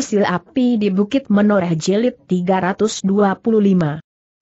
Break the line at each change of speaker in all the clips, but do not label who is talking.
Sil api di Bukit Menoreh Jelit 325.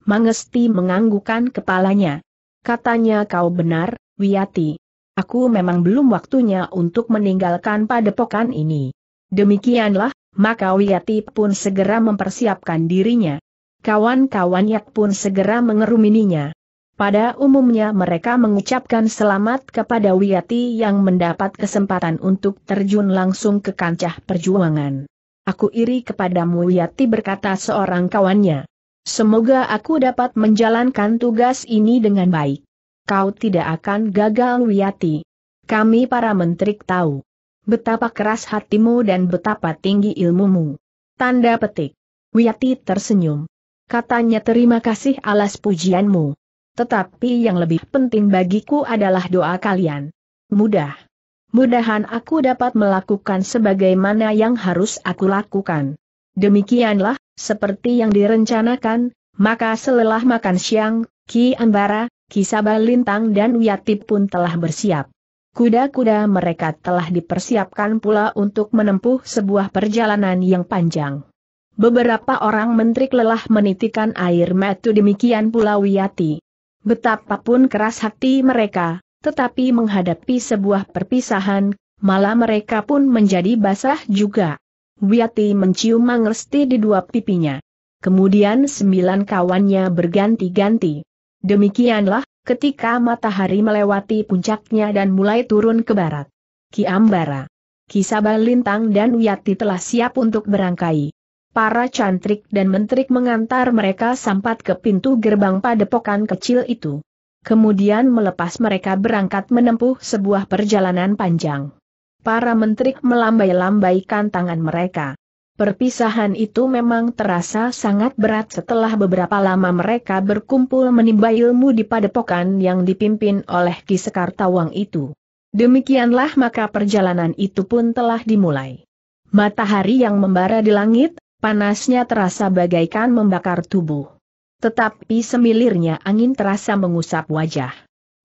Mangesti menganggukan kepalanya. Katanya kau benar, Wiyati. Aku memang belum waktunya untuk meninggalkan padepokan ini. Demikianlah, maka Wiyati pun segera mempersiapkan dirinya. Kawan-kawannya pun segera mengerumininya. Pada umumnya mereka mengucapkan selamat kepada Wiyati yang mendapat kesempatan untuk terjun langsung ke kancah perjuangan. Aku iri kepadamu Yati berkata seorang kawannya. Semoga aku dapat menjalankan tugas ini dengan baik. Kau tidak akan gagal Wiyati. Kami para menteri tahu. Betapa keras hatimu dan betapa tinggi ilmumu. Tanda petik. Wiyati tersenyum. Katanya terima kasih alas pujianmu. Tetapi yang lebih penting bagiku adalah doa kalian. Mudah mudahan aku dapat melakukan sebagaimana yang harus aku lakukan. Demikianlah, seperti yang direncanakan, maka selelah makan siang, Ki Ambara, Ki Sabalintang dan Wiyatip pun telah bersiap. Kuda-kuda mereka telah dipersiapkan pula untuk menempuh sebuah perjalanan yang panjang. Beberapa orang menteri lelah menitikan air mata demikian pula Wiyati. Betapapun keras hati mereka, tetapi menghadapi sebuah perpisahan, malah mereka pun menjadi basah juga. Wiyati mencium mangresti di dua pipinya. Kemudian sembilan kawannya berganti-ganti. Demikianlah, ketika matahari melewati puncaknya dan mulai turun ke barat. Ki Ki Kisaba Lintang dan Wiyati telah siap untuk berangkai. Para cantrik dan mentrik mengantar mereka sampai ke pintu gerbang padepokan kecil itu kemudian melepas mereka berangkat menempuh sebuah perjalanan panjang. Para menteri melambai-lambaikan tangan mereka. Perpisahan itu memang terasa sangat berat setelah beberapa lama mereka berkumpul menimba ilmu di padepokan yang dipimpin oleh Ki Sekar Tawang itu. Demikianlah maka perjalanan itu pun telah dimulai. Matahari yang membara di langit, panasnya terasa bagaikan membakar tubuh. Tetapi semilirnya angin terasa mengusap wajah.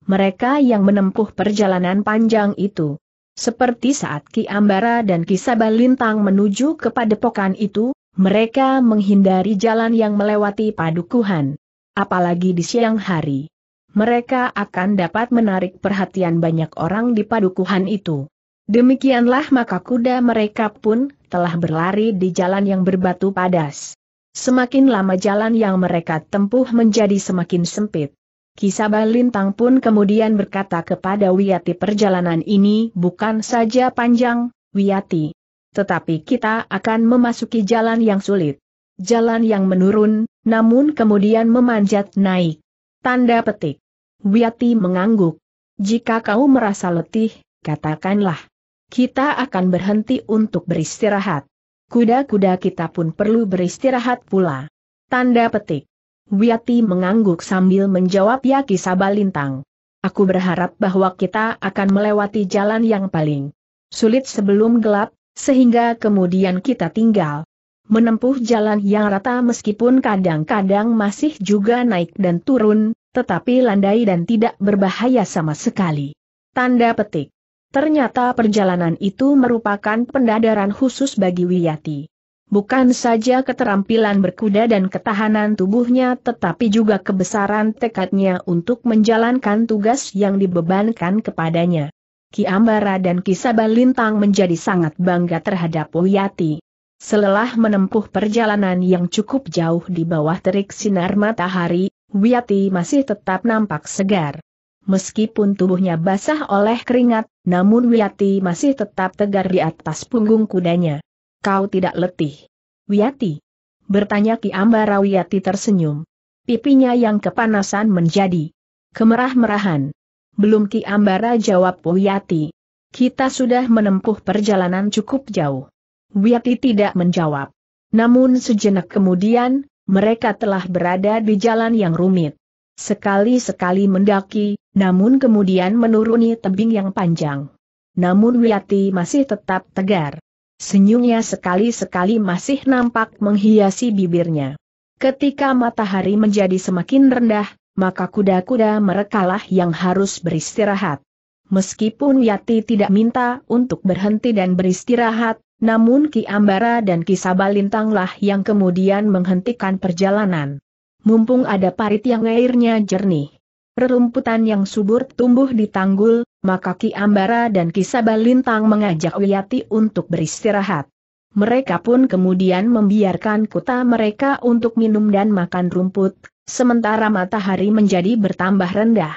Mereka yang menempuh perjalanan panjang itu, seperti saat Ki Ambara dan Ki Sabalintang menuju ke padepokan itu, mereka menghindari jalan yang melewati padukuhan. Apalagi di siang hari. Mereka akan dapat menarik perhatian banyak orang di padukuhan itu. Demikianlah maka kuda mereka pun telah berlari di jalan yang berbatu padas. Semakin lama jalan yang mereka tempuh menjadi semakin sempit. Kisaba Lintang pun kemudian berkata kepada Wiyati perjalanan ini bukan saja panjang, Wiyati. Tetapi kita akan memasuki jalan yang sulit. Jalan yang menurun, namun kemudian memanjat naik. Tanda petik. Wiyati mengangguk. Jika kau merasa letih, katakanlah. Kita akan berhenti untuk beristirahat kuda-kuda kita pun perlu beristirahat pula. Tanda petik. Wiyati mengangguk sambil menjawab Yaki Sabalintang. Aku berharap bahwa kita akan melewati jalan yang paling sulit sebelum gelap, sehingga kemudian kita tinggal menempuh jalan yang rata meskipun kadang-kadang masih juga naik dan turun, tetapi landai dan tidak berbahaya sama sekali. Tanda petik. Ternyata perjalanan itu merupakan pendadaran khusus bagi Wiyati. Bukan saja keterampilan berkuda dan ketahanan tubuhnya tetapi juga kebesaran tekadnya untuk menjalankan tugas yang dibebankan kepadanya. Ki Ambara dan Ki Sabalintang menjadi sangat bangga terhadap Wiyati. Selelah menempuh perjalanan yang cukup jauh di bawah terik sinar matahari, Wiyati masih tetap nampak segar. Meskipun tubuhnya basah oleh keringat, namun Wiyati masih tetap tegar di atas punggung kudanya. Kau tidak letih. Wiyati? Bertanya Ki Ambara Wiyati tersenyum. Pipinya yang kepanasan menjadi kemerah-merahan. Belum Ki Ambara jawab Wiyati. Kita sudah menempuh perjalanan cukup jauh. Wiyati tidak menjawab. Namun sejenak kemudian, mereka telah berada di jalan yang rumit. Sekali-sekali mendaki, namun kemudian menuruni tebing yang panjang. Namun Wiyati masih tetap tegar. Senyumnya sekali-sekali masih nampak menghiasi bibirnya. Ketika matahari menjadi semakin rendah, maka kuda-kuda merekalah yang harus beristirahat. Meskipun Yati tidak minta untuk berhenti dan beristirahat, namun Ki Ambara dan Ki Sabalintanglah yang kemudian menghentikan perjalanan. Mumpung ada parit yang airnya jernih, Rerumputan yang subur tumbuh di tanggul, maka Ki Ambara dan Ki Sabalintang mengajak Wiyati untuk beristirahat. Mereka pun kemudian membiarkan kuta mereka untuk minum dan makan rumput, sementara matahari menjadi bertambah rendah.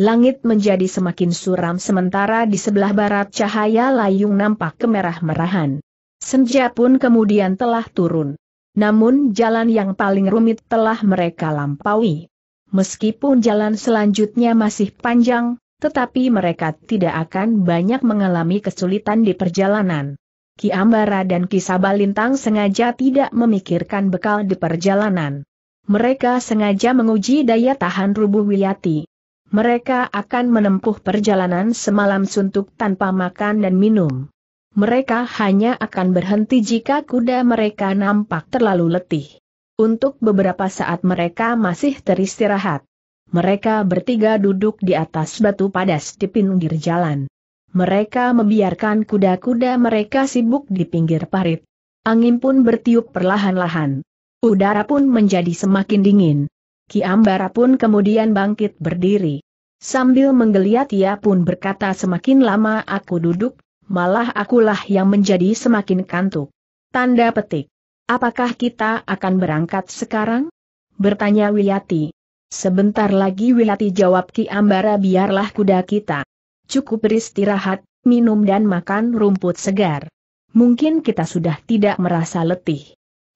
Langit menjadi semakin suram sementara di sebelah barat cahaya layung nampak kemerah-merahan. Senja pun kemudian telah turun. Namun jalan yang paling rumit telah mereka lampaui. Meskipun jalan selanjutnya masih panjang, tetapi mereka tidak akan banyak mengalami kesulitan di perjalanan. Ki Ambara dan Ki Sabalintang sengaja tidak memikirkan bekal di perjalanan. Mereka sengaja menguji daya tahan rubuh Wiyati. Mereka akan menempuh perjalanan semalam suntuk tanpa makan dan minum. Mereka hanya akan berhenti jika kuda mereka nampak terlalu letih. Untuk beberapa saat mereka masih teristirahat. Mereka bertiga duduk di atas batu padas di pinggir jalan. Mereka membiarkan kuda-kuda mereka sibuk di pinggir parit. Angin pun bertiup perlahan-lahan. Udara pun menjadi semakin dingin. Ki Ambara pun kemudian bangkit berdiri. Sambil menggeliat ia pun berkata semakin lama aku duduk, malah akulah yang menjadi semakin kantuk. Tanda petik. Apakah kita akan berangkat sekarang? Bertanya Wiyati. Sebentar lagi Wiyati jawab Ki Ambara biarlah kuda kita. Cukup beristirahat, minum dan makan rumput segar. Mungkin kita sudah tidak merasa letih.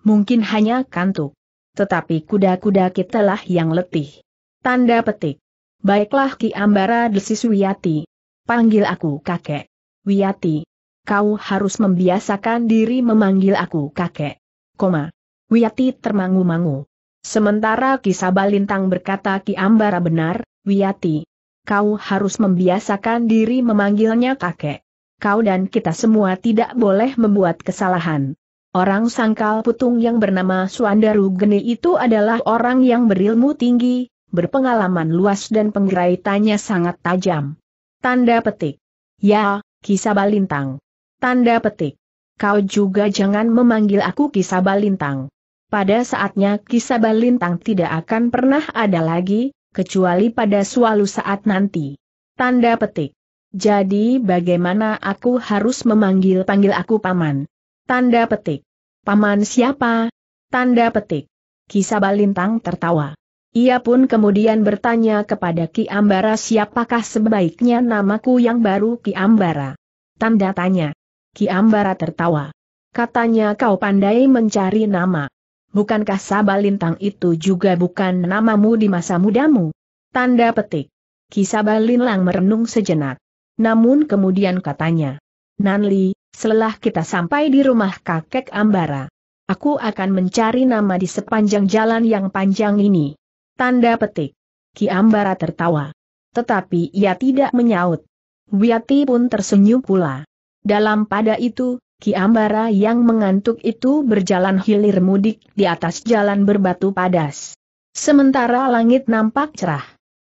Mungkin hanya kantuk. Tetapi kuda-kuda kita lah yang letih. Tanda petik. Baiklah Ki Ambara desis Wiyati. Panggil aku kakek. Wiyati. Kau harus membiasakan diri memanggil aku kakek. Koma. Wiyati termangu-mangu. Sementara Kisabalintang berkata Ki Ambara benar, Wiyati. Kau harus membiasakan diri memanggilnya kakek. Kau dan kita semua tidak boleh membuat kesalahan. Orang sangkal putung yang bernama Suandaru Geni itu adalah orang yang berilmu tinggi, berpengalaman luas dan penggeraitannya sangat tajam. Tanda petik. Ya, Kisabalintang. Tanda petik kau juga jangan memanggil aku Kisabalintang. Pada saatnya Kisabalintang tidak akan pernah ada lagi, kecuali pada suatu saat nanti. Tanda petik. Jadi bagaimana aku harus memanggil-panggil aku paman? Tanda petik. Paman siapa? Tanda petik. Kisabalintang tertawa. Ia pun kemudian bertanya kepada Ki Ambara siapakah sebaiknya namaku yang baru Ki Ambara. Tanda tanya. Ki Ambara tertawa. Katanya kau pandai mencari nama. Bukankah Sabalintang itu juga bukan namamu di masa mudamu? Tanda petik. Ki Sabalintang merenung sejenak. Namun kemudian katanya. Nanli, setelah kita sampai di rumah kakek Ambara. Aku akan mencari nama di sepanjang jalan yang panjang ini. Tanda petik. Ki Ambara tertawa. Tetapi ia tidak menyaut. Wiati pun tersenyum pula. Dalam pada itu, Ki Ambara yang mengantuk itu berjalan hilir mudik di atas jalan berbatu padas. Sementara langit nampak cerah.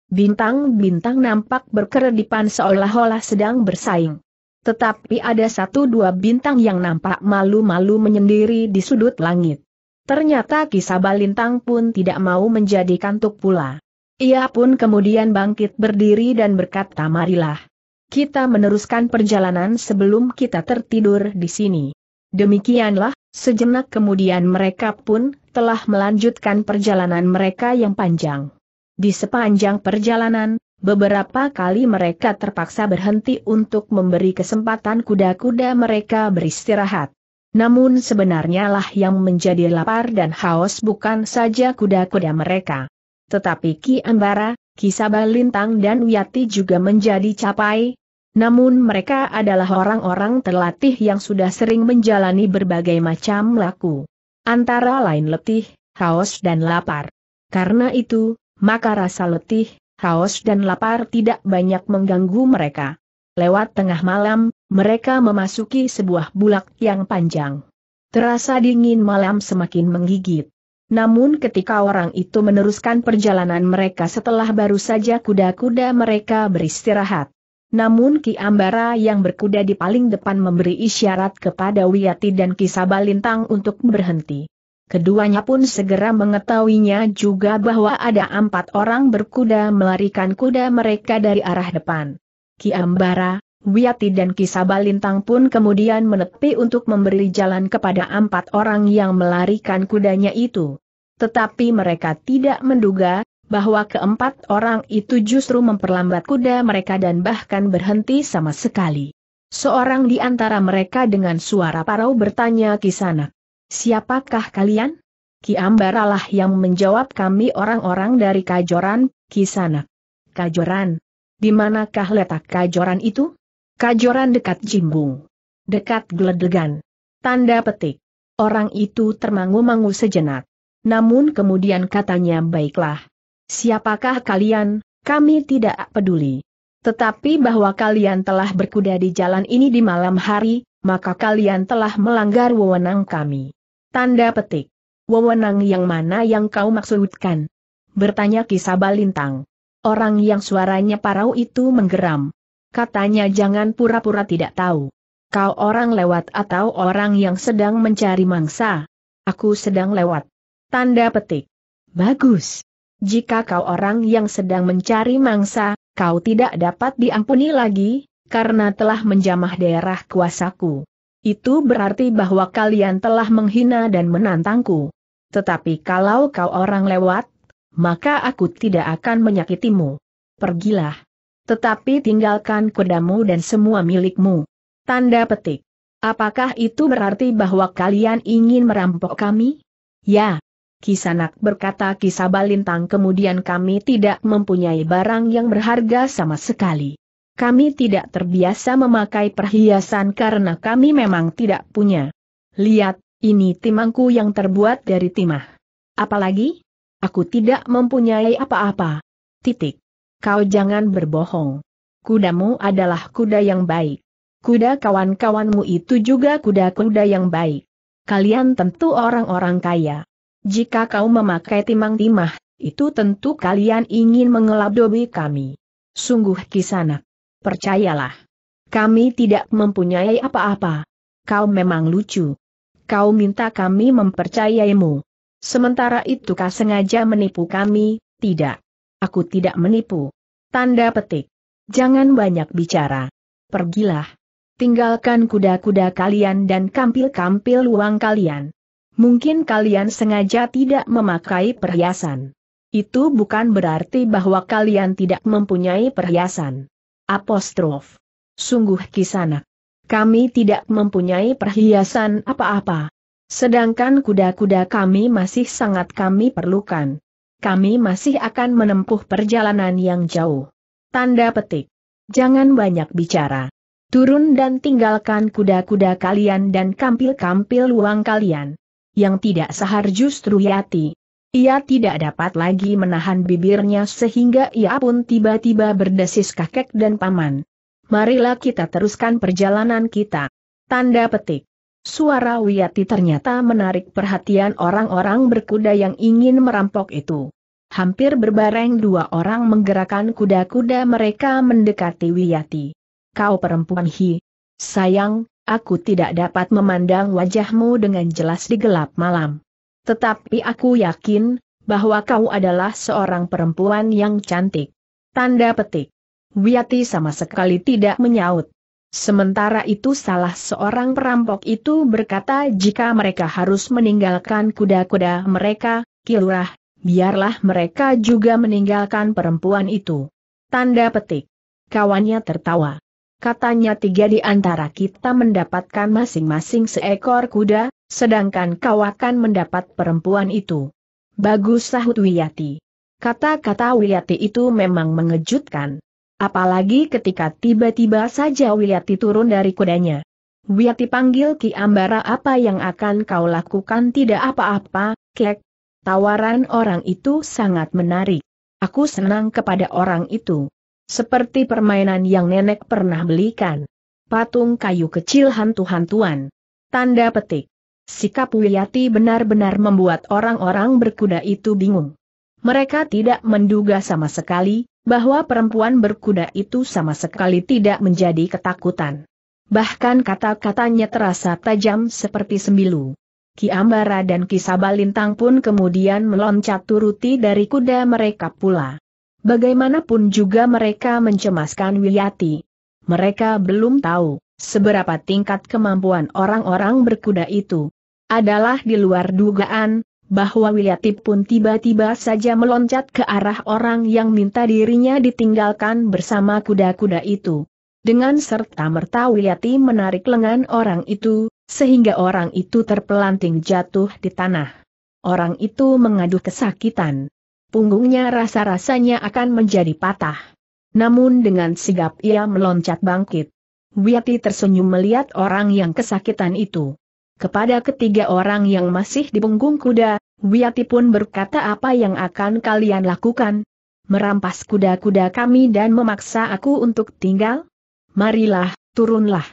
Bintang-bintang nampak berkeredipan seolah-olah sedang bersaing. Tetapi ada satu dua bintang yang nampak malu-malu menyendiri di sudut langit. Ternyata kisah balintang pun tidak mau menjadi kantuk pula. Ia pun kemudian bangkit berdiri dan berkata marilah kita meneruskan perjalanan sebelum kita tertidur di sini. Demikianlah, sejenak kemudian mereka pun telah melanjutkan perjalanan mereka yang panjang. Di sepanjang perjalanan, beberapa kali mereka terpaksa berhenti untuk memberi kesempatan kuda-kuda mereka beristirahat. Namun sebenarnya lah yang menjadi lapar dan haus bukan saja kuda-kuda mereka. Tetapi Ki Ambara, Ki Sabah Lintang dan Wiyati juga menjadi capai, namun mereka adalah orang-orang terlatih yang sudah sering menjalani berbagai macam laku. Antara lain letih, haus dan lapar. Karena itu, maka rasa letih, haus dan lapar tidak banyak mengganggu mereka. Lewat tengah malam, mereka memasuki sebuah bulak yang panjang. Terasa dingin malam semakin menggigit. Namun ketika orang itu meneruskan perjalanan mereka setelah baru saja kuda-kuda mereka beristirahat, namun Ki Ambara yang berkuda di paling depan memberi isyarat kepada Wiyati dan Ki Sabalintang untuk berhenti. Keduanya pun segera mengetahuinya juga bahwa ada empat orang berkuda melarikan kuda mereka dari arah depan. Ki Ambara, Wiyati dan Ki Sabalintang pun kemudian menepi untuk memberi jalan kepada empat orang yang melarikan kudanya itu. Tetapi mereka tidak menduga bahwa keempat orang itu justru memperlambat kuda mereka dan bahkan berhenti sama sekali. Seorang di antara mereka dengan suara parau bertanya kisana, siapakah kalian? Ki Ambaralah yang menjawab kami orang-orang dari Kajoran, kisana. Kajoran. Di manakah letak Kajoran itu? Kajoran dekat Jimbung. Dekat Gledegan. Tanda petik. Orang itu termangu-mangu sejenak. Namun kemudian katanya baiklah, Siapakah kalian? Kami tidak peduli. Tetapi bahwa kalian telah berkuda di jalan ini di malam hari, maka kalian telah melanggar wewenang kami. Tanda petik. Wewenang yang mana yang kau maksudkan? Bertanya kisah balintang. Orang yang suaranya parau itu menggeram. Katanya jangan pura-pura tidak tahu. Kau orang lewat atau orang yang sedang mencari mangsa? Aku sedang lewat. Tanda petik. Bagus. Jika kau orang yang sedang mencari mangsa, kau tidak dapat diampuni lagi, karena telah menjamah daerah kuasaku. Itu berarti bahwa kalian telah menghina dan menantangku. Tetapi kalau kau orang lewat, maka aku tidak akan menyakitimu. Pergilah. Tetapi tinggalkan kudamu dan semua milikmu. Tanda petik. Apakah itu berarti bahwa kalian ingin merampok kami? Ya, Kisanak berkata Kisabalintang kemudian kami tidak mempunyai barang yang berharga sama sekali. Kami tidak terbiasa memakai perhiasan karena kami memang tidak punya. Lihat, ini timangku yang terbuat dari timah. Apalagi? Aku tidak mempunyai apa-apa. Titik. Kau jangan berbohong. Kudamu adalah kuda yang baik. Kuda kawan-kawanmu itu juga kuda-kuda yang baik. Kalian tentu orang-orang kaya. Jika kau memakai timang-timah, itu tentu kalian ingin mengelabui kami. Sungguh kisana. Percayalah. Kami tidak mempunyai apa-apa. Kau memang lucu. Kau minta kami mempercayaimu. Sementara itu kau sengaja menipu kami, tidak. Aku tidak menipu. Tanda petik. Jangan banyak bicara. Pergilah. Tinggalkan kuda-kuda kalian dan kampil-kampil uang kalian. Mungkin kalian sengaja tidak memakai perhiasan. Itu bukan berarti bahwa kalian tidak mempunyai perhiasan. Apostrof. Sungguh kisanak. Kami tidak mempunyai perhiasan apa-apa. Sedangkan kuda-kuda kami masih sangat kami perlukan. Kami masih akan menempuh perjalanan yang jauh. Tanda petik. Jangan banyak bicara. Turun dan tinggalkan kuda-kuda kalian dan kampil-kampil uang kalian yang tidak sahar justru Yati. Ia tidak dapat lagi menahan bibirnya sehingga ia pun tiba-tiba berdesis kakek dan paman. Marilah kita teruskan perjalanan kita. Tanda petik. Suara Wiyati ternyata menarik perhatian orang-orang berkuda yang ingin merampok itu. Hampir berbareng dua orang menggerakkan kuda-kuda mereka mendekati Wiyati. Kau perempuan hi. Sayang, Aku tidak dapat memandang wajahmu dengan jelas di gelap malam. Tetapi aku yakin, bahwa kau adalah seorang perempuan yang cantik. Tanda petik. Wiyati sama sekali tidak menyaut. Sementara itu salah seorang perampok itu berkata jika mereka harus meninggalkan kuda-kuda mereka, kilurah, biarlah mereka juga meninggalkan perempuan itu. Tanda petik. Kawannya tertawa. Katanya tiga di antara kita mendapatkan masing-masing seekor kuda, sedangkan kau akan mendapat perempuan itu. Bagus sahut Wiyati. Kata-kata Wiyati itu memang mengejutkan. Apalagi ketika tiba-tiba saja Wiyati turun dari kudanya. Wiyati panggil Ki Ambara apa yang akan kau lakukan tidak apa-apa, kek. Tawaran orang itu sangat menarik. Aku senang kepada orang itu. Seperti permainan yang nenek pernah belikan. Patung kayu kecil hantu-hantuan. Tanda petik. Sikap Wiyati benar-benar membuat orang-orang berkuda itu bingung. Mereka tidak menduga sama sekali, bahwa perempuan berkuda itu sama sekali tidak menjadi ketakutan. Bahkan kata-katanya terasa tajam seperti sembilu. Ki Ambara dan Ki Sabalintang pun kemudian meloncat turuti dari kuda mereka pula. Bagaimanapun juga mereka mencemaskan Wiyati. Mereka belum tahu seberapa tingkat kemampuan orang-orang berkuda itu. Adalah di luar dugaan, bahwa Wiyati pun tiba-tiba saja meloncat ke arah orang yang minta dirinya ditinggalkan bersama kuda-kuda itu. Dengan serta-merta Wiyati menarik lengan orang itu, sehingga orang itu terpelanting jatuh di tanah. Orang itu mengaduh kesakitan punggungnya rasa-rasanya akan menjadi patah. Namun dengan sigap ia meloncat bangkit. Wiyati tersenyum melihat orang yang kesakitan itu. Kepada ketiga orang yang masih di punggung kuda, Wiyati pun berkata apa yang akan kalian lakukan? Merampas kuda-kuda kami dan memaksa aku untuk tinggal? Marilah, turunlah.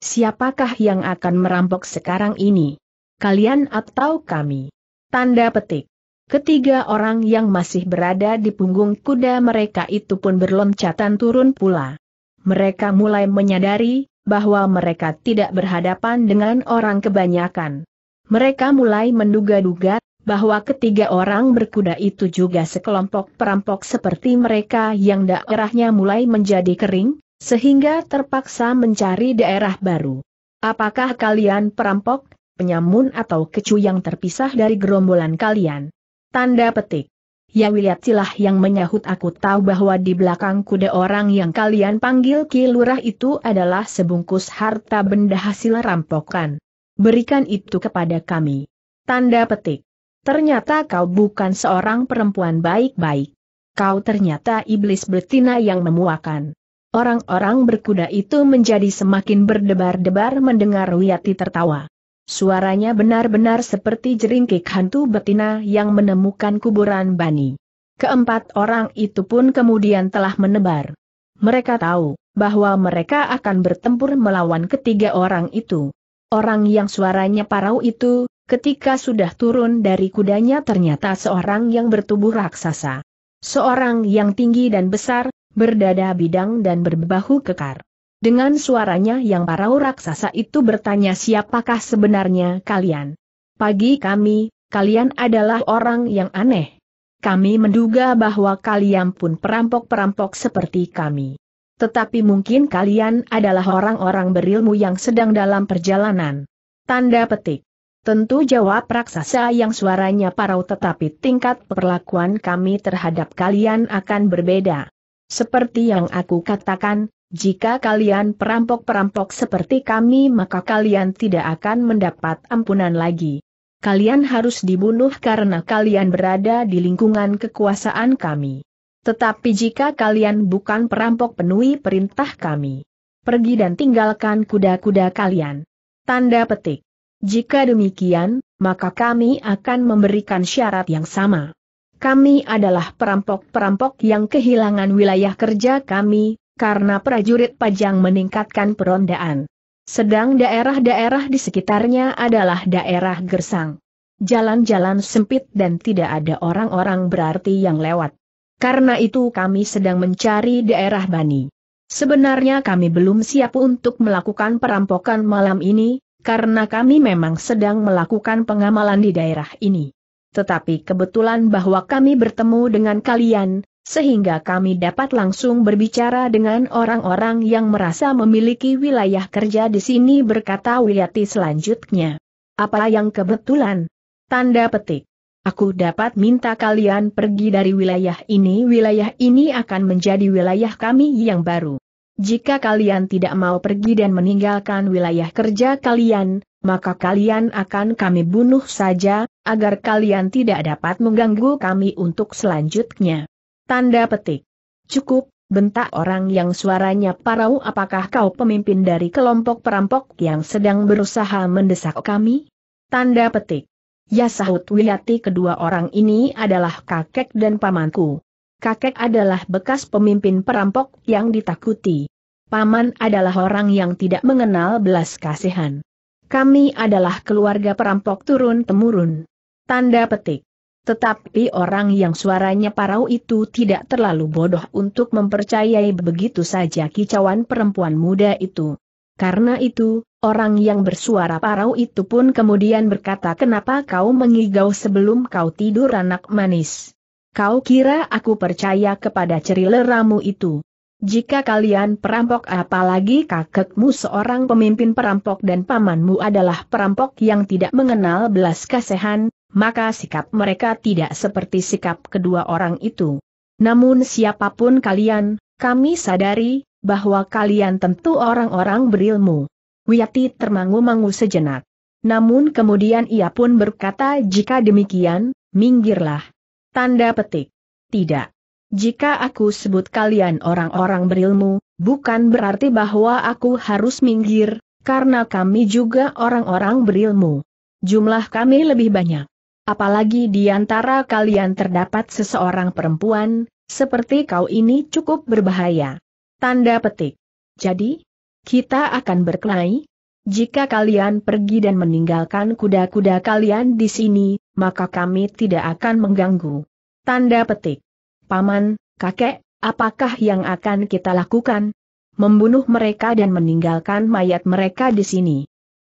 Siapakah yang akan merampok sekarang ini? Kalian atau kami? Tanda petik. Ketiga orang yang masih berada di punggung kuda mereka itu pun berloncatan turun pula. Mereka mulai menyadari bahwa mereka tidak berhadapan dengan orang kebanyakan. Mereka mulai menduga-duga bahwa ketiga orang berkuda itu juga sekelompok perampok seperti mereka yang daerahnya mulai menjadi kering, sehingga terpaksa mencari daerah baru. Apakah kalian perampok, penyamun atau kecu yang terpisah dari gerombolan kalian? Tanda petik. Ya cilah yang menyahut aku tahu bahwa di belakang kuda orang yang kalian panggil Kilurah itu adalah sebungkus harta benda hasil rampokan. Berikan itu kepada kami. Tanda petik. Ternyata kau bukan seorang perempuan baik-baik. Kau ternyata iblis betina yang memuakan. Orang-orang berkuda itu menjadi semakin berdebar-debar mendengar Wiyati tertawa. Suaranya benar-benar seperti jeringkik hantu betina yang menemukan kuburan Bani. Keempat orang itu pun kemudian telah menebar. Mereka tahu bahwa mereka akan bertempur melawan ketiga orang itu. Orang yang suaranya parau itu, ketika sudah turun dari kudanya ternyata seorang yang bertubuh raksasa. Seorang yang tinggi dan besar, berdada bidang dan berbahu kekar. Dengan suaranya yang parau raksasa itu bertanya siapakah sebenarnya kalian. Pagi kami, kalian adalah orang yang aneh. Kami menduga bahwa kalian pun perampok-perampok seperti kami. Tetapi mungkin kalian adalah orang-orang berilmu yang sedang dalam perjalanan. Tanda petik. Tentu jawab raksasa yang suaranya parau tetapi tingkat perlakuan kami terhadap kalian akan berbeda. Seperti yang aku katakan, jika kalian perampok-perampok seperti kami maka kalian tidak akan mendapat ampunan lagi. Kalian harus dibunuh karena kalian berada di lingkungan kekuasaan kami. Tetapi jika kalian bukan perampok penuhi perintah kami. Pergi dan tinggalkan kuda-kuda kalian. Tanda petik. Jika demikian, maka kami akan memberikan syarat yang sama. Kami adalah perampok-perampok yang kehilangan wilayah kerja kami, karena prajurit Pajang meningkatkan perondaan. Sedang daerah-daerah di sekitarnya adalah daerah gersang. Jalan-jalan sempit dan tidak ada orang-orang berarti yang lewat. Karena itu kami sedang mencari daerah Bani. Sebenarnya kami belum siap untuk melakukan perampokan malam ini, karena kami memang sedang melakukan pengamalan di daerah ini. Tetapi kebetulan bahwa kami bertemu dengan kalian, sehingga kami dapat langsung berbicara dengan orang-orang yang merasa memiliki wilayah kerja di sini berkata Wiyati selanjutnya. Apa yang kebetulan? Tanda petik. Aku dapat minta kalian pergi dari wilayah ini. Wilayah ini akan menjadi wilayah kami yang baru. Jika kalian tidak mau pergi dan meninggalkan wilayah kerja kalian, maka kalian akan kami bunuh saja, agar kalian tidak dapat mengganggu kami untuk selanjutnya. Tanda petik. Cukup, bentak orang yang suaranya parau apakah kau pemimpin dari kelompok perampok yang sedang berusaha mendesak kami? Tanda petik. Ya sahut Wiyati kedua orang ini adalah kakek dan pamanku. Kakek adalah bekas pemimpin perampok yang ditakuti. Paman adalah orang yang tidak mengenal belas kasihan. Kami adalah keluarga perampok turun-temurun. Tanda petik. Tetapi orang yang suaranya parau itu tidak terlalu bodoh untuk mempercayai begitu saja kicauan perempuan muda itu. Karena itu, orang yang bersuara parau itu pun kemudian berkata kenapa kau mengigau sebelum kau tidur anak manis. Kau kira aku percaya kepada cerileramu itu. Jika kalian perampok apalagi kakekmu seorang pemimpin perampok dan pamanmu adalah perampok yang tidak mengenal belas kasihan, maka sikap mereka tidak seperti sikap kedua orang itu. Namun siapapun kalian, kami sadari, bahwa kalian tentu orang-orang berilmu. Wiyati termangu-mangu sejenak. Namun kemudian ia pun berkata jika demikian, minggirlah. Tanda petik. Tidak. Jika aku sebut kalian orang-orang berilmu, bukan berarti bahwa aku harus minggir, karena kami juga orang-orang berilmu. Jumlah kami lebih banyak apalagi di antara kalian terdapat seseorang perempuan, seperti kau ini cukup berbahaya. Tanda petik. Jadi, kita akan berkelahi? Jika kalian pergi dan meninggalkan kuda-kuda kalian di sini, maka kami tidak akan mengganggu. Tanda petik. Paman, kakek, apakah yang akan kita lakukan? Membunuh mereka dan meninggalkan mayat mereka di sini.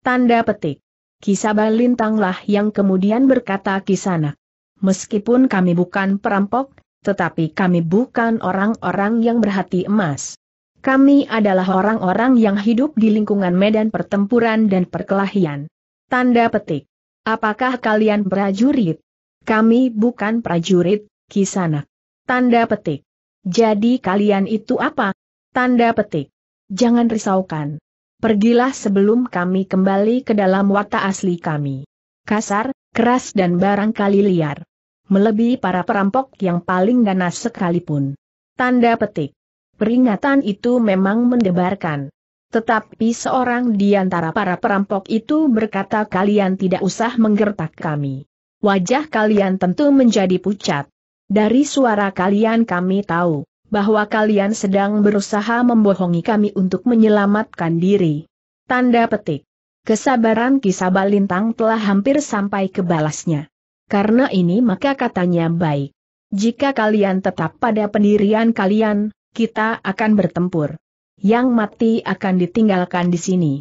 Tanda petik. Kisaba Lintanglah yang kemudian berkata kisana. Meskipun kami bukan perampok, tetapi kami bukan orang-orang yang berhati emas. Kami adalah orang-orang yang hidup di lingkungan medan pertempuran dan perkelahian. Tanda petik. Apakah kalian prajurit? Kami bukan prajurit, kisana. Tanda petik. Jadi kalian itu apa? Tanda petik. Jangan risaukan pergilah sebelum kami kembali ke dalam watak asli kami. Kasar, keras dan barangkali liar. Melebihi para perampok yang paling ganas sekalipun. Tanda petik. Peringatan itu memang mendebarkan. Tetapi seorang di antara para perampok itu berkata kalian tidak usah menggertak kami. Wajah kalian tentu menjadi pucat. Dari suara kalian kami tahu, bahwa kalian sedang berusaha membohongi kami untuk menyelamatkan diri. Tanda petik. Kesabaran Kisaba Lintang telah hampir sampai ke balasnya. Karena ini maka katanya baik. Jika kalian tetap pada pendirian kalian, kita akan bertempur. Yang mati akan ditinggalkan di sini.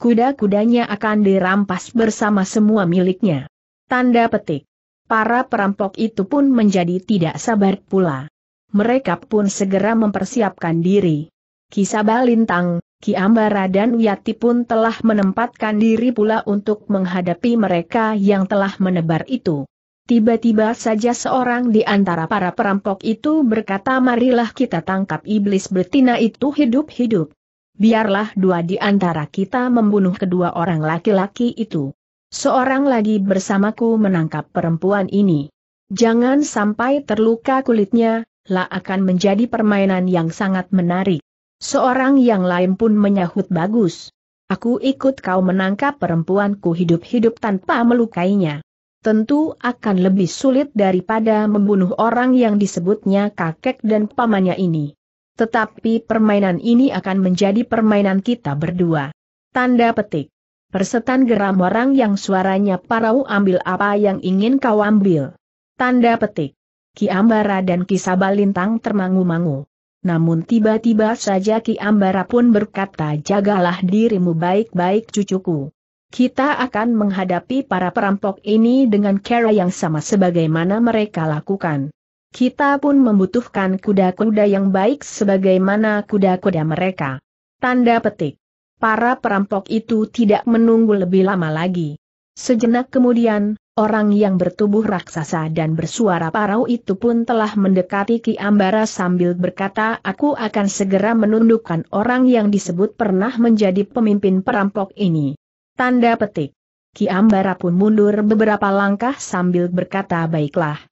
Kuda-kudanya akan dirampas bersama semua miliknya. Tanda petik. Para perampok itu pun menjadi tidak sabar pula mereka pun segera mempersiapkan diri. Kisah Lintang, Ki Ambara dan Wiyati pun telah menempatkan diri pula untuk menghadapi mereka yang telah menebar itu. Tiba-tiba saja seorang di antara para perampok itu berkata marilah kita tangkap iblis betina itu hidup-hidup. Biarlah dua di antara kita membunuh kedua orang laki-laki itu. Seorang lagi bersamaku menangkap perempuan ini. Jangan sampai terluka kulitnya, lah akan menjadi permainan yang sangat menarik. Seorang yang lain pun menyahut bagus. Aku ikut kau menangkap perempuanku hidup-hidup tanpa melukainya. Tentu akan lebih sulit daripada membunuh orang yang disebutnya kakek dan pamannya ini. Tetapi permainan ini akan menjadi permainan kita berdua. Tanda petik. Persetan geram orang yang suaranya parau ambil apa yang ingin kau ambil. Tanda petik. Ki Ambara dan Ki Sabalintang termangu-mangu. Namun tiba-tiba saja Ki Ambara pun berkata jagalah dirimu baik-baik cucuku. Kita akan menghadapi para perampok ini dengan cara yang sama sebagaimana mereka lakukan. Kita pun membutuhkan kuda-kuda yang baik sebagaimana kuda-kuda mereka. Tanda petik. Para perampok itu tidak menunggu lebih lama lagi. Sejenak kemudian, Orang yang bertubuh raksasa dan bersuara parau itu pun telah mendekati Ki Ambara sambil berkata aku akan segera menundukkan orang yang disebut pernah menjadi pemimpin perampok ini. Tanda petik. Ki Ambara pun mundur beberapa langkah sambil berkata baiklah.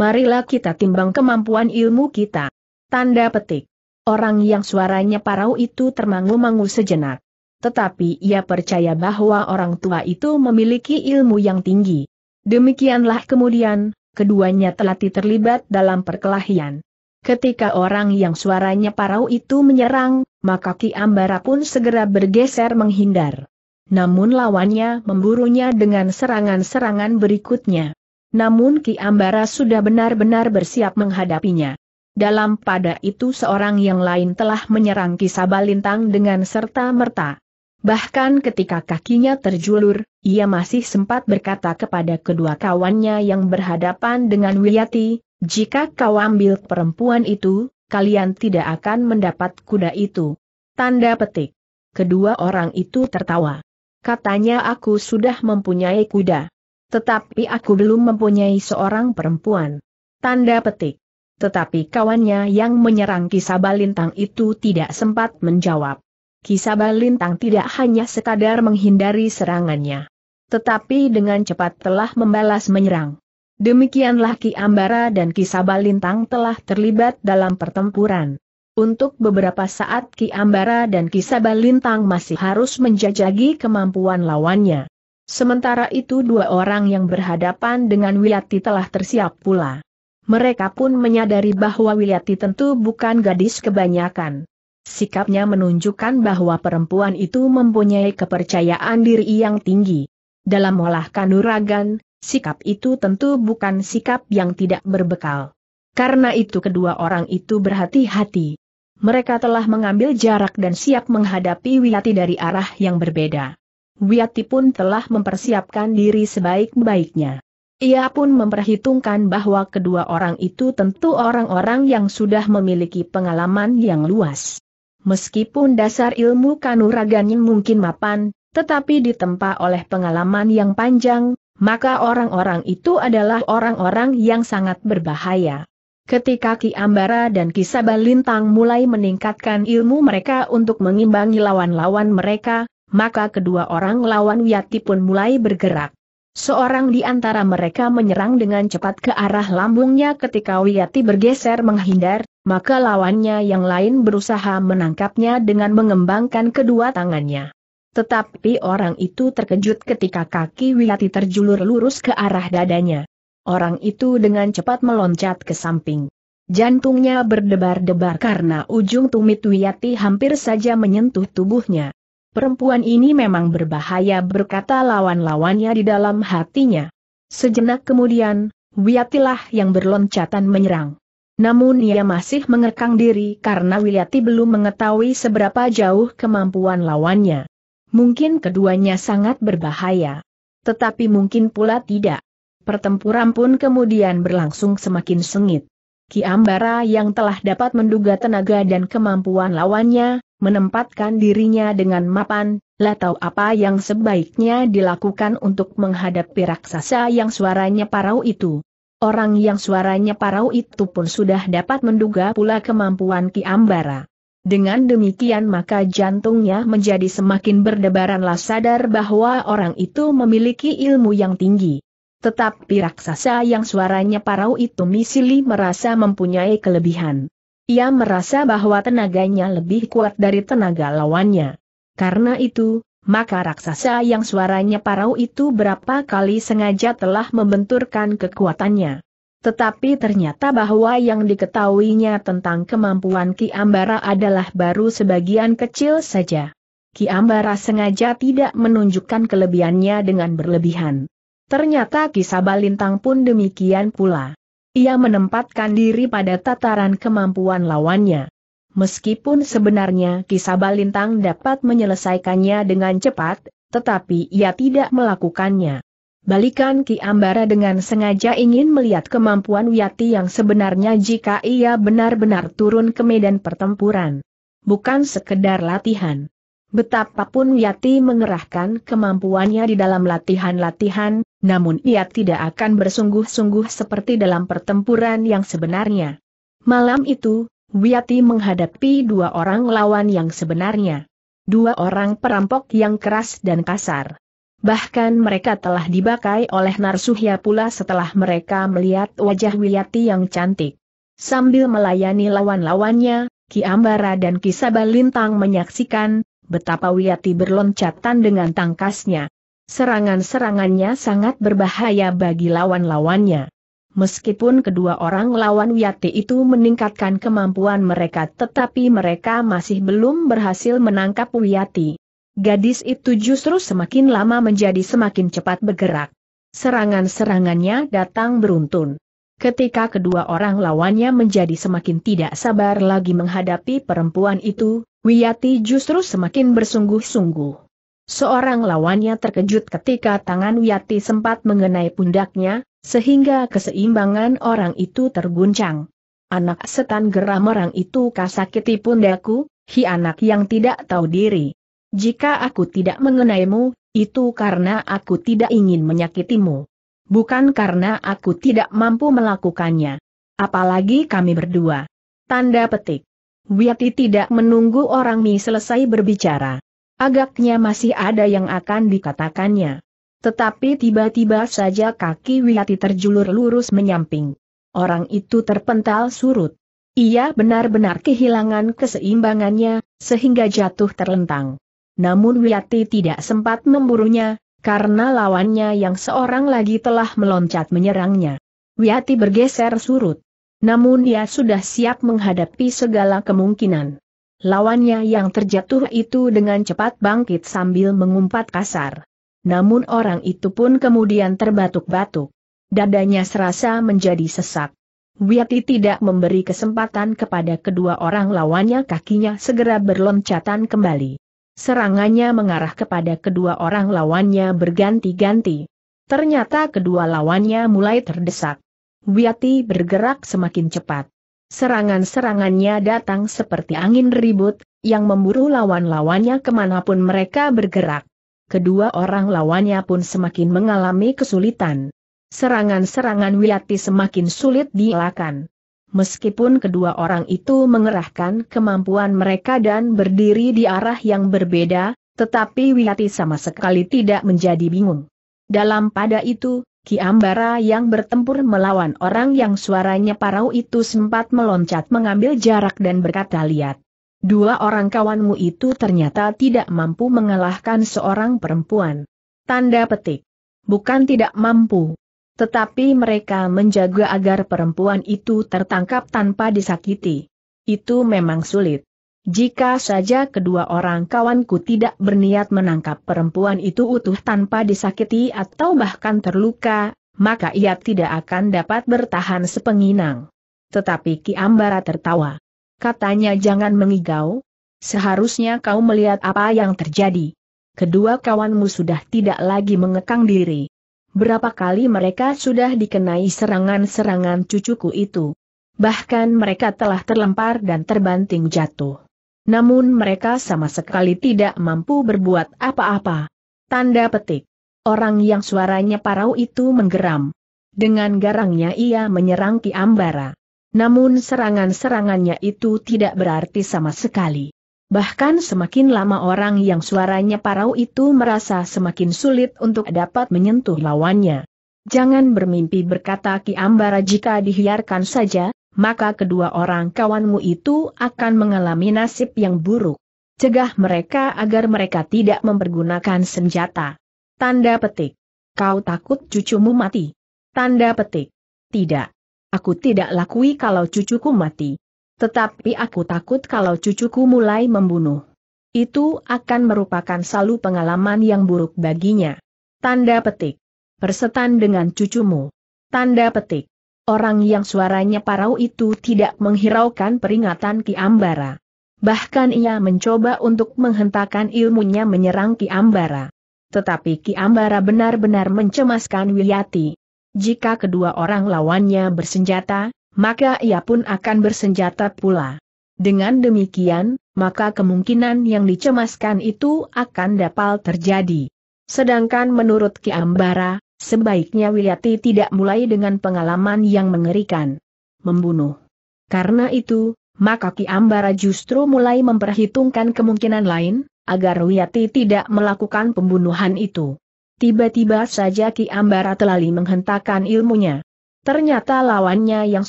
Marilah kita timbang kemampuan ilmu kita. Tanda petik. Orang yang suaranya parau itu termangu-mangu sejenak. Tetapi ia percaya bahwa orang tua itu memiliki ilmu yang tinggi. Demikianlah kemudian, keduanya telah terlibat dalam perkelahian. Ketika orang yang suaranya parau itu menyerang, maka Ki Ambara pun segera bergeser menghindar. Namun lawannya memburunya dengan serangan-serangan berikutnya. Namun Ki Ambara sudah benar-benar bersiap menghadapinya. Dalam pada itu seorang yang lain telah menyerang Ki Sabalintang dengan serta-merta. Bahkan ketika kakinya terjulur, ia masih sempat berkata kepada kedua kawannya yang berhadapan dengan Wiyati, jika kau ambil perempuan itu, kalian tidak akan mendapat kuda itu. Tanda petik. Kedua orang itu tertawa. Katanya aku sudah mempunyai kuda. Tetapi aku belum mempunyai seorang perempuan. Tanda petik. Tetapi kawannya yang menyerang kisah balintang itu tidak sempat menjawab. Kisabah Lintang tidak hanya sekadar menghindari serangannya. Tetapi dengan cepat telah membalas menyerang. Demikianlah Ki Ambara dan Kisaba Lintang telah terlibat dalam pertempuran. Untuk beberapa saat Ki Ambara dan Kisaba Lintang masih harus menjajagi kemampuan lawannya. Sementara itu dua orang yang berhadapan dengan Wilati telah tersiap pula. Mereka pun menyadari bahwa Wilati tentu bukan gadis kebanyakan. Sikapnya menunjukkan bahwa perempuan itu mempunyai kepercayaan diri yang tinggi. Dalam olah kanuragan, sikap itu tentu bukan sikap yang tidak berbekal. Karena itu kedua orang itu berhati-hati. Mereka telah mengambil jarak dan siap menghadapi Wiyati dari arah yang berbeda. Wiyati pun telah mempersiapkan diri sebaik-baiknya. Ia pun memperhitungkan bahwa kedua orang itu tentu orang-orang yang sudah memiliki pengalaman yang luas meskipun dasar ilmu kanuragannya mungkin mapan, tetapi ditempa oleh pengalaman yang panjang, maka orang-orang itu adalah orang-orang yang sangat berbahaya. Ketika Ki Ambara dan Ki Sabalintang mulai meningkatkan ilmu mereka untuk mengimbangi lawan-lawan mereka, maka kedua orang lawan Wiyati pun mulai bergerak. Seorang di antara mereka menyerang dengan cepat ke arah lambungnya ketika Wiyati bergeser menghindar, maka lawannya yang lain berusaha menangkapnya dengan mengembangkan kedua tangannya. Tetapi orang itu terkejut ketika kaki Wiyati terjulur lurus ke arah dadanya. Orang itu dengan cepat meloncat ke samping. Jantungnya berdebar-debar karena ujung tumit Wiyati hampir saja menyentuh tubuhnya. Perempuan ini memang berbahaya berkata lawan-lawannya di dalam hatinya. Sejenak kemudian, Wiyatilah yang berloncatan menyerang. Namun ia masih mengekang diri karena Wiyati belum mengetahui seberapa jauh kemampuan lawannya. Mungkin keduanya sangat berbahaya. Tetapi mungkin pula tidak. Pertempuran pun kemudian berlangsung semakin sengit. Ki Ambara yang telah dapat menduga tenaga dan kemampuan lawannya, menempatkan dirinya dengan mapan, latau apa yang sebaiknya dilakukan untuk menghadapi raksasa yang suaranya parau itu. Orang yang suaranya parau itu pun sudah dapat menduga pula kemampuan Ki Ambara. Dengan demikian maka jantungnya menjadi semakin berdebaranlah sadar bahwa orang itu memiliki ilmu yang tinggi. Tetapi raksasa yang suaranya parau itu misili merasa mempunyai kelebihan. Ia merasa bahwa tenaganya lebih kuat dari tenaga lawannya. Karena itu, maka raksasa yang suaranya parau itu berapa kali sengaja telah membenturkan kekuatannya. Tetapi ternyata bahwa yang diketahuinya tentang kemampuan Ki Ambara adalah baru sebagian kecil saja. Ki Ambara sengaja tidak menunjukkan kelebihannya dengan berlebihan. Ternyata Ki Sabalintang pun demikian pula. Ia menempatkan diri pada tataran kemampuan lawannya. Meskipun sebenarnya kisah Balintang dapat menyelesaikannya dengan cepat, tetapi ia tidak melakukannya. Balikan Ki Ambara dengan sengaja ingin melihat kemampuan Wiyati yang sebenarnya jika ia benar-benar turun ke medan pertempuran. Bukan sekedar latihan. Betapapun Wiyati mengerahkan kemampuannya di dalam latihan-latihan, namun ia tidak akan bersungguh-sungguh seperti dalam pertempuran yang sebenarnya. Malam itu, Wiyati menghadapi dua orang lawan yang sebenarnya. Dua orang perampok yang keras dan kasar. Bahkan mereka telah dibakai oleh Narsuhya pula setelah mereka melihat wajah Wiyati yang cantik. Sambil melayani lawan-lawannya, Ki Ambara dan Ki Sabalintang menyaksikan betapa Wiyati berloncatan dengan tangkasnya. Serangan-serangannya sangat berbahaya bagi lawan-lawannya. Meskipun kedua orang lawan Wiyati itu meningkatkan kemampuan mereka tetapi mereka masih belum berhasil menangkap Wiyati. Gadis itu justru semakin lama menjadi semakin cepat bergerak. Serangan-serangannya datang beruntun. Ketika kedua orang lawannya menjadi semakin tidak sabar lagi menghadapi perempuan itu, Wiyati justru semakin bersungguh-sungguh. Seorang lawannya terkejut ketika tangan Wiyati sempat mengenai pundaknya, sehingga keseimbangan orang itu terguncang. Anak setan geram orang itu kasakiti pundaku, hi anak yang tidak tahu diri. Jika aku tidak mengenaimu, itu karena aku tidak ingin menyakitimu. Bukan karena aku tidak mampu melakukannya. Apalagi kami berdua. Tanda petik. Wiyati tidak menunggu orang Mi selesai berbicara. Agaknya masih ada yang akan dikatakannya. Tetapi tiba-tiba saja kaki Wiyati terjulur lurus menyamping. Orang itu terpental surut. Ia benar-benar kehilangan keseimbangannya, sehingga jatuh terlentang. Namun Wiyati tidak sempat memburunya, karena lawannya yang seorang lagi telah meloncat menyerangnya. Wiyati bergeser surut. Namun ia sudah siap menghadapi segala kemungkinan. Lawannya yang terjatuh itu dengan cepat bangkit sambil mengumpat kasar. Namun orang itu pun kemudian terbatuk-batuk. Dadanya serasa menjadi sesak. Wiyati tidak memberi kesempatan kepada kedua orang lawannya kakinya segera berloncatan kembali. Serangannya mengarah kepada kedua orang lawannya berganti-ganti. Ternyata kedua lawannya mulai terdesak. Wiyati bergerak semakin cepat. Serangan-serangannya datang seperti angin ribut, yang memburu lawan-lawannya kemanapun mereka bergerak. Kedua orang lawannya pun semakin mengalami kesulitan. Serangan-serangan Wiyati semakin sulit dielakkan. Meskipun kedua orang itu mengerahkan kemampuan mereka dan berdiri di arah yang berbeda, tetapi Wiyati sama sekali tidak menjadi bingung. Dalam pada itu, Ki Ambara yang bertempur melawan orang yang suaranya parau itu sempat meloncat mengambil jarak dan berkata lihat. Dua orang kawanmu itu ternyata tidak mampu mengalahkan seorang perempuan. Tanda petik. Bukan tidak mampu. Tetapi mereka menjaga agar perempuan itu tertangkap tanpa disakiti. Itu memang sulit. Jika saja kedua orang kawanku tidak berniat menangkap perempuan itu utuh tanpa disakiti atau bahkan terluka, maka ia tidak akan dapat bertahan sepenginang. Tetapi Ki Ambara tertawa. Katanya jangan mengigau. Seharusnya kau melihat apa yang terjadi. Kedua kawanmu sudah tidak lagi mengekang diri. Berapa kali mereka sudah dikenai serangan-serangan cucuku itu. Bahkan mereka telah terlempar dan terbanting jatuh namun mereka sama sekali tidak mampu berbuat apa-apa. Tanda petik. Orang yang suaranya parau itu menggeram. Dengan garangnya ia menyerang Ki Ambara. Namun serangan-serangannya itu tidak berarti sama sekali. Bahkan semakin lama orang yang suaranya parau itu merasa semakin sulit untuk dapat menyentuh lawannya. Jangan bermimpi berkata Ki Ambara jika dihiarkan saja, maka kedua orang kawanmu itu akan mengalami nasib yang buruk. Cegah mereka agar mereka tidak mempergunakan senjata. Tanda petik. Kau takut cucumu mati. Tanda petik. Tidak. Aku tidak lakui kalau cucuku mati. Tetapi aku takut kalau cucuku mulai membunuh. Itu akan merupakan selalu pengalaman yang buruk baginya. Tanda petik. Persetan dengan cucumu. Tanda petik orang yang suaranya parau itu tidak menghiraukan peringatan Ki Ambara. Bahkan ia mencoba untuk menghentakkan ilmunya menyerang Ki Ambara. Tetapi Ki Ambara benar-benar mencemaskan Wiyati. Jika kedua orang lawannya bersenjata, maka ia pun akan bersenjata pula. Dengan demikian, maka kemungkinan yang dicemaskan itu akan dapat terjadi. Sedangkan menurut Ki Ambara, Sebaiknya Wiyati tidak mulai dengan pengalaman yang mengerikan. Membunuh. Karena itu, maka Ki Ambara justru mulai memperhitungkan kemungkinan lain, agar Wiyati tidak melakukan pembunuhan itu. Tiba-tiba saja Ki Ambara telali menghentakkan ilmunya. Ternyata lawannya yang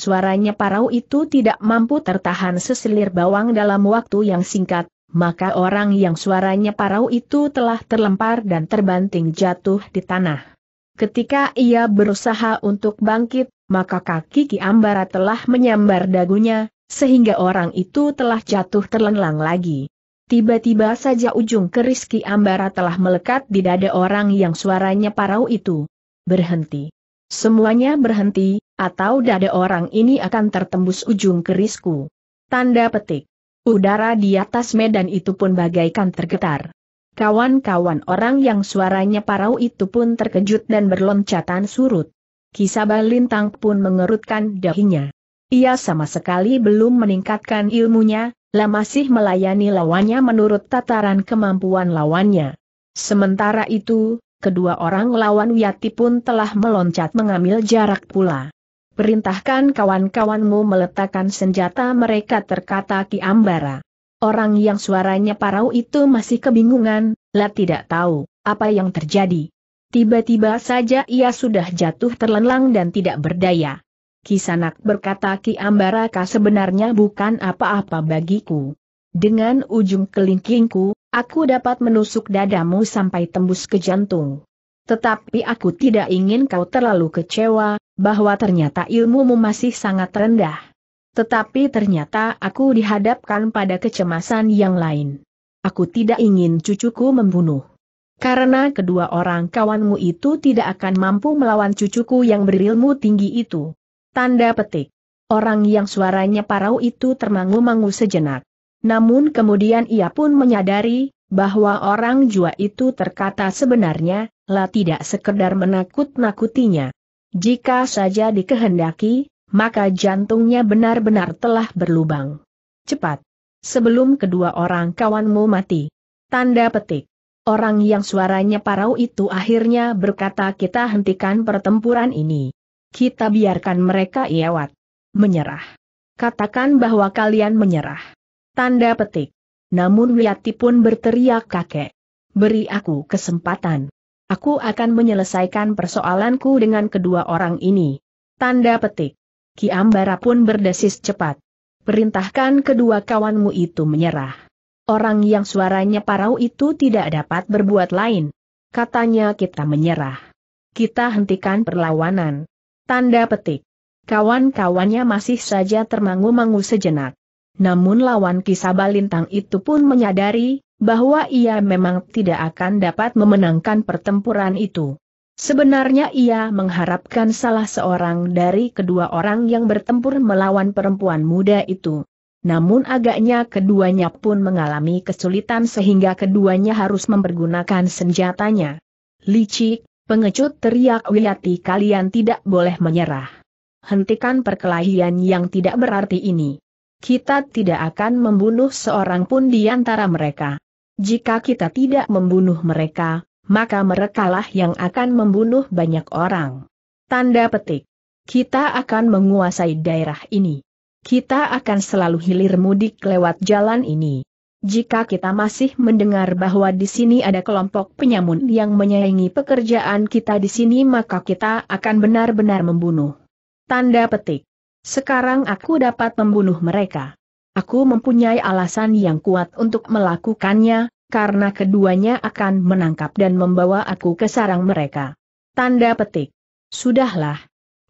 suaranya parau itu tidak mampu tertahan seselir bawang dalam waktu yang singkat, maka orang yang suaranya parau itu telah terlempar dan terbanting jatuh di tanah. Ketika ia berusaha untuk bangkit, maka kaki Ki Ambara telah menyambar dagunya, sehingga orang itu telah jatuh terlenglang lagi. Tiba-tiba saja ujung keris Ki Ambara telah melekat di dada orang yang suaranya parau itu. Berhenti. Semuanya berhenti, atau dada orang ini akan tertembus ujung kerisku. Tanda petik. Udara di atas medan itu pun bagaikan tergetar. Kawan-kawan orang yang suaranya parau itu pun terkejut dan berloncatan surut. Kisabah Lintang pun mengerutkan dahinya. Ia sama sekali belum meningkatkan ilmunya, lah masih melayani lawannya menurut tataran kemampuan lawannya. Sementara itu, kedua orang lawan Wiyati pun telah meloncat mengambil jarak pula. Perintahkan kawan-kawanmu meletakkan senjata mereka terkata Ki Ambara. Orang yang suaranya parau itu masih kebingungan, lah tidak tahu apa yang terjadi. Tiba-tiba saja ia sudah jatuh terlenlang dan tidak berdaya. Kisanak berkata Ki Ambaraka sebenarnya bukan apa-apa bagiku. Dengan ujung kelingkingku, aku dapat menusuk dadamu sampai tembus ke jantung. Tetapi aku tidak ingin kau terlalu kecewa, bahwa ternyata ilmumu masih sangat rendah. Tetapi ternyata aku dihadapkan pada kecemasan yang lain. Aku tidak ingin cucuku membunuh. Karena kedua orang kawanmu itu tidak akan mampu melawan cucuku yang berilmu tinggi itu. Tanda petik. Orang yang suaranya parau itu termangu-mangu sejenak. Namun kemudian ia pun menyadari, bahwa orang jua itu terkata sebenarnya, lah tidak sekedar menakut-nakutinya. Jika saja dikehendaki, maka jantungnya benar-benar telah berlubang. Cepat! Sebelum kedua orang kawanmu mati. Tanda petik. Orang yang suaranya parau itu akhirnya berkata kita hentikan pertempuran ini. Kita biarkan mereka iawat. Menyerah. Katakan bahwa kalian menyerah. Tanda petik. Namun Wiyati pun berteriak kakek. Beri aku kesempatan. Aku akan menyelesaikan persoalanku dengan kedua orang ini. Tanda petik. Ki Ambara pun berdesis cepat. Perintahkan kedua kawanmu itu menyerah. Orang yang suaranya parau itu tidak dapat berbuat lain. Katanya kita menyerah. Kita hentikan perlawanan. Tanda petik. Kawan-kawannya masih saja termangu-mangu sejenak. Namun lawan Sabalintang itu pun menyadari, bahwa ia memang tidak akan dapat memenangkan pertempuran itu. Sebenarnya ia mengharapkan salah seorang dari kedua orang yang bertempur melawan perempuan muda itu. Namun agaknya keduanya pun mengalami kesulitan sehingga keduanya harus mempergunakan senjatanya. Licik, pengecut teriak Wiyati kalian tidak boleh menyerah. Hentikan perkelahian yang tidak berarti ini. Kita tidak akan membunuh seorang pun di antara mereka. Jika kita tidak membunuh mereka, maka merekalah yang akan membunuh banyak orang. Tanda petik. Kita akan menguasai daerah ini. Kita akan selalu hilir mudik lewat jalan ini. Jika kita masih mendengar bahwa di sini ada kelompok penyamun yang menyaingi pekerjaan kita di sini maka kita akan benar-benar membunuh. Tanda petik. Sekarang aku dapat membunuh mereka. Aku mempunyai alasan yang kuat untuk melakukannya, karena keduanya akan menangkap dan membawa aku ke sarang mereka. Tanda petik. Sudahlah.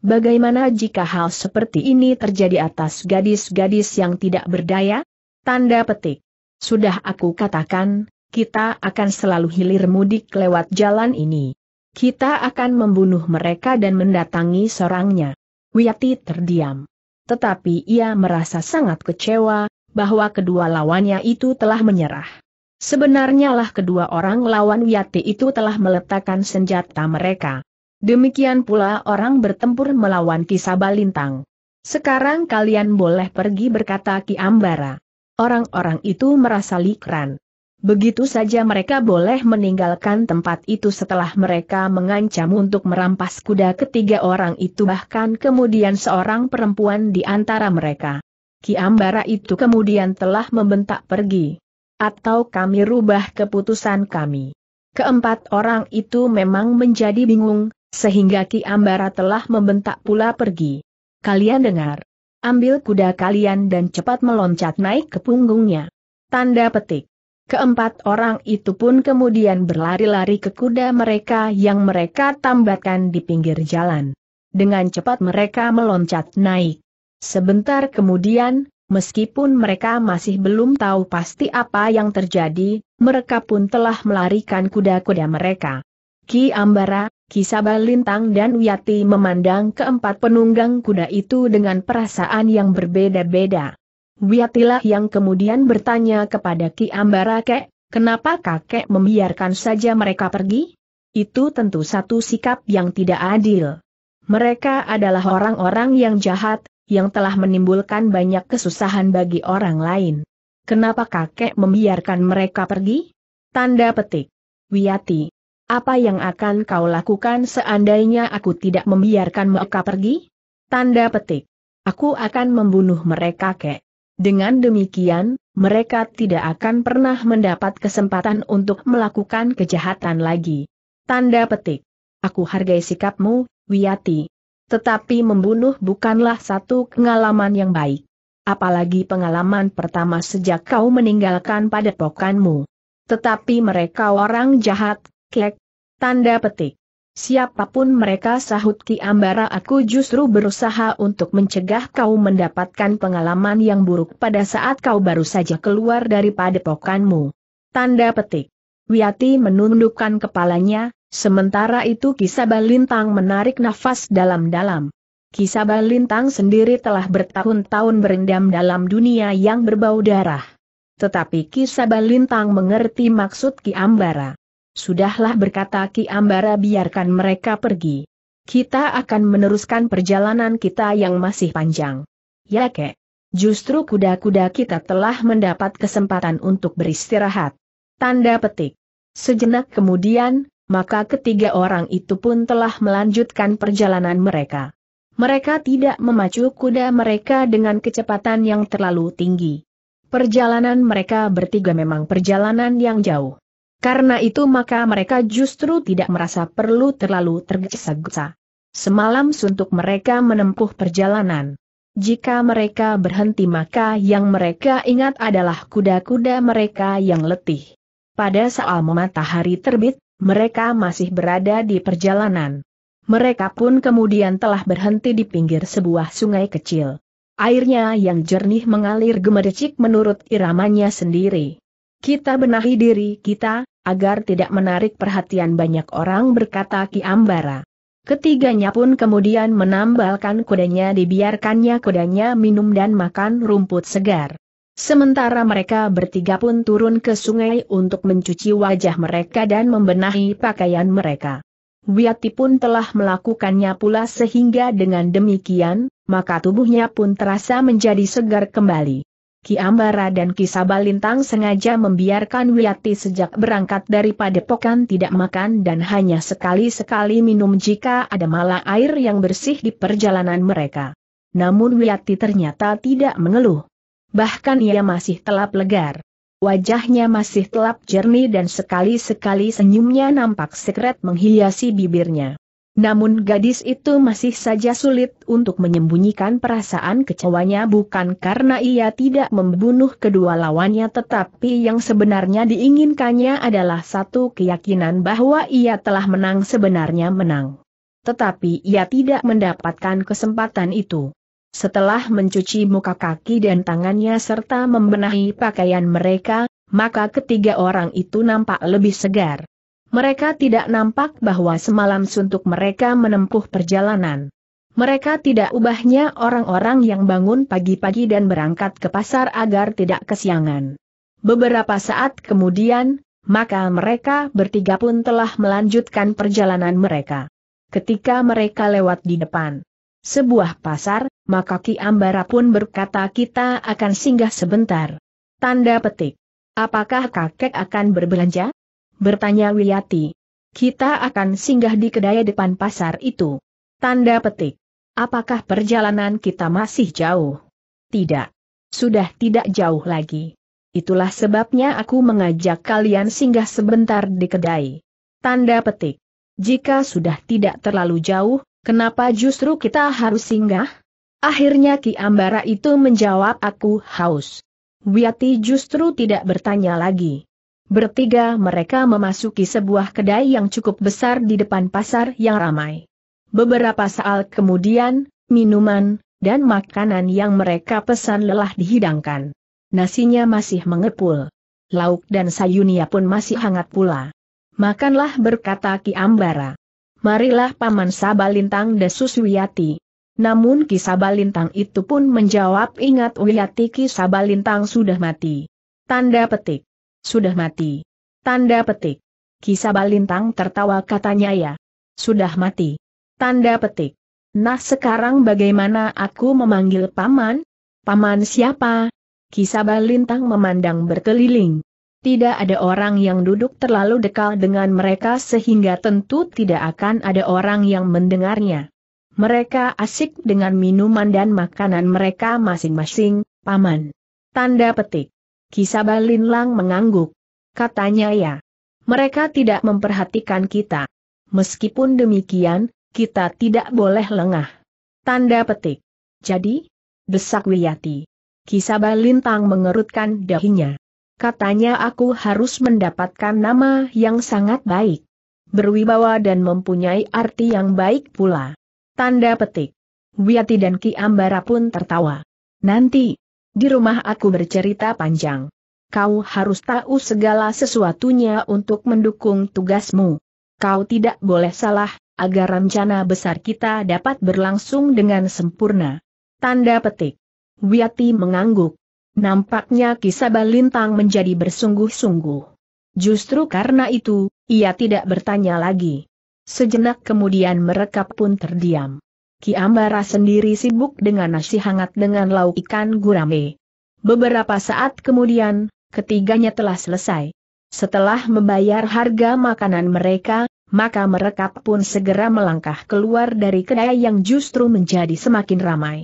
Bagaimana jika hal seperti ini terjadi atas gadis-gadis yang tidak berdaya? Tanda petik. Sudah aku katakan, kita akan selalu hilir mudik lewat jalan ini. Kita akan membunuh mereka dan mendatangi sorangnya. Wiyati terdiam. Tetapi ia merasa sangat kecewa, bahwa kedua lawannya itu telah menyerah. Sebenarnya lah kedua orang lawan Yati itu telah meletakkan senjata mereka. Demikian pula orang bertempur melawan Kisabalintang. Sekarang kalian boleh pergi berkata Ki Ambara. Orang-orang itu merasa likran. Begitu saja mereka boleh meninggalkan tempat itu setelah mereka mengancam untuk merampas kuda ketiga orang itu bahkan kemudian seorang perempuan di antara mereka. Ki Ambara itu kemudian telah membentak pergi atau kami rubah keputusan kami. Keempat orang itu memang menjadi bingung, sehingga Ki Ambara telah membentak pula pergi. Kalian dengar. Ambil kuda kalian dan cepat meloncat naik ke punggungnya. Tanda petik. Keempat orang itu pun kemudian berlari-lari ke kuda mereka yang mereka tambatkan di pinggir jalan. Dengan cepat mereka meloncat naik. Sebentar kemudian, meskipun mereka masih belum tahu pasti apa yang terjadi, mereka pun telah melarikan kuda-kuda mereka. Ki Ambara, Sabah Lintang dan Wiyati memandang keempat penunggang kuda itu dengan perasaan yang berbeda-beda. Wiyatilah yang kemudian bertanya kepada Ki Ambara kek, kenapa kakek membiarkan saja mereka pergi? Itu tentu satu sikap yang tidak adil. Mereka adalah orang-orang yang jahat, yang telah menimbulkan banyak kesusahan bagi orang lain. Kenapa kakek membiarkan mereka pergi? Tanda petik. Wiyati. Apa yang akan kau lakukan seandainya aku tidak membiarkan mereka pergi? Tanda petik. Aku akan membunuh mereka kek. Dengan demikian, mereka tidak akan pernah mendapat kesempatan untuk melakukan kejahatan lagi. Tanda petik. Aku hargai sikapmu, Wiyati. Tetapi membunuh bukanlah satu pengalaman yang baik. Apalagi pengalaman pertama sejak kau meninggalkan padepokanmu. Tetapi mereka orang jahat, Klek. Tanda petik. Siapapun mereka sahut Ki Ambara aku justru berusaha untuk mencegah kau mendapatkan pengalaman yang buruk pada saat kau baru saja keluar dari padepokanmu. Tanda petik. Wiati menundukkan kepalanya, Sementara itu Kisabah Lintang menarik nafas dalam-dalam. Kisabah Lintang sendiri telah bertahun-tahun berendam dalam dunia yang berbau darah. Tetapi Kisabah Lintang mengerti maksud Ki Ambara. Sudahlah berkata Ki Ambara biarkan mereka pergi. Kita akan meneruskan perjalanan kita yang masih panjang. Ya kek. Justru kuda-kuda kita telah mendapat kesempatan untuk beristirahat. Tanda petik. Sejenak kemudian, maka ketiga orang itu pun telah melanjutkan perjalanan mereka. Mereka tidak memacu kuda mereka dengan kecepatan yang terlalu tinggi. Perjalanan mereka bertiga memang perjalanan yang jauh. Karena itu maka mereka justru tidak merasa perlu terlalu tergesa-gesa. Semalam suntuk mereka menempuh perjalanan. Jika mereka berhenti maka yang mereka ingat adalah kuda-kuda mereka yang letih. Pada saat matahari terbit, mereka masih berada di perjalanan. Mereka pun kemudian telah berhenti di pinggir sebuah sungai kecil. Airnya yang jernih mengalir gemericik menurut iramanya sendiri. Kita benahi diri kita, agar tidak menarik perhatian banyak orang berkata Ki Ambara. Ketiganya pun kemudian menambalkan kudanya dibiarkannya kudanya minum dan makan rumput segar. Sementara mereka bertiga pun turun ke sungai untuk mencuci wajah mereka dan membenahi pakaian mereka. Wiyati pun telah melakukannya pula sehingga dengan demikian, maka tubuhnya pun terasa menjadi segar kembali. Ki Ambara dan Ki Sabalintang sengaja membiarkan Wiyati sejak berangkat dari padepokan tidak makan dan hanya sekali-sekali minum jika ada malah air yang bersih di perjalanan mereka. Namun Wiyati ternyata tidak mengeluh bahkan ia masih telap legar. Wajahnya masih telap jernih dan sekali-sekali senyumnya nampak sekret menghiasi bibirnya. Namun gadis itu masih saja sulit untuk menyembunyikan perasaan kecewanya bukan karena ia tidak membunuh kedua lawannya tetapi yang sebenarnya diinginkannya adalah satu keyakinan bahwa ia telah menang sebenarnya menang. Tetapi ia tidak mendapatkan kesempatan itu. Setelah mencuci muka kaki dan tangannya serta membenahi pakaian mereka, maka ketiga orang itu nampak lebih segar. Mereka tidak nampak bahwa semalam suntuk mereka menempuh perjalanan. Mereka tidak ubahnya orang-orang yang bangun pagi-pagi dan berangkat ke pasar agar tidak kesiangan. Beberapa saat kemudian, maka mereka bertiga pun telah melanjutkan perjalanan mereka. Ketika mereka lewat di depan sebuah pasar, maka Ki Ambara pun berkata kita akan singgah sebentar. Tanda petik. Apakah kakek akan berbelanja? Bertanya Wiyati. Kita akan singgah di kedai depan pasar itu. Tanda petik. Apakah perjalanan kita masih jauh? Tidak. Sudah tidak jauh lagi. Itulah sebabnya aku mengajak kalian singgah sebentar di kedai. Tanda petik. Jika sudah tidak terlalu jauh, Kenapa justru kita harus singgah? Akhirnya Ki Ambara itu menjawab aku haus. Wiati justru tidak bertanya lagi. Bertiga mereka memasuki sebuah kedai yang cukup besar di depan pasar yang ramai. Beberapa saat kemudian, minuman, dan makanan yang mereka pesan lelah dihidangkan. Nasinya masih mengepul. Lauk dan sayurnya pun masih hangat pula. Makanlah berkata Ki Ambara marilah Paman Sabalintang desus Wiyati. Namun Ki Sabalintang itu pun menjawab ingat Wiyati Ki Sabalintang sudah mati. Tanda petik. Sudah mati. Tanda petik. Ki Sabalintang tertawa katanya ya. Sudah mati. Tanda petik. Nah sekarang bagaimana aku memanggil paman? Paman siapa? Ki Sabalintang memandang berkeliling. Tidak ada orang yang duduk terlalu dekat dengan mereka sehingga tentu tidak akan ada orang yang mendengarnya. Mereka asik dengan minuman dan makanan mereka masing-masing, paman. Tanda petik. Kisaba Linlang mengangguk. Katanya ya. Mereka tidak memperhatikan kita. Meskipun demikian, kita tidak boleh lengah. Tanda petik. Jadi, desak Wiyati. Kisaba Lintang mengerutkan dahinya. Katanya aku harus mendapatkan nama yang sangat baik. Berwibawa dan mempunyai arti yang baik pula. Tanda petik. Wiyati dan Ki Ambara pun tertawa. Nanti, di rumah aku bercerita panjang. Kau harus tahu segala sesuatunya untuk mendukung tugasmu. Kau tidak boleh salah, agar rencana besar kita dapat berlangsung dengan sempurna. Tanda petik. Wiyati mengangguk. Nampaknya kisah Balintang menjadi bersungguh-sungguh. Justru karena itu, ia tidak bertanya lagi. Sejenak kemudian mereka pun terdiam. Ki Ambara sendiri sibuk dengan nasi hangat dengan lauk ikan gurame. Beberapa saat kemudian, ketiganya telah selesai. Setelah membayar harga makanan mereka, maka mereka pun segera melangkah keluar dari kedai yang justru menjadi semakin ramai.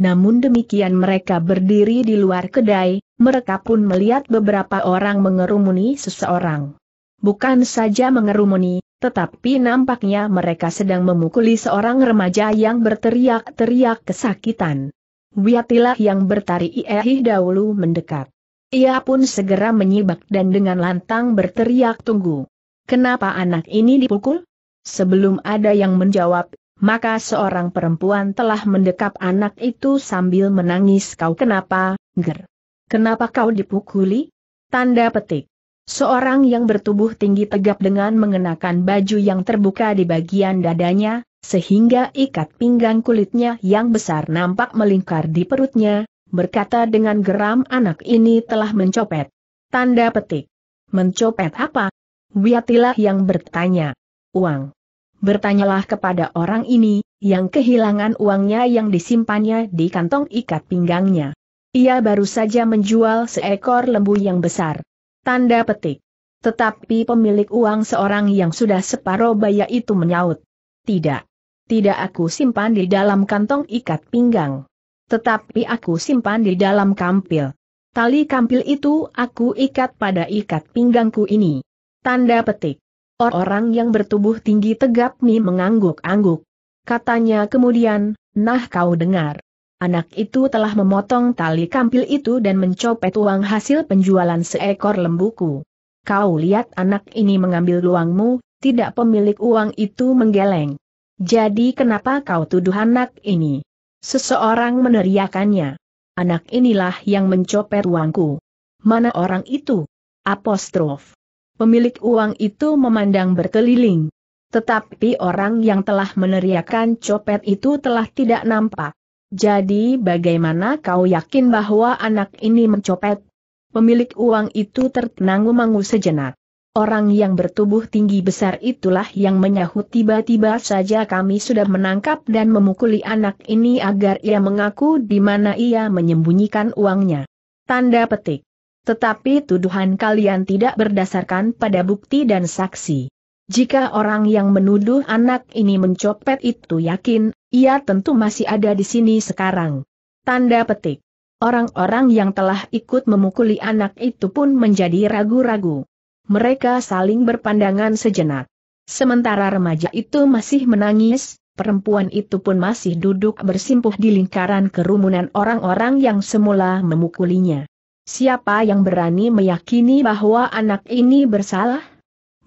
Namun demikian mereka berdiri di luar kedai, mereka pun melihat beberapa orang mengerumuni seseorang. Bukan saja mengerumuni, tetapi nampaknya mereka sedang memukuli seorang remaja yang berteriak-teriak kesakitan. Wiatilah yang bertari Iehih dahulu mendekat. Ia pun segera menyibak dan dengan lantang berteriak tunggu. Kenapa anak ini dipukul? Sebelum ada yang menjawab, maka seorang perempuan telah mendekap anak itu sambil menangis kau kenapa, ger? Kenapa kau dipukuli? Tanda petik. Seorang yang bertubuh tinggi tegap dengan mengenakan baju yang terbuka di bagian dadanya, sehingga ikat pinggang kulitnya yang besar nampak melingkar di perutnya, berkata dengan geram anak ini telah mencopet. Tanda petik. Mencopet apa? Wiatilah yang bertanya. Uang bertanyalah kepada orang ini, yang kehilangan uangnya yang disimpannya di kantong ikat pinggangnya. Ia baru saja menjual seekor lembu yang besar. Tanda petik. Tetapi pemilik uang seorang yang sudah separoh baya itu menyaut. Tidak. Tidak aku simpan di dalam kantong ikat pinggang. Tetapi aku simpan di dalam kampil. Tali kampil itu aku ikat pada ikat pinggangku ini. Tanda petik. Orang yang bertubuh tinggi tegap Mi mengangguk-angguk. Katanya kemudian, nah kau dengar. Anak itu telah memotong tali kampil itu dan mencopet uang hasil penjualan seekor lembuku. Kau lihat anak ini mengambil uangmu, tidak pemilik uang itu menggeleng. Jadi kenapa kau tuduh anak ini? Seseorang meneriakannya. Anak inilah yang mencopet uangku. Mana orang itu? Apostrof pemilik uang itu memandang berkeliling. Tetapi orang yang telah meneriakan copet itu telah tidak nampak. Jadi bagaimana kau yakin bahwa anak ini mencopet? Pemilik uang itu tertenang mangu sejenak. Orang yang bertubuh tinggi besar itulah yang menyahut tiba-tiba saja kami sudah menangkap dan memukuli anak ini agar ia mengaku di mana ia menyembunyikan uangnya. Tanda petik. Tetapi tuduhan kalian tidak berdasarkan pada bukti dan saksi. Jika orang yang menuduh anak ini mencopet itu yakin, ia tentu masih ada di sini sekarang. Tanda petik. Orang-orang yang telah ikut memukuli anak itu pun menjadi ragu-ragu. Mereka saling berpandangan sejenak. Sementara remaja itu masih menangis, perempuan itu pun masih duduk bersimpuh di lingkaran kerumunan orang-orang yang semula memukulinya siapa yang berani meyakini bahwa anak ini bersalah?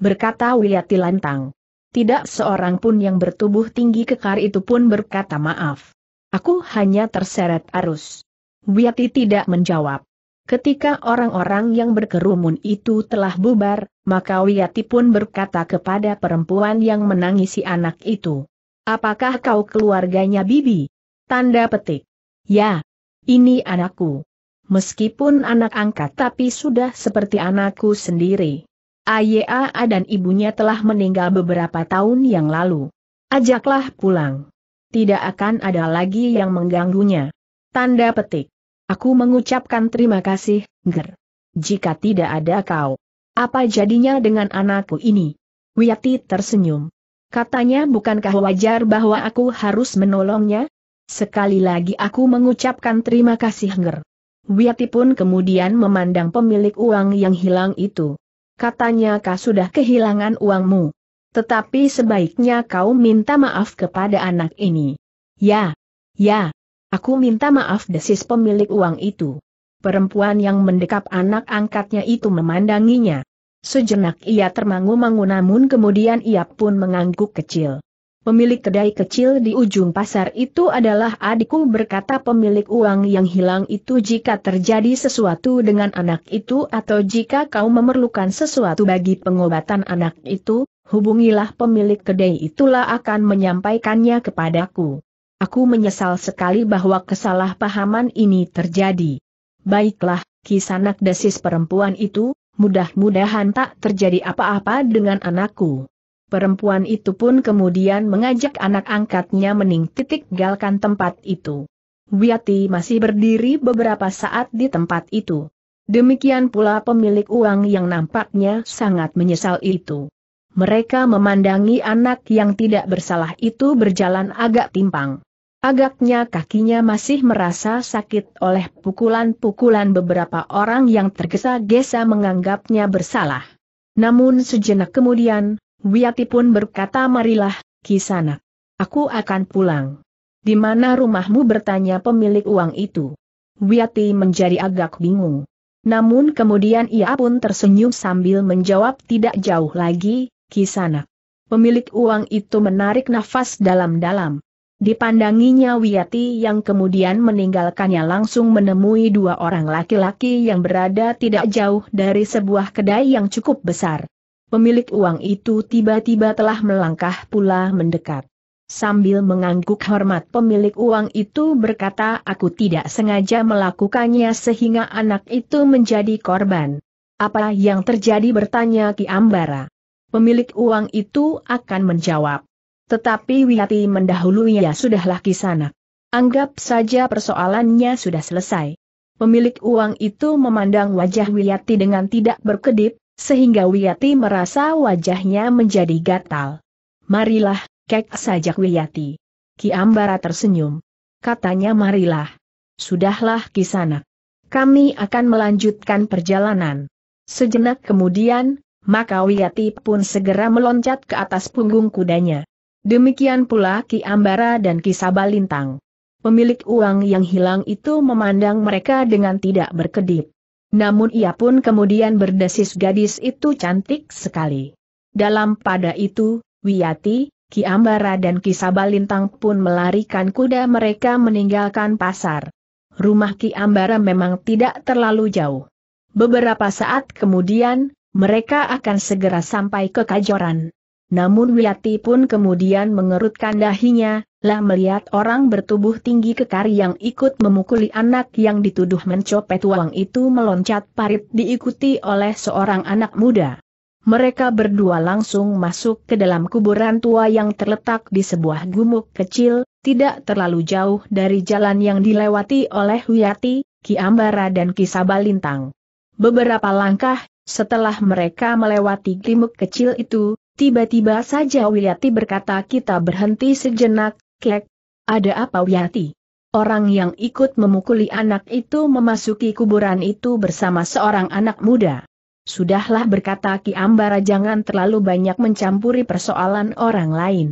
Berkata Wiliati lantang. Tidak seorang pun yang bertubuh tinggi kekar itu pun berkata maaf. Aku hanya terseret arus. Wiyati tidak menjawab. Ketika orang-orang yang berkerumun itu telah bubar, maka Wiyati pun berkata kepada perempuan yang menangisi anak itu. Apakah kau keluarganya Bibi? Tanda petik. Ya. Ini anakku meskipun anak angkat tapi sudah seperti anakku sendiri. Ayaa dan ibunya telah meninggal beberapa tahun yang lalu. Ajaklah pulang. Tidak akan ada lagi yang mengganggunya. Tanda petik. Aku mengucapkan terima kasih, Ger. Jika tidak ada kau, apa jadinya dengan anakku ini? Wiyati tersenyum. Katanya bukankah wajar bahwa aku harus menolongnya? Sekali lagi aku mengucapkan terima kasih Ger. Wiyati pun kemudian memandang pemilik uang yang hilang itu. Katanya kau sudah kehilangan uangmu. Tetapi sebaiknya kau minta maaf kepada anak ini. Ya, ya, aku minta maaf desis pemilik uang itu. Perempuan yang mendekap anak angkatnya itu memandanginya. Sejenak ia termangu-mangu namun kemudian ia pun mengangguk kecil. Pemilik kedai kecil di ujung pasar itu adalah adikku berkata pemilik uang yang hilang itu jika terjadi sesuatu dengan anak itu atau jika kau memerlukan sesuatu bagi pengobatan anak itu, hubungilah pemilik kedai itulah akan menyampaikannya kepadaku. Aku menyesal sekali bahwa kesalahpahaman ini terjadi. Baiklah, kisanak desis perempuan itu, mudah-mudahan tak terjadi apa-apa dengan anakku. Perempuan itu pun kemudian mengajak anak angkatnya titik galkan tempat itu. Wiyati masih berdiri beberapa saat di tempat itu. Demikian pula pemilik uang yang nampaknya sangat menyesal itu. Mereka memandangi anak yang tidak bersalah itu berjalan agak timpang. Agaknya kakinya masih merasa sakit oleh pukulan-pukulan beberapa orang yang tergesa-gesa menganggapnya bersalah. Namun sejenak kemudian, Wiyati pun berkata marilah, Kisanak. Aku akan pulang. Di mana rumahmu bertanya pemilik uang itu? Wiyati menjadi agak bingung. Namun kemudian ia pun tersenyum sambil menjawab tidak jauh lagi, Kisanak. Pemilik uang itu menarik nafas dalam-dalam. Dipandanginya Wiyati yang kemudian meninggalkannya langsung menemui dua orang laki-laki yang berada tidak jauh dari sebuah kedai yang cukup besar pemilik uang itu tiba-tiba telah melangkah pula mendekat. Sambil mengangguk hormat pemilik uang itu berkata aku tidak sengaja melakukannya sehingga anak itu menjadi korban. Apa yang terjadi bertanya Ki Ambara. Pemilik uang itu akan menjawab. Tetapi Wiyati mendahului ya sudahlah kisanak. Anggap saja persoalannya sudah selesai. Pemilik uang itu memandang wajah Wiyati dengan tidak berkedip, sehingga Wiyati merasa wajahnya menjadi gatal. Marilah, kek sajak Wiyati. Ki Ambara tersenyum. Katanya marilah. Sudahlah kisanak. Kami akan melanjutkan perjalanan. Sejenak kemudian, maka Wiyati pun segera meloncat ke atas punggung kudanya. Demikian pula Ki Ambara dan Ki Sabalintang. Pemilik uang yang hilang itu memandang mereka dengan tidak berkedip. Namun ia pun kemudian berdesis gadis itu cantik sekali. Dalam pada itu, Wiyati, Ki Ambara dan Ki Sabalintang pun melarikan kuda mereka meninggalkan pasar. Rumah Ki Ambara memang tidak terlalu jauh. Beberapa saat kemudian, mereka akan segera sampai ke Kajoran namun Wiyati pun kemudian mengerutkan dahinya, lah melihat orang bertubuh tinggi kekar yang ikut memukuli anak yang dituduh mencopet uang itu meloncat parit diikuti oleh seorang anak muda. Mereka berdua langsung masuk ke dalam kuburan tua yang terletak di sebuah gumuk kecil, tidak terlalu jauh dari jalan yang dilewati oleh Wiyati, Ki Ambara dan Ki Sabalintang. Beberapa langkah, setelah mereka melewati gumuk kecil itu, Tiba-tiba saja Wiyati berkata kita berhenti sejenak, kek. Ada apa Wiyati? Orang yang ikut memukuli anak itu memasuki kuburan itu bersama seorang anak muda. Sudahlah berkata Ki Ambara jangan terlalu banyak mencampuri persoalan orang lain.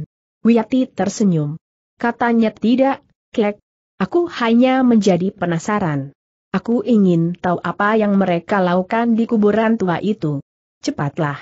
Wiyati tersenyum. Katanya tidak, kek. Aku hanya menjadi penasaran. Aku ingin tahu apa yang mereka lakukan di kuburan tua itu. Cepatlah.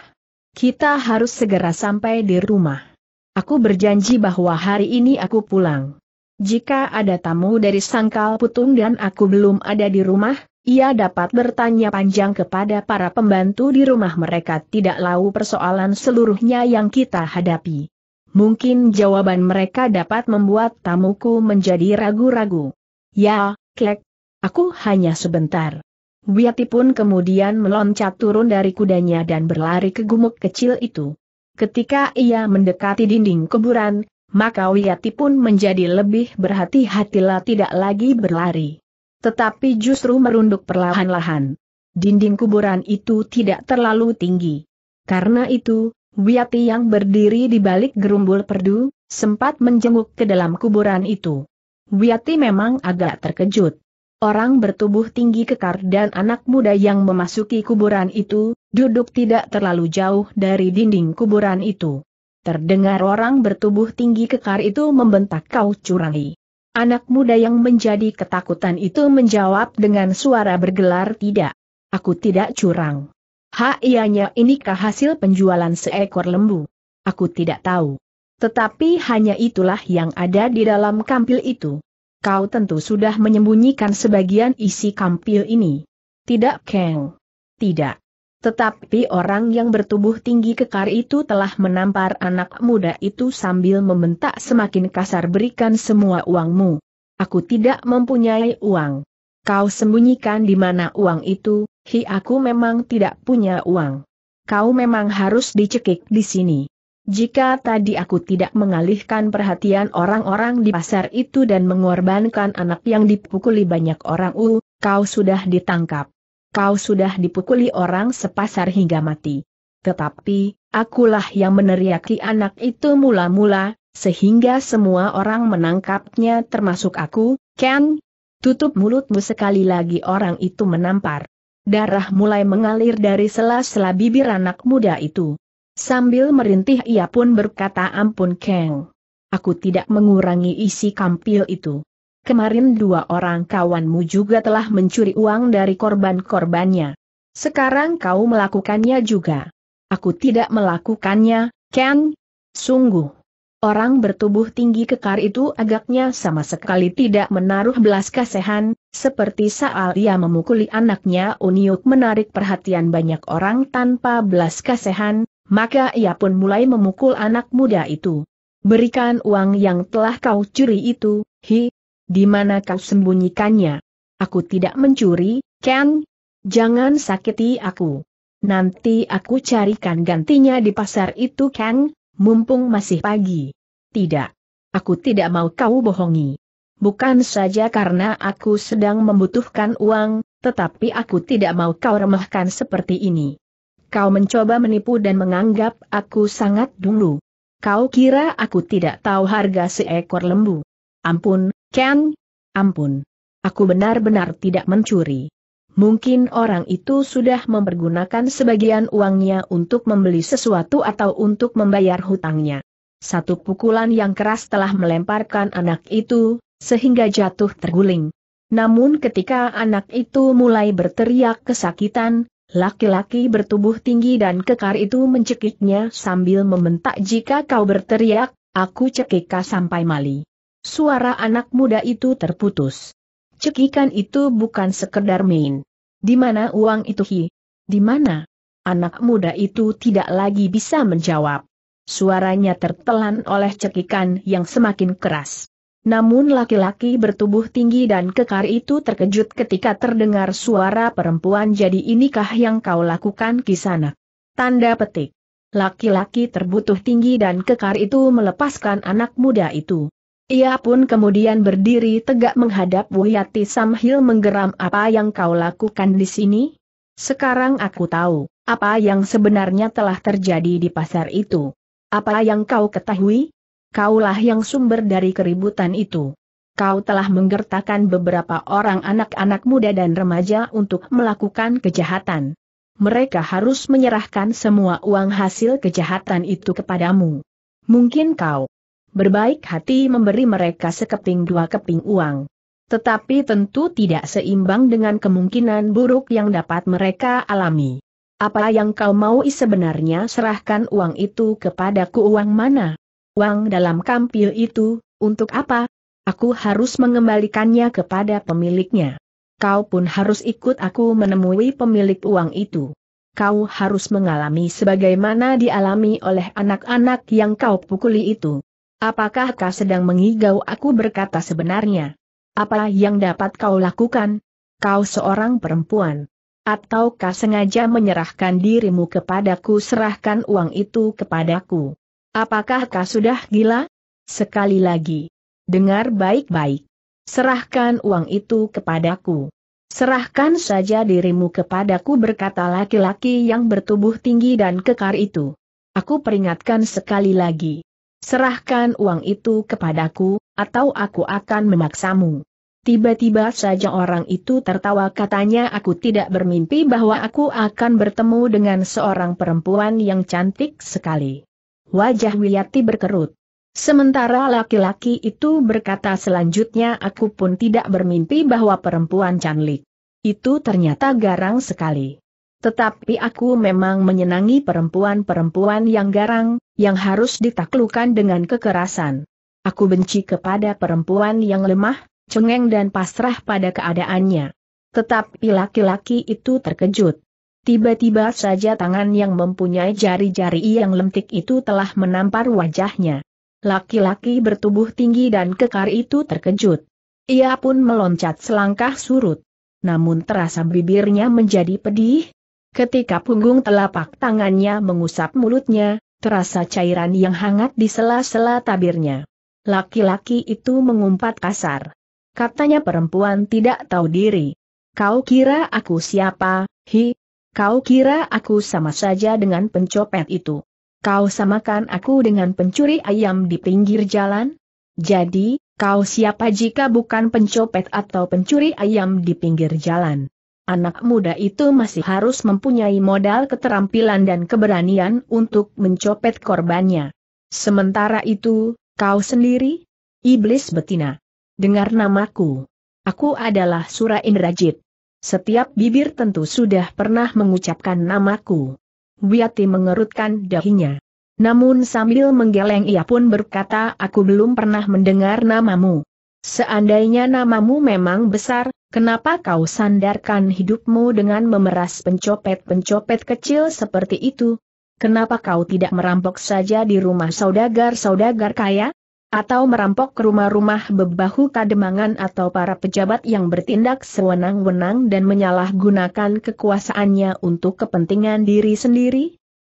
Kita harus segera sampai di rumah. Aku berjanji bahwa hari ini aku pulang. Jika ada tamu dari Sangkal Putung dan aku belum ada di rumah, ia dapat bertanya panjang kepada para pembantu di rumah mereka tidak lau persoalan seluruhnya yang kita hadapi. Mungkin jawaban mereka dapat membuat tamuku menjadi ragu-ragu. Ya, Klek. Aku hanya sebentar. Wiati pun kemudian meloncat turun dari kudanya dan berlari ke gumuk kecil itu. Ketika ia mendekati dinding kuburan, maka Wiati pun menjadi lebih berhati-hatilah tidak lagi berlari. Tetapi justru merunduk perlahan-lahan. Dinding kuburan itu tidak terlalu tinggi. Karena itu, Wiati yang berdiri di balik gerumbul perdu, sempat menjenguk ke dalam kuburan itu. Wiati memang agak terkejut. Orang bertubuh tinggi kekar dan anak muda yang memasuki kuburan itu, duduk tidak terlalu jauh dari dinding kuburan itu. Terdengar orang bertubuh tinggi kekar itu membentak kau curangi. Anak muda yang menjadi ketakutan itu menjawab dengan suara bergelar tidak. Aku tidak curang. Ha ianya inikah hasil penjualan seekor lembu? Aku tidak tahu. Tetapi hanya itulah yang ada di dalam kampil itu kau tentu sudah menyembunyikan sebagian isi kampil ini. Tidak Kang. Tidak. Tetapi orang yang bertubuh tinggi kekar itu telah menampar anak muda itu sambil membentak semakin kasar berikan semua uangmu. Aku tidak mempunyai uang. Kau sembunyikan di mana uang itu, hi aku memang tidak punya uang. Kau memang harus dicekik di sini. Jika tadi aku tidak mengalihkan perhatian orang-orang di pasar itu dan mengorbankan anak yang dipukuli banyak orang U, uh, kau sudah ditangkap. Kau sudah dipukuli orang sepasar hingga mati. Tetapi, akulah yang meneriaki anak itu mula-mula, sehingga semua orang menangkapnya termasuk aku, Ken. Tutup mulutmu sekali lagi orang itu menampar. Darah mulai mengalir dari sela-sela bibir anak muda itu. Sambil merintih ia pun berkata ampun Kang. Aku tidak mengurangi isi kampil itu. Kemarin dua orang kawanmu juga telah mencuri uang dari korban-korbannya. Sekarang kau melakukannya juga. Aku tidak melakukannya, Ken. Sungguh. Orang bertubuh tinggi kekar itu agaknya sama sekali tidak menaruh belas kasihan, seperti saat ia memukuli anaknya Uniuk menarik perhatian banyak orang tanpa belas kasihan, maka ia pun mulai memukul anak muda itu. Berikan uang yang telah kau curi itu, hi, di mana kau sembunyikannya? Aku tidak mencuri, Ken. Jangan sakiti aku. Nanti aku carikan gantinya di pasar itu, Ken, mumpung masih pagi. Tidak. Aku tidak mau kau bohongi. Bukan saja karena aku sedang membutuhkan uang, tetapi aku tidak mau kau remahkan seperti ini. Kau mencoba menipu dan menganggap aku sangat dulu. Kau kira aku tidak tahu harga seekor lembu. Ampun, Ken. Ampun. Aku benar-benar tidak mencuri. Mungkin orang itu sudah mempergunakan sebagian uangnya untuk membeli sesuatu atau untuk membayar hutangnya. Satu pukulan yang keras telah melemparkan anak itu, sehingga jatuh terguling. Namun ketika anak itu mulai berteriak kesakitan, Laki-laki bertubuh tinggi dan kekar itu mencekiknya sambil membentak jika kau berteriak, aku cekika sampai mali. Suara anak muda itu terputus. Cekikan itu bukan sekedar main. Di mana uang itu hi? Di mana? Anak muda itu tidak lagi bisa menjawab. Suaranya tertelan oleh cekikan yang semakin keras namun laki-laki bertubuh tinggi dan kekar itu terkejut ketika terdengar suara perempuan jadi inikah yang kau lakukan kisanak. Tanda petik. Laki-laki terbutuh tinggi dan kekar itu melepaskan anak muda itu. Ia pun kemudian berdiri tegak menghadap Wuyati Samhil menggeram apa yang kau lakukan di sini? Sekarang aku tahu, apa yang sebenarnya telah terjadi di pasar itu. Apa yang kau ketahui? Kaulah yang sumber dari keributan itu. Kau telah menggertakkan beberapa orang anak-anak muda dan remaja untuk melakukan kejahatan. Mereka harus menyerahkan semua uang hasil kejahatan itu kepadamu. Mungkin kau berbaik hati memberi mereka sekeping dua keping uang. Tetapi tentu tidak seimbang dengan kemungkinan buruk yang dapat mereka alami. Apa yang kau mau sebenarnya serahkan uang itu kepadaku uang mana? uang dalam kampil itu, untuk apa? Aku harus mengembalikannya kepada pemiliknya. Kau pun harus ikut aku menemui pemilik uang itu. Kau harus mengalami sebagaimana dialami oleh anak-anak yang kau pukuli itu. Apakah kau sedang mengigau aku berkata sebenarnya? Apa yang dapat kau lakukan? Kau seorang perempuan. Ataukah sengaja menyerahkan dirimu kepadaku serahkan uang itu kepadaku? Apakah kau sudah gila? Sekali lagi. Dengar baik-baik. Serahkan uang itu kepadaku. Serahkan saja dirimu kepadaku berkata laki-laki yang bertubuh tinggi dan kekar itu. Aku peringatkan sekali lagi. Serahkan uang itu kepadaku, atau aku akan memaksamu. Tiba-tiba saja orang itu tertawa katanya aku tidak bermimpi bahwa aku akan bertemu dengan seorang perempuan yang cantik sekali. Wajah Wiyati berkerut. Sementara laki-laki itu berkata selanjutnya aku pun tidak bermimpi bahwa perempuan canlik. Itu ternyata garang sekali. Tetapi aku memang menyenangi perempuan-perempuan yang garang, yang harus ditaklukan dengan kekerasan. Aku benci kepada perempuan yang lemah, cengeng dan pasrah pada keadaannya. Tetapi laki-laki itu terkejut. Tiba-tiba saja tangan yang mempunyai jari-jari yang lentik itu telah menampar wajahnya. Laki-laki bertubuh tinggi dan kekar itu terkejut. Ia pun meloncat selangkah surut. Namun terasa bibirnya menjadi pedih. Ketika punggung telapak tangannya mengusap mulutnya, terasa cairan yang hangat di sela-sela tabirnya. Laki-laki itu mengumpat kasar. Katanya perempuan tidak tahu diri. Kau kira aku siapa, hi, Kau kira aku sama saja dengan pencopet itu? Kau samakan aku dengan pencuri ayam di pinggir jalan? Jadi, kau siapa jika bukan pencopet atau pencuri ayam di pinggir jalan? Anak muda itu masih harus mempunyai modal keterampilan dan keberanian untuk mencopet korbannya. Sementara itu, kau sendiri? Iblis betina. Dengar namaku. Aku adalah Sura Indrajit. Setiap bibir tentu sudah pernah mengucapkan namaku. Wiati mengerutkan dahinya. Namun sambil menggeleng ia pun berkata aku belum pernah mendengar namamu. Seandainya namamu memang besar, kenapa kau sandarkan hidupmu dengan memeras pencopet-pencopet kecil seperti itu? Kenapa kau tidak merampok saja di rumah saudagar-saudagar kaya? atau merampok ke rumah-rumah bebahu kademangan atau para pejabat yang bertindak sewenang-wenang dan menyalahgunakan kekuasaannya untuk kepentingan diri sendiri?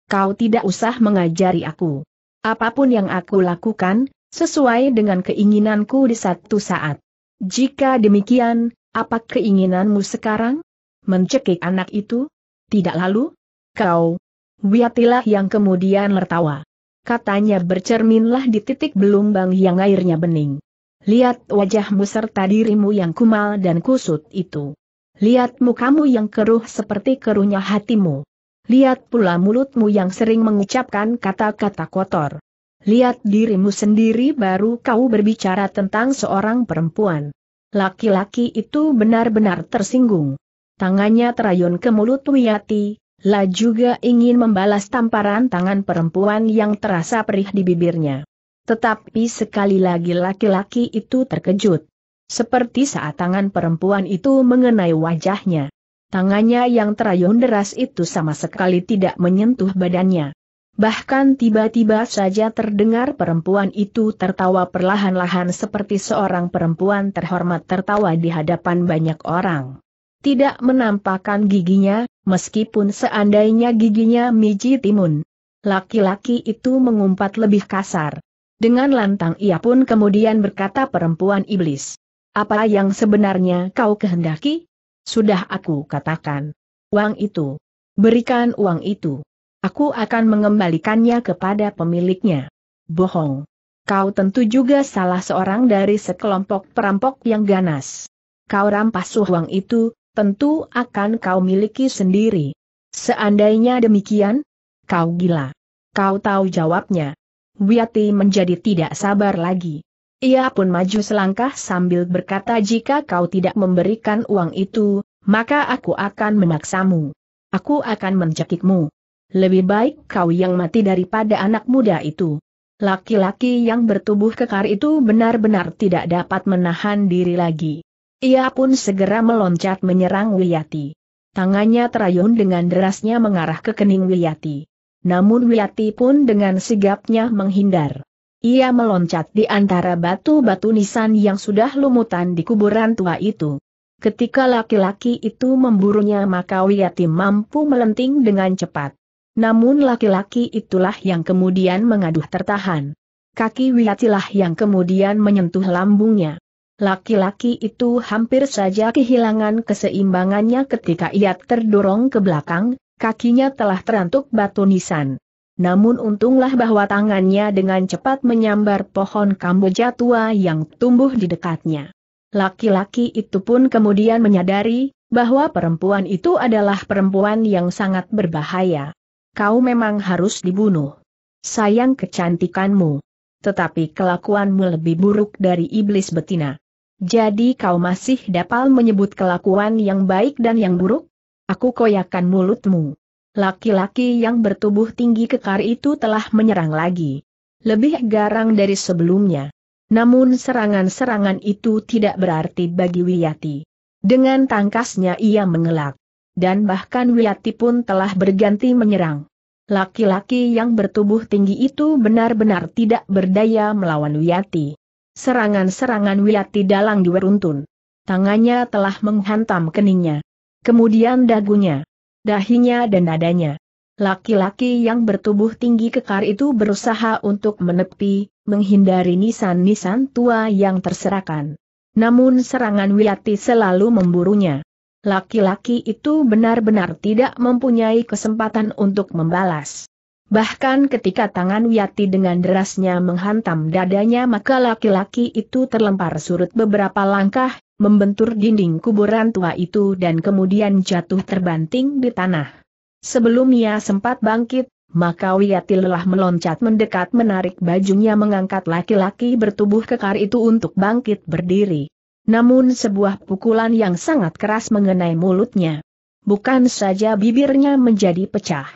Kau tidak usah mengajari aku. Apapun yang aku lakukan, sesuai dengan keinginanku di satu saat. Jika demikian, apa keinginanmu sekarang? Mencekik anak itu? Tidak lalu? Kau. Wiatilah yang kemudian tertawa katanya bercerminlah di titik belumbang yang airnya bening. Lihat wajahmu serta dirimu yang kumal dan kusut itu. Lihat mukamu yang keruh seperti keruhnya hatimu. Lihat pula mulutmu yang sering mengucapkan kata-kata kotor. Lihat dirimu sendiri baru kau berbicara tentang seorang perempuan. Laki-laki itu benar-benar tersinggung. Tangannya terayun ke mulut Wiyati, La juga ingin membalas tamparan tangan perempuan yang terasa perih di bibirnya. Tetapi sekali lagi laki-laki itu terkejut. Seperti saat tangan perempuan itu mengenai wajahnya. Tangannya yang terayun deras itu sama sekali tidak menyentuh badannya. Bahkan tiba-tiba saja terdengar perempuan itu tertawa perlahan-lahan seperti seorang perempuan terhormat tertawa di hadapan banyak orang. Tidak menampakkan giginya, meskipun seandainya giginya miji timun. Laki-laki itu mengumpat lebih kasar. Dengan lantang ia pun kemudian berkata perempuan iblis. Apa yang sebenarnya kau kehendaki? Sudah aku katakan. Uang itu. Berikan uang itu. Aku akan mengembalikannya kepada pemiliknya. Bohong. Kau tentu juga salah seorang dari sekelompok perampok yang ganas. Kau rampas uang itu, tentu akan kau miliki sendiri. Seandainya demikian, kau gila. Kau tahu jawabnya. Wiyati menjadi tidak sabar lagi. Ia pun maju selangkah sambil berkata jika kau tidak memberikan uang itu, maka aku akan memaksamu. Aku akan mencekikmu. Lebih baik kau yang mati daripada anak muda itu. Laki-laki yang bertubuh kekar itu benar-benar tidak dapat menahan diri lagi. Ia pun segera meloncat menyerang Wiyati. Tangannya terayun dengan derasnya mengarah ke kening Wiyati. Namun Wiyati pun dengan sigapnya menghindar. Ia meloncat di antara batu-batu nisan yang sudah lumutan di kuburan tua itu. Ketika laki-laki itu memburunya maka Wiyati mampu melenting dengan cepat. Namun laki-laki itulah yang kemudian mengaduh tertahan. Kaki Wiyatilah yang kemudian menyentuh lambungnya. Laki-laki itu hampir saja kehilangan keseimbangannya ketika ia terdorong ke belakang, kakinya telah terantuk batu nisan. Namun untunglah bahwa tangannya dengan cepat menyambar pohon kamboja tua yang tumbuh di dekatnya. Laki-laki itu pun kemudian menyadari, bahwa perempuan itu adalah perempuan yang sangat berbahaya. Kau memang harus dibunuh. Sayang kecantikanmu. Tetapi kelakuanmu lebih buruk dari iblis betina. Jadi kau masih dapat menyebut kelakuan yang baik dan yang buruk? Aku koyakan mulutmu. Laki-laki yang bertubuh tinggi kekar itu telah menyerang lagi. Lebih garang dari sebelumnya. Namun serangan-serangan itu tidak berarti bagi Wiyati. Dengan tangkasnya ia mengelak. Dan bahkan Wiyati pun telah berganti menyerang. Laki-laki yang bertubuh tinggi itu benar-benar tidak berdaya melawan Wiyati. Serangan-serangan Wilati Dalang diweruntun. Tangannya telah menghantam keningnya. Kemudian dagunya, dahinya dan nadanya. Laki-laki yang bertubuh tinggi kekar itu berusaha untuk menepi, menghindari nisan-nisan tua yang terserakan. Namun serangan Wilati selalu memburunya. Laki-laki itu benar-benar tidak mempunyai kesempatan untuk membalas. Bahkan ketika tangan Wiyati dengan derasnya menghantam dadanya maka laki-laki itu terlempar surut beberapa langkah, membentur dinding kuburan tua itu dan kemudian jatuh terbanting di tanah. Sebelum ia sempat bangkit, maka Wiyati lelah meloncat mendekat menarik bajunya mengangkat laki-laki bertubuh kekar itu untuk bangkit berdiri. Namun sebuah pukulan yang sangat keras mengenai mulutnya. Bukan saja bibirnya menjadi pecah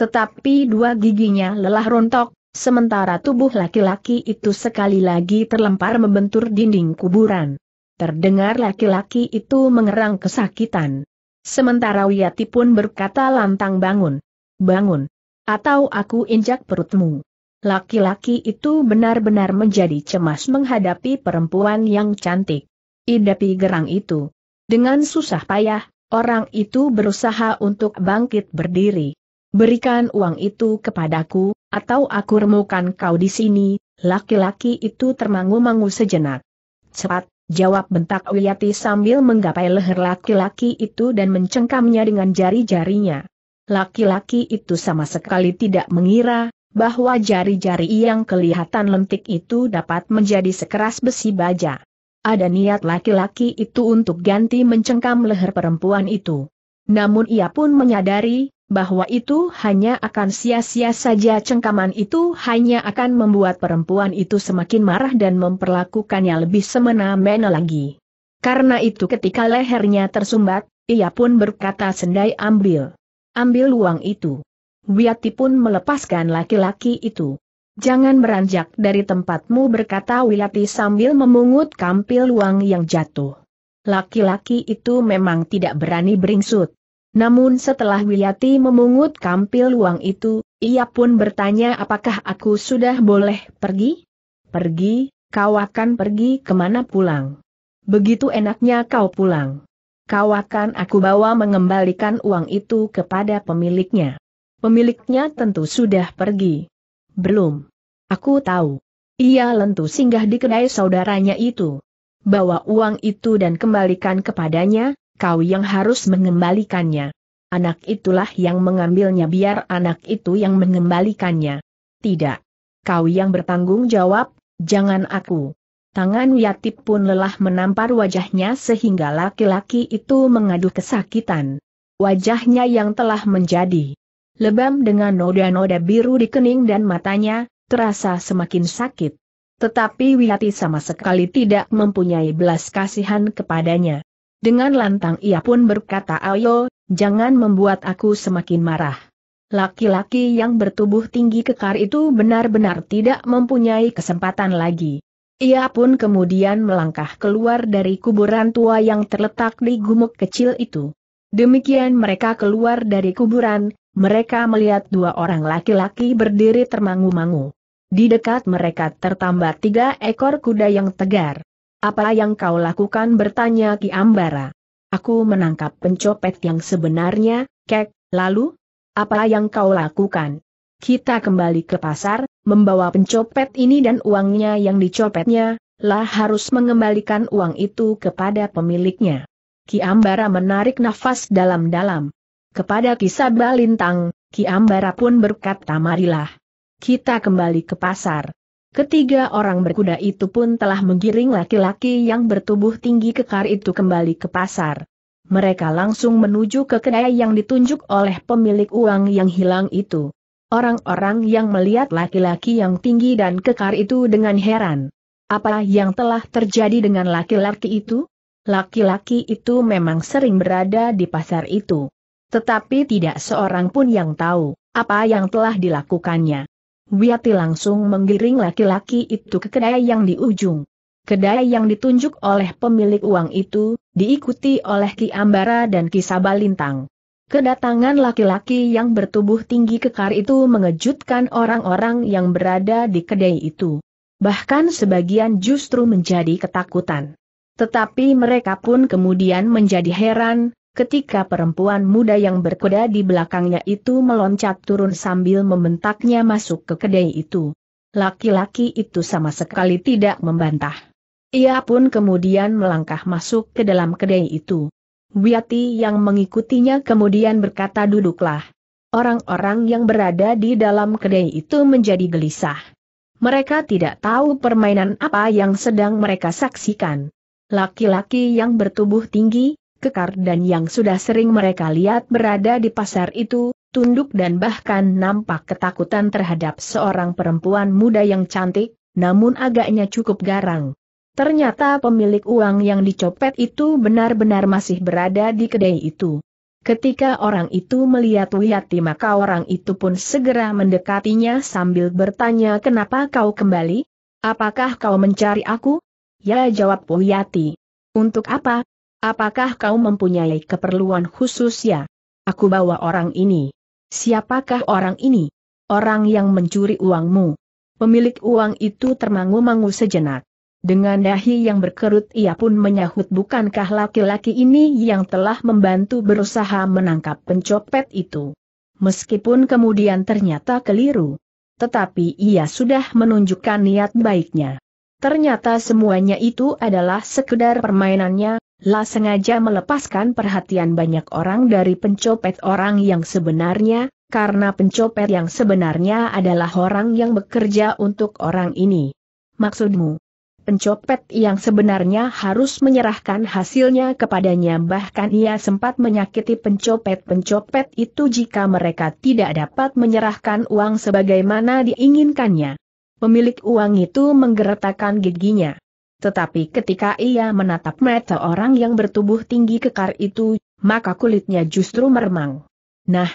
tetapi dua giginya lelah rontok, sementara tubuh laki-laki itu sekali lagi terlempar membentur dinding kuburan. Terdengar laki-laki itu mengerang kesakitan. Sementara Wiyati pun berkata lantang bangun. Bangun. Atau aku injak perutmu. Laki-laki itu benar-benar menjadi cemas menghadapi perempuan yang cantik. Idapi gerang itu. Dengan susah payah, orang itu berusaha untuk bangkit berdiri. Berikan uang itu kepadaku, atau aku remukan kau di sini, laki-laki itu termangu-mangu sejenak. Cepat, jawab bentak Wiyati sambil menggapai leher laki-laki itu dan mencengkamnya dengan jari-jarinya. Laki-laki itu sama sekali tidak mengira, bahwa jari-jari yang kelihatan lentik itu dapat menjadi sekeras besi baja. Ada niat laki-laki itu untuk ganti mencengkam leher perempuan itu. Namun ia pun menyadari, bahwa itu hanya akan sia-sia saja cengkaman itu hanya akan membuat perempuan itu semakin marah dan memperlakukannya lebih semena-mena lagi. Karena itu ketika lehernya tersumbat, ia pun berkata sendai ambil. Ambil uang itu. Wiyati pun melepaskan laki-laki itu. Jangan beranjak dari tempatmu berkata Wiyati sambil memungut kampil uang yang jatuh. Laki-laki itu memang tidak berani beringsut. Namun setelah Wiyati memungut kampil uang itu, ia pun bertanya apakah aku sudah boleh pergi? Pergi, kau akan pergi kemana pulang? Begitu enaknya kau pulang. Kau akan aku bawa mengembalikan uang itu kepada pemiliknya. Pemiliknya tentu sudah pergi. Belum. Aku tahu. Ia lentu singgah di kedai saudaranya itu. Bawa uang itu dan kembalikan kepadanya, kau yang harus mengembalikannya. Anak itulah yang mengambilnya biar anak itu yang mengembalikannya. Tidak. Kau yang bertanggung jawab, jangan aku. Tangan Wiatip pun lelah menampar wajahnya sehingga laki-laki itu mengadu kesakitan. Wajahnya yang telah menjadi lebam dengan noda-noda biru di kening dan matanya, terasa semakin sakit. Tetapi Wiatip sama sekali tidak mempunyai belas kasihan kepadanya. Dengan lantang ia pun berkata ayo, jangan membuat aku semakin marah. Laki-laki yang bertubuh tinggi kekar itu benar-benar tidak mempunyai kesempatan lagi. Ia pun kemudian melangkah keluar dari kuburan tua yang terletak di gumuk kecil itu. Demikian mereka keluar dari kuburan, mereka melihat dua orang laki-laki berdiri termangu-mangu. Di dekat mereka tertambah tiga ekor kuda yang tegar. Apa yang kau lakukan bertanya Ki Ambara. Aku menangkap pencopet yang sebenarnya, kek, lalu? Apa yang kau lakukan? Kita kembali ke pasar, membawa pencopet ini dan uangnya yang dicopetnya, lah harus mengembalikan uang itu kepada pemiliknya. Ki Ambara menarik nafas dalam-dalam. Kepada Kisaba Lintang, Ki Ambara pun berkata marilah. Kita kembali ke pasar. Ketiga orang berkuda itu pun telah menggiring laki-laki yang bertubuh tinggi kekar itu kembali ke pasar. Mereka langsung menuju ke kedai yang ditunjuk oleh pemilik uang yang hilang itu. Orang-orang yang melihat laki-laki yang tinggi dan kekar itu dengan heran. Apa yang telah terjadi dengan laki-laki itu? Laki-laki itu memang sering berada di pasar itu. Tetapi tidak seorang pun yang tahu apa yang telah dilakukannya. Wiati langsung menggiring laki-laki itu ke kedai yang di ujung. Kedai yang ditunjuk oleh pemilik uang itu, diikuti oleh Ki Ambara dan Ki Sabalintang. Kedatangan laki-laki yang bertubuh tinggi kekar itu mengejutkan orang-orang yang berada di kedai itu. Bahkan sebagian justru menjadi ketakutan. Tetapi mereka pun kemudian menjadi heran, ketika perempuan muda yang berkuda di belakangnya itu meloncat turun sambil membentaknya masuk ke kedai itu. Laki-laki itu sama sekali tidak membantah. Ia pun kemudian melangkah masuk ke dalam kedai itu. Wiyati yang mengikutinya kemudian berkata duduklah. Orang-orang yang berada di dalam kedai itu menjadi gelisah. Mereka tidak tahu permainan apa yang sedang mereka saksikan. Laki-laki yang bertubuh tinggi, kekar dan yang sudah sering mereka lihat berada di pasar itu, tunduk dan bahkan nampak ketakutan terhadap seorang perempuan muda yang cantik, namun agaknya cukup garang. Ternyata pemilik uang yang dicopet itu benar-benar masih berada di kedai itu. Ketika orang itu melihat Wiyati, maka orang itu pun segera mendekatinya sambil bertanya kenapa kau kembali? Apakah kau mencari aku? Ya jawab Wiyati. Untuk apa? Apakah kau mempunyai keperluan khusus ya? Aku bawa orang ini. Siapakah orang ini? Orang yang mencuri uangmu. Pemilik uang itu termangu-mangu sejenak. Dengan dahi yang berkerut ia pun menyahut bukankah laki-laki ini yang telah membantu berusaha menangkap pencopet itu. Meskipun kemudian ternyata keliru. Tetapi ia sudah menunjukkan niat baiknya. Ternyata semuanya itu adalah sekedar permainannya, La sengaja melepaskan perhatian banyak orang dari pencopet orang yang sebenarnya, karena pencopet yang sebenarnya adalah orang yang bekerja untuk orang ini. Maksudmu? Pencopet yang sebenarnya harus menyerahkan hasilnya kepadanya bahkan ia sempat menyakiti pencopet-pencopet itu jika mereka tidak dapat menyerahkan uang sebagaimana diinginkannya. Pemilik uang itu menggeretakkan giginya. Tetapi ketika ia menatap mata orang yang bertubuh tinggi kekar itu, maka kulitnya justru meremang. Nah,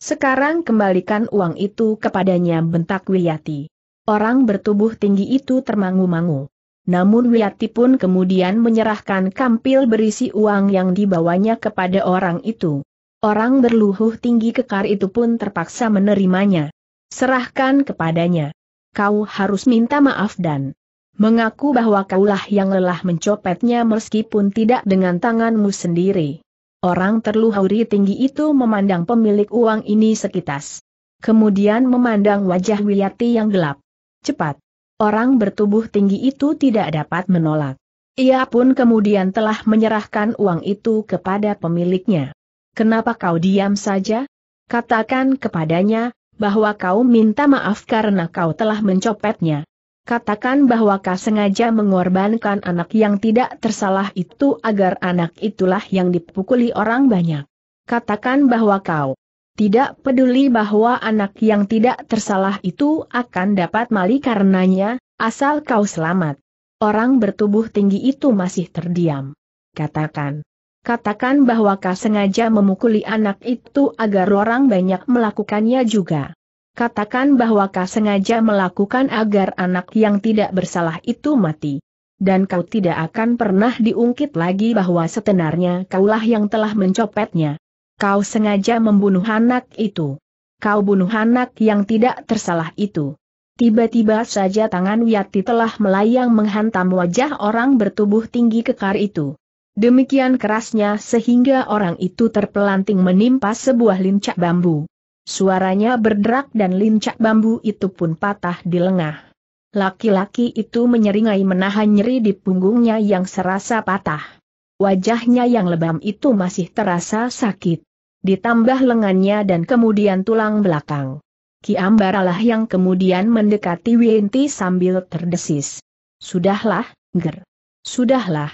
sekarang kembalikan uang itu kepadanya bentak Wiyati. Orang bertubuh tinggi itu termangu-mangu. Namun Wiyati pun kemudian menyerahkan kampil berisi uang yang dibawanya kepada orang itu. Orang berluhuh tinggi kekar itu pun terpaksa menerimanya. Serahkan kepadanya. Kau harus minta maaf dan mengaku bahwa kaulah yang lelah mencopetnya meskipun tidak dengan tanganmu sendiri. Orang terluhuri tinggi itu memandang pemilik uang ini sekitas. Kemudian memandang wajah Wiyati yang gelap. Cepat. Orang bertubuh tinggi itu tidak dapat menolak. Ia pun kemudian telah menyerahkan uang itu kepada pemiliknya. Kenapa kau diam saja? Katakan kepadanya, bahwa kau minta maaf karena kau telah mencopetnya katakan bahwa kau sengaja mengorbankan anak yang tidak tersalah itu agar anak itulah yang dipukuli orang banyak. Katakan bahwa kau tidak peduli bahwa anak yang tidak tersalah itu akan dapat mali karenanya, asal kau selamat. Orang bertubuh tinggi itu masih terdiam. Katakan. Katakan bahwa kau sengaja memukuli anak itu agar orang banyak melakukannya juga. Katakan bahwa kau sengaja melakukan agar anak yang tidak bersalah itu mati. Dan kau tidak akan pernah diungkit lagi bahwa setenarnya kaulah yang telah mencopetnya. Kau sengaja membunuh anak itu. Kau bunuh anak yang tidak tersalah itu. Tiba-tiba saja tangan Wiyati telah melayang menghantam wajah orang bertubuh tinggi kekar itu. Demikian kerasnya sehingga orang itu terpelanting menimpa sebuah lincak bambu. Suaranya berderak dan lincak bambu itu pun patah di lengah. Laki-laki itu menyeringai menahan nyeri di punggungnya yang serasa patah. Wajahnya yang lebam itu masih terasa sakit. Ditambah lengannya dan kemudian tulang belakang. Ki Ambaralah yang kemudian mendekati Winti sambil terdesis. Sudahlah, Ger. Sudahlah.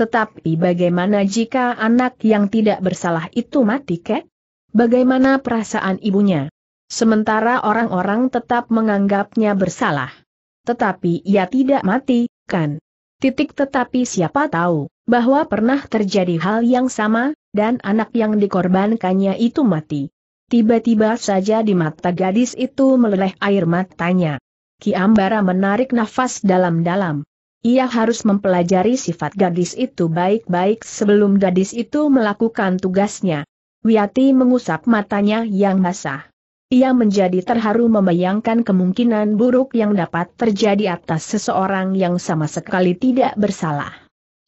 Tetapi bagaimana jika anak yang tidak bersalah itu mati kek? Bagaimana perasaan ibunya? Sementara orang-orang tetap menganggapnya bersalah. Tetapi ia tidak mati, kan? Titik tetapi siapa tahu, bahwa pernah terjadi hal yang sama, dan anak yang dikorbankannya itu mati. Tiba-tiba saja di mata gadis itu meleleh air matanya. Ki Ambara menarik nafas dalam-dalam. Ia harus mempelajari sifat gadis itu baik-baik sebelum gadis itu melakukan tugasnya. Wiyati mengusap matanya yang basah. Ia menjadi terharu membayangkan kemungkinan buruk yang dapat terjadi atas seseorang yang sama sekali tidak bersalah.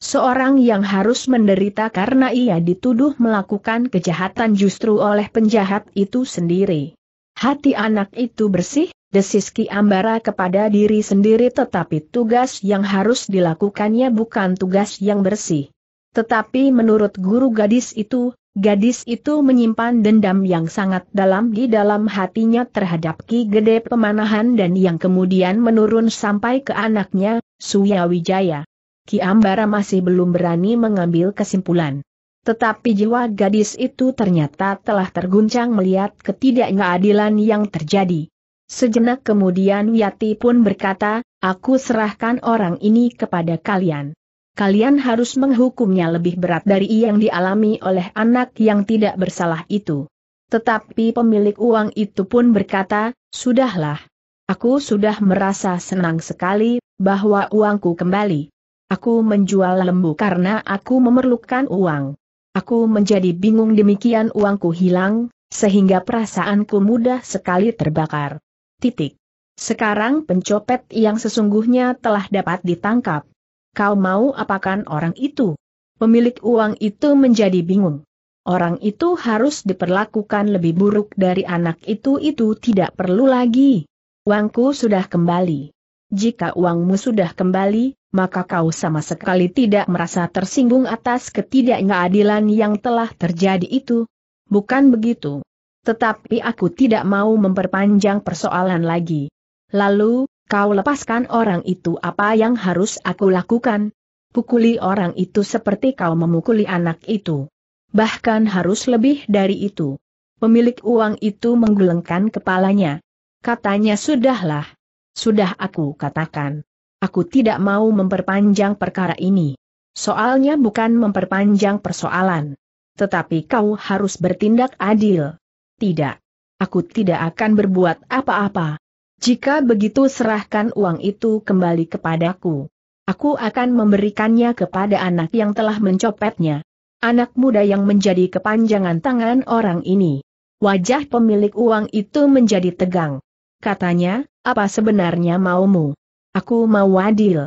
Seorang yang harus menderita karena ia dituduh melakukan kejahatan justru oleh penjahat itu sendiri. Hati anak itu bersih, desis Ki Ambara kepada diri sendiri tetapi tugas yang harus dilakukannya bukan tugas yang bersih. Tetapi menurut guru gadis itu, Gadis itu menyimpan dendam yang sangat dalam di dalam hatinya terhadap Ki Gede Pemanahan dan yang kemudian menurun sampai ke anaknya, Suyawijaya. Ki Ambara masih belum berani mengambil kesimpulan. Tetapi jiwa gadis itu ternyata telah terguncang melihat ketidakadilan yang terjadi. Sejenak kemudian Yati pun berkata, aku serahkan orang ini kepada kalian kalian harus menghukumnya lebih berat dari yang dialami oleh anak yang tidak bersalah itu. Tetapi pemilik uang itu pun berkata, sudahlah. Aku sudah merasa senang sekali bahwa uangku kembali. Aku menjual lembu karena aku memerlukan uang. Aku menjadi bingung demikian uangku hilang, sehingga perasaanku mudah sekali terbakar. Titik. Sekarang pencopet yang sesungguhnya telah dapat ditangkap. Kau mau apakan orang itu? Pemilik uang itu menjadi bingung. Orang itu harus diperlakukan lebih buruk dari anak itu itu tidak perlu lagi. Uangku sudah kembali. Jika uangmu sudah kembali, maka kau sama sekali tidak merasa tersinggung atas ketidakadilan yang telah terjadi itu. Bukan begitu. Tetapi aku tidak mau memperpanjang persoalan lagi. Lalu, Kau lepaskan orang itu apa yang harus aku lakukan? Pukuli orang itu seperti kau memukuli anak itu. Bahkan harus lebih dari itu. Pemilik uang itu menggelengkan kepalanya. Katanya sudahlah. Sudah aku katakan. Aku tidak mau memperpanjang perkara ini. Soalnya bukan memperpanjang persoalan. Tetapi kau harus bertindak adil. Tidak. Aku tidak akan berbuat apa-apa. Jika begitu serahkan uang itu kembali kepadaku. Aku akan memberikannya kepada anak yang telah mencopetnya. Anak muda yang menjadi kepanjangan tangan orang ini. Wajah pemilik uang itu menjadi tegang. Katanya, apa sebenarnya maumu? Aku mau adil.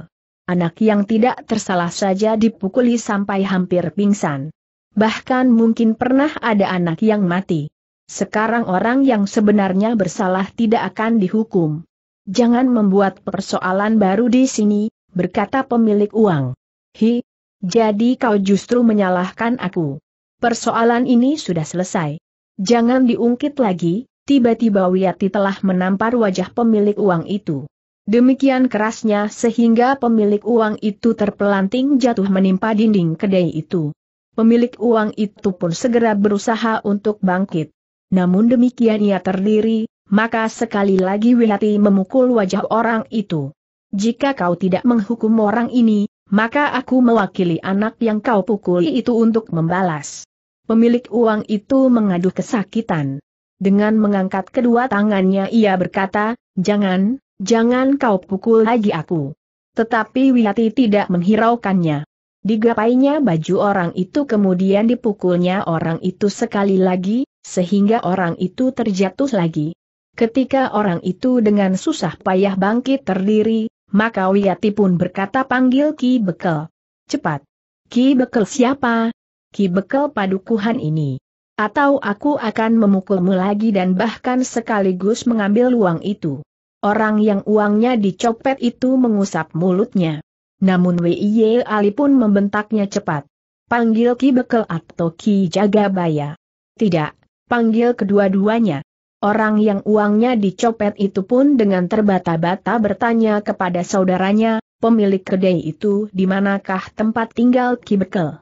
Anak yang tidak tersalah saja dipukuli sampai hampir pingsan. Bahkan mungkin pernah ada anak yang mati. Sekarang orang yang sebenarnya bersalah tidak akan dihukum. Jangan membuat persoalan baru di sini, berkata pemilik uang. Hi, jadi kau justru menyalahkan aku. Persoalan ini sudah selesai. Jangan diungkit lagi, tiba-tiba Wiyati telah menampar wajah pemilik uang itu. Demikian kerasnya sehingga pemilik uang itu terpelanting jatuh menimpa dinding kedai itu. Pemilik uang itu pun segera berusaha untuk bangkit. Namun demikian ia terdiri, maka sekali lagi Wihati memukul wajah orang itu. Jika kau tidak menghukum orang ini, maka aku mewakili anak yang kau pukuli itu untuk membalas. Pemilik uang itu mengaduh kesakitan. Dengan mengangkat kedua tangannya ia berkata, jangan, jangan kau pukul lagi aku. Tetapi Wihati tidak menghiraukannya. Digapainya baju orang itu kemudian dipukulnya orang itu sekali lagi, sehingga orang itu terjatuh lagi. Ketika orang itu dengan susah payah bangkit terdiri, maka Wiyati pun berkata panggil Ki Bekel. Cepat! Ki Bekel siapa? Ki Bekel padukuhan ini. Atau aku akan memukulmu lagi dan bahkan sekaligus mengambil uang itu. Orang yang uangnya dicopet itu mengusap mulutnya. Namun Ye Ali pun membentaknya cepat. Panggil Ki Bekel atau Ki Jagabaya. Tidak, panggil kedua-duanya. Orang yang uangnya dicopet itu pun dengan terbata-bata bertanya kepada saudaranya, pemilik kedai itu di manakah tempat tinggal Ki Bekel.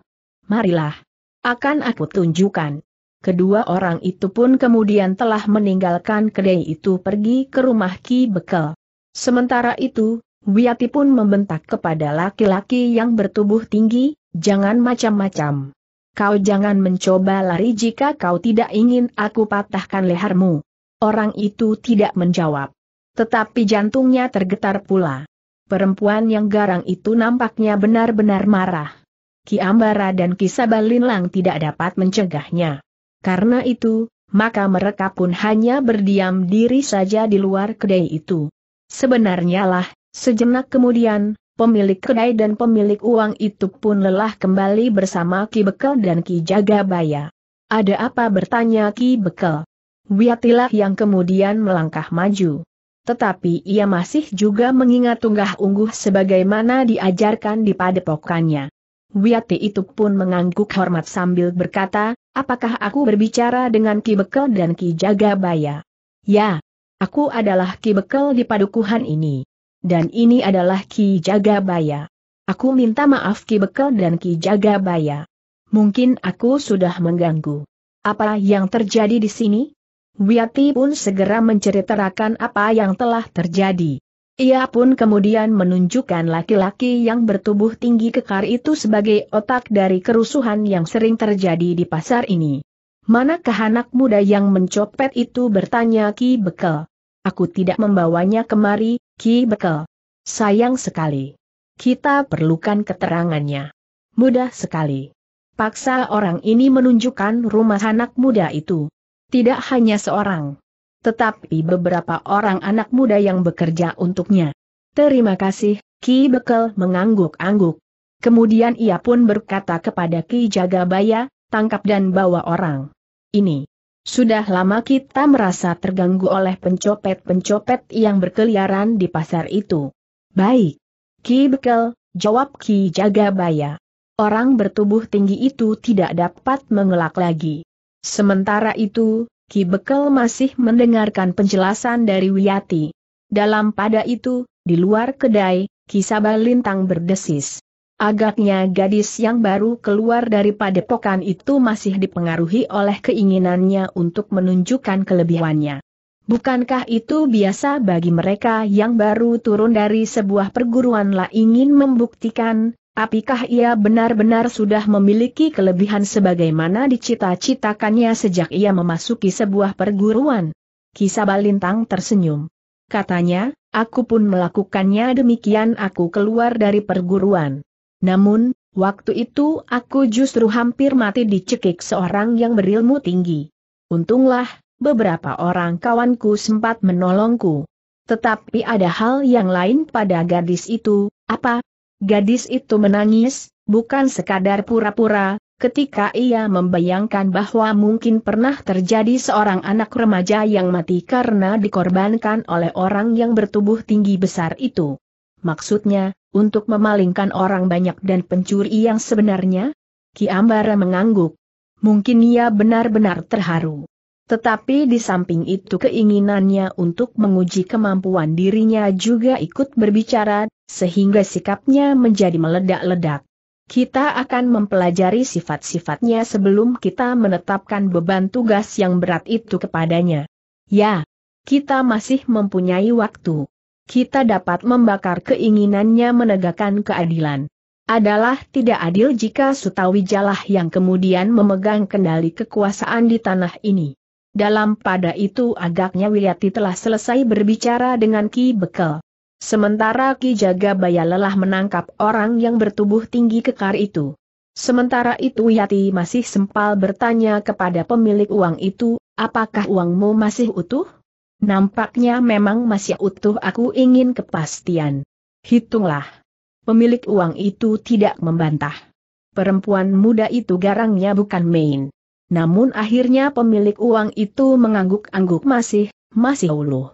Marilah. Akan aku tunjukkan. Kedua orang itu pun kemudian telah meninggalkan kedai itu pergi ke rumah Ki Bekel. Sementara itu, Wiati pun membentak kepada laki-laki yang bertubuh tinggi, jangan macam-macam. Kau jangan mencoba lari jika kau tidak ingin aku patahkan lehermu. Orang itu tidak menjawab. Tetapi jantungnya tergetar pula. Perempuan yang garang itu nampaknya benar-benar marah. Ki Ambara dan Ki Sabalinlang tidak dapat mencegahnya. Karena itu, maka mereka pun hanya berdiam diri saja di luar kedai itu. Sebenarnya lah, Sejenak kemudian, pemilik kedai dan pemilik uang itu pun lelah kembali bersama Ki Bekel dan Ki Jagabaya. Ada apa bertanya Ki Bekel? Wiatilah yang kemudian melangkah maju. Tetapi ia masih juga mengingat tunggah ungguh sebagaimana diajarkan di padepokannya. Wiati itu pun mengangguk hormat sambil berkata, apakah aku berbicara dengan Ki Bekel dan Ki Jagabaya? Ya, aku adalah Ki Bekel di padukuhan ini. Dan ini adalah Ki Jagabaya. Aku minta maaf Ki Bekel dan Ki Jagabaya. Mungkin aku sudah mengganggu. Apa yang terjadi di sini? Wiyati pun segera menceritakan apa yang telah terjadi. Ia pun kemudian menunjukkan laki-laki yang bertubuh tinggi kekar itu sebagai otak dari kerusuhan yang sering terjadi di pasar ini. Manakah anak muda yang mencopet itu bertanya Ki Bekel. Aku tidak membawanya kemari, Ki Bekel. Sayang sekali. Kita perlukan keterangannya. Mudah sekali. Paksa orang ini menunjukkan rumah anak muda itu. Tidak hanya seorang. Tetapi beberapa orang anak muda yang bekerja untuknya. Terima kasih, Ki Bekel mengangguk-angguk. Kemudian ia pun berkata kepada Ki Jagabaya, tangkap dan bawa orang. Ini. Sudah lama kita merasa terganggu oleh pencopet-pencopet yang berkeliaran di pasar itu. Baik. Ki Bekel, jawab Ki Jagabaya. Orang bertubuh tinggi itu tidak dapat mengelak lagi. Sementara itu, Ki Bekel masih mendengarkan penjelasan dari Wiyati. Dalam pada itu, di luar kedai, Ki Sabalintang berdesis. Agaknya gadis yang baru keluar dari padepokan itu masih dipengaruhi oleh keinginannya untuk menunjukkan kelebihannya. Bukankah itu biasa bagi mereka yang baru turun dari sebuah perguruan lah ingin membuktikan, apakah ia benar-benar sudah memiliki kelebihan sebagaimana dicita-citakannya sejak ia memasuki sebuah perguruan? Kisah Balintang tersenyum. Katanya, aku pun melakukannya demikian aku keluar dari perguruan. Namun, waktu itu aku justru hampir mati dicekik seorang yang berilmu tinggi. Untunglah, beberapa orang kawanku sempat menolongku. Tetapi ada hal yang lain pada gadis itu, apa? Gadis itu menangis, bukan sekadar pura-pura, ketika ia membayangkan bahwa mungkin pernah terjadi seorang anak remaja yang mati karena dikorbankan oleh orang yang bertubuh tinggi besar itu. Maksudnya, untuk memalingkan orang banyak dan pencuri yang sebenarnya? Ki Ambara mengangguk. Mungkin ia benar-benar terharu. Tetapi di samping itu keinginannya untuk menguji kemampuan dirinya juga ikut berbicara, sehingga sikapnya menjadi meledak-ledak. Kita akan mempelajari sifat-sifatnya sebelum kita menetapkan beban tugas yang berat itu kepadanya. Ya, kita masih mempunyai waktu kita dapat membakar keinginannya menegakkan keadilan. Adalah tidak adil jika Sutawijalah yang kemudian memegang kendali kekuasaan di tanah ini. Dalam pada itu agaknya Wiliati telah selesai berbicara dengan Ki Bekel. Sementara Ki Jagabaya lelah menangkap orang yang bertubuh tinggi kekar itu. Sementara itu Yati masih sempal bertanya kepada pemilik uang itu, apakah uangmu masih utuh? Nampaknya memang masih utuh aku ingin kepastian. Hitunglah. Pemilik uang itu tidak membantah. Perempuan muda itu garangnya bukan main. Namun akhirnya pemilik uang itu mengangguk-angguk masih, masih ulu.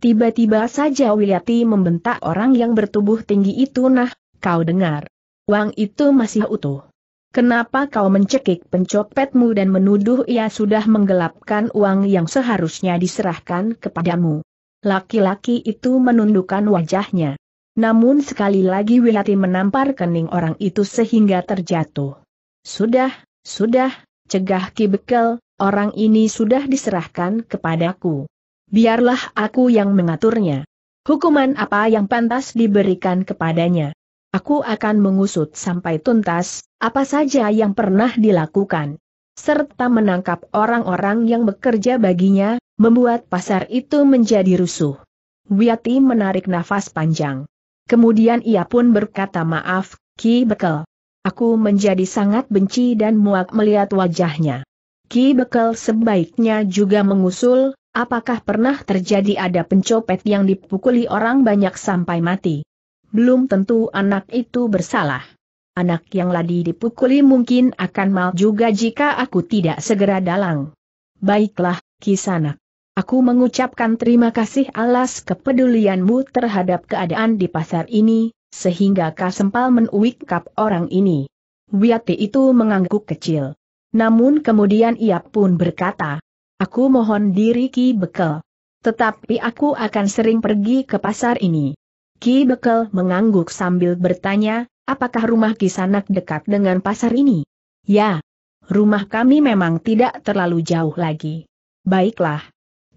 Tiba-tiba saja Wiliati membentak orang yang bertubuh tinggi itu nah, kau dengar. Uang itu masih utuh. Kenapa kau mencekik pencopetmu dan menuduh ia sudah menggelapkan uang yang seharusnya diserahkan kepadamu? Laki-laki itu menundukkan wajahnya. Namun sekali lagi Wilati menampar kening orang itu sehingga terjatuh. Sudah, sudah, cegah Ki Bekel, orang ini sudah diserahkan kepadaku. Biarlah aku yang mengaturnya. Hukuman apa yang pantas diberikan kepadanya? Aku akan mengusut sampai tuntas, apa saja yang pernah dilakukan. Serta menangkap orang-orang yang bekerja baginya, membuat pasar itu menjadi rusuh. Wiyati menarik nafas panjang. Kemudian ia pun berkata maaf, Ki Bekel. Aku menjadi sangat benci dan muak melihat wajahnya. Ki Bekel sebaiknya juga mengusul, apakah pernah terjadi ada pencopet yang dipukuli orang banyak sampai mati belum tentu anak itu bersalah. Anak yang ladi dipukuli mungkin akan mal juga jika aku tidak segera dalang. Baiklah, Kisanak. Aku mengucapkan terima kasih alas kepedulianmu terhadap keadaan di pasar ini, sehingga kau sempal menuikap orang ini. Wiati itu mengangguk kecil. Namun kemudian ia pun berkata, Aku mohon diri Ki Bekel. Tetapi aku akan sering pergi ke pasar ini. Ki Bekel mengangguk sambil bertanya, apakah rumah Kisanak dekat dengan pasar ini? Ya, rumah kami memang tidak terlalu jauh lagi. Baiklah.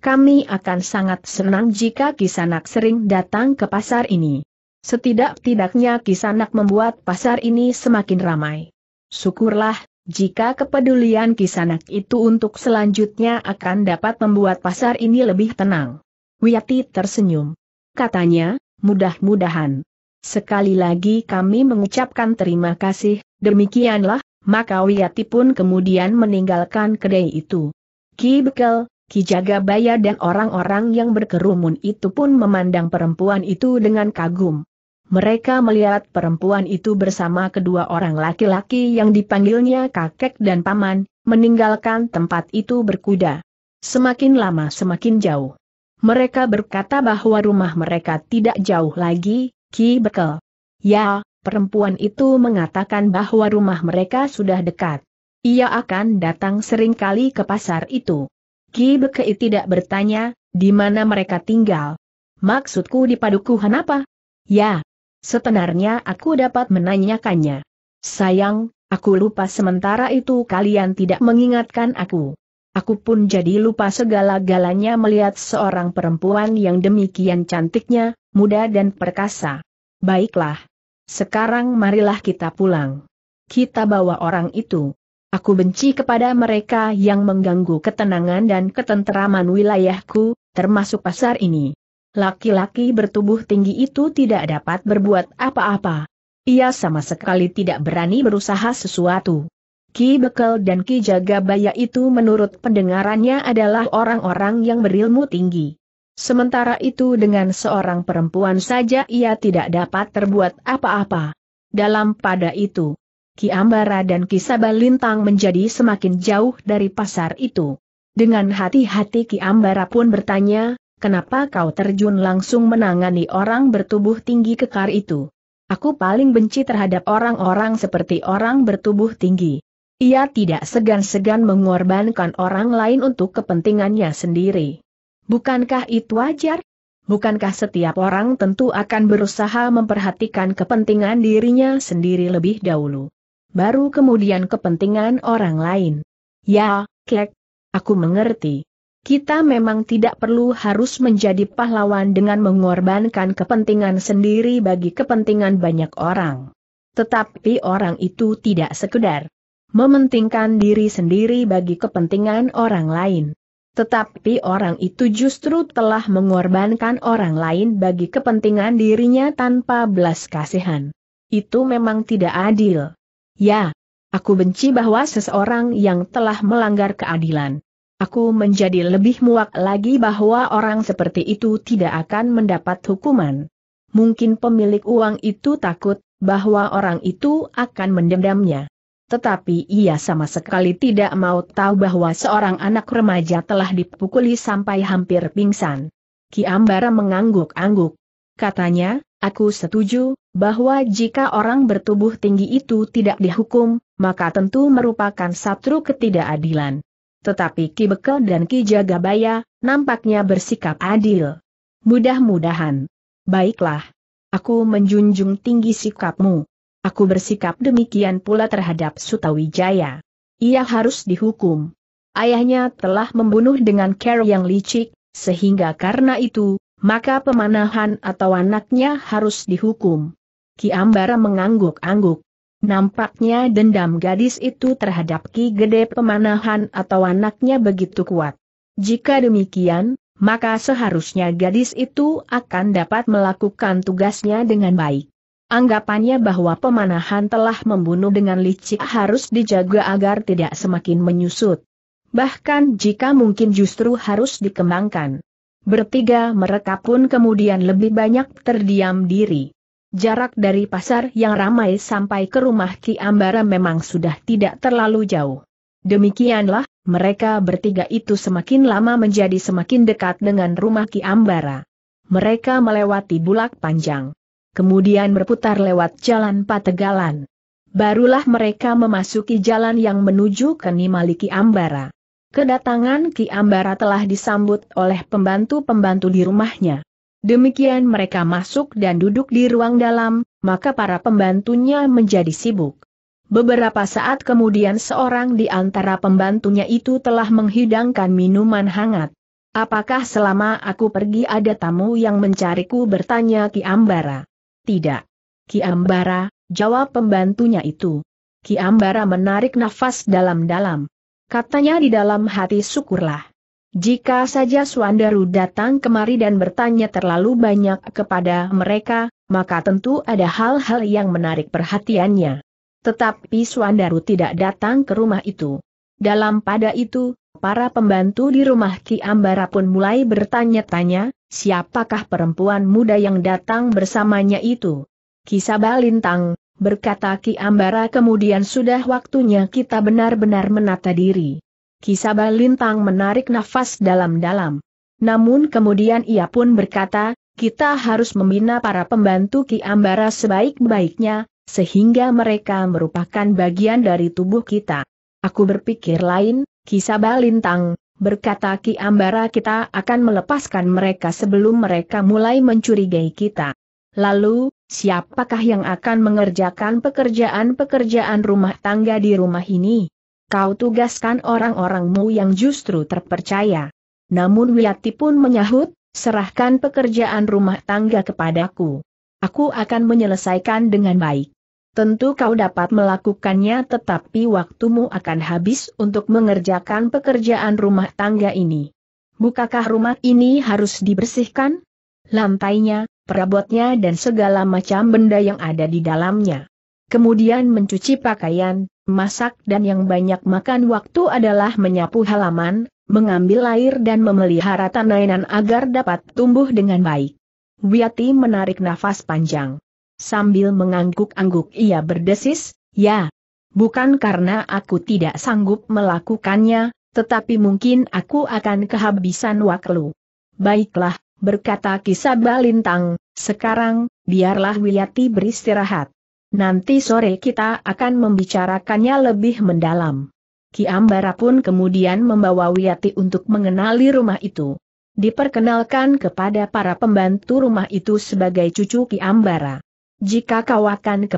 Kami akan sangat senang jika Kisanak sering datang ke pasar ini. Setidak-tidaknya Kisanak membuat pasar ini semakin ramai. Syukurlah, jika kepedulian Kisanak itu untuk selanjutnya akan dapat membuat pasar ini lebih tenang. Wiyati tersenyum. Katanya, mudah-mudahan. Sekali lagi kami mengucapkan terima kasih, demikianlah, maka Wiyati pun kemudian meninggalkan kedai itu. Ki Bekel, Ki Jagabaya dan orang-orang yang berkerumun itu pun memandang perempuan itu dengan kagum. Mereka melihat perempuan itu bersama kedua orang laki-laki yang dipanggilnya kakek dan paman, meninggalkan tempat itu berkuda. Semakin lama semakin jauh. Mereka berkata bahwa rumah mereka tidak jauh lagi, Ki Bekel. Ya, perempuan itu mengatakan bahwa rumah mereka sudah dekat. Ia akan datang seringkali ke pasar itu. Ki Bekel tidak bertanya, di mana mereka tinggal. Maksudku di padukuhan apa? Ya, sebenarnya aku dapat menanyakannya. Sayang, aku lupa sementara itu kalian tidak mengingatkan aku. Aku pun jadi lupa segala-galanya melihat seorang perempuan yang demikian cantiknya, muda dan perkasa. Baiklah. Sekarang marilah kita pulang. Kita bawa orang itu. Aku benci kepada mereka yang mengganggu ketenangan dan ketenteraman wilayahku, termasuk pasar ini. Laki-laki bertubuh tinggi itu tidak dapat berbuat apa-apa. Ia sama sekali tidak berani berusaha sesuatu. Ki Bekel dan Ki Jagabaya itu menurut pendengarannya adalah orang-orang yang berilmu tinggi. Sementara itu dengan seorang perempuan saja ia tidak dapat terbuat apa-apa. Dalam pada itu, Ki Ambara dan Ki Sabalintang menjadi semakin jauh dari pasar itu. Dengan hati-hati Ki Ambara pun bertanya, kenapa kau terjun langsung menangani orang bertubuh tinggi kekar itu? Aku paling benci terhadap orang-orang seperti orang bertubuh tinggi. Ia tidak segan-segan mengorbankan orang lain untuk kepentingannya sendiri. Bukankah itu wajar? Bukankah setiap orang tentu akan berusaha memperhatikan kepentingan dirinya sendiri lebih dahulu? Baru kemudian kepentingan orang lain. Ya, Kek, aku mengerti. Kita memang tidak perlu harus menjadi pahlawan dengan mengorbankan kepentingan sendiri bagi kepentingan banyak orang. Tetapi orang itu tidak sekedar mementingkan diri sendiri bagi kepentingan orang lain. Tetapi orang itu justru telah mengorbankan orang lain bagi kepentingan dirinya tanpa belas kasihan. Itu memang tidak adil. Ya, aku benci bahwa seseorang yang telah melanggar keadilan. Aku menjadi lebih muak lagi bahwa orang seperti itu tidak akan mendapat hukuman. Mungkin pemilik uang itu takut bahwa orang itu akan mendendamnya tetapi ia sama sekali tidak mau tahu bahwa seorang anak remaja telah dipukuli sampai hampir pingsan. Ki Ambara mengangguk-angguk. Katanya, aku setuju, bahwa jika orang bertubuh tinggi itu tidak dihukum, maka tentu merupakan satru ketidakadilan. Tetapi Ki Bekel dan Ki Jagabaya, nampaknya bersikap adil. Mudah-mudahan. Baiklah. Aku menjunjung tinggi sikapmu. Aku bersikap demikian pula terhadap Sutawijaya. Ia harus dihukum. Ayahnya telah membunuh dengan cara yang licik, sehingga karena itu, maka pemanahan atau anaknya harus dihukum. Ki Ambara mengangguk-angguk. Nampaknya dendam gadis itu terhadap Ki Gede pemanahan atau anaknya begitu kuat. Jika demikian, maka seharusnya gadis itu akan dapat melakukan tugasnya dengan baik. Anggapannya bahwa pemanahan telah membunuh dengan licik harus dijaga agar tidak semakin menyusut. Bahkan jika mungkin justru harus dikembangkan. Bertiga mereka pun kemudian lebih banyak terdiam diri. Jarak dari pasar yang ramai sampai ke rumah Ki Ambara memang sudah tidak terlalu jauh. Demikianlah, mereka bertiga itu semakin lama menjadi semakin dekat dengan rumah Ki Ambara. Mereka melewati bulak panjang kemudian berputar lewat jalan Pategalan. Barulah mereka memasuki jalan yang menuju ke Nimaliki Ambara. Kedatangan Ki Ambara telah disambut oleh pembantu-pembantu di rumahnya. Demikian mereka masuk dan duduk di ruang dalam, maka para pembantunya menjadi sibuk. Beberapa saat kemudian seorang di antara pembantunya itu telah menghidangkan minuman hangat. Apakah selama aku pergi ada tamu yang mencariku bertanya Ki Ambara. Tidak. Ki Ambara, jawab pembantunya itu. Ki Ambara menarik nafas dalam-dalam. Katanya di dalam hati syukurlah. Jika saja Suandaru datang kemari dan bertanya terlalu banyak kepada mereka, maka tentu ada hal-hal yang menarik perhatiannya. Tetapi Suandaru tidak datang ke rumah itu. Dalam pada itu, para pembantu di rumah Ki Ambara pun mulai bertanya-tanya, siapakah perempuan muda yang datang bersamanya itu? Kisah Balintang, berkata Ki Ambara kemudian sudah waktunya kita benar-benar menata diri. Kisah Balintang menarik nafas dalam-dalam. Namun kemudian ia pun berkata, kita harus membina para pembantu Ki Ambara sebaik-baiknya, sehingga mereka merupakan bagian dari tubuh kita. Aku berpikir lain, kisah balintang, berkata Ki Ambara kita akan melepaskan mereka sebelum mereka mulai mencurigai kita. Lalu, siapakah yang akan mengerjakan pekerjaan-pekerjaan rumah tangga di rumah ini? Kau tugaskan orang-orangmu yang justru terpercaya. Namun Wiyati pun menyahut, serahkan pekerjaan rumah tangga kepadaku. Aku akan menyelesaikan dengan baik. Tentu kau dapat melakukannya tetapi waktumu akan habis untuk mengerjakan pekerjaan rumah tangga ini. Bukakah rumah ini harus dibersihkan? Lantainya, perabotnya dan segala macam benda yang ada di dalamnya. Kemudian mencuci pakaian, masak dan yang banyak makan waktu adalah menyapu halaman, mengambil air dan memelihara tanaman agar dapat tumbuh dengan baik. Wiati menarik nafas panjang. Sambil mengangguk-angguk ia berdesis, ya. Bukan karena aku tidak sanggup melakukannya, tetapi mungkin aku akan kehabisan waklu. Baiklah, berkata kisah balintang, sekarang, biarlah Wiyati beristirahat. Nanti sore kita akan membicarakannya lebih mendalam. Ki Ambara pun kemudian membawa Wiyati untuk mengenali rumah itu. Diperkenalkan kepada para pembantu rumah itu sebagai cucu Ki Ambara jika kau akan ke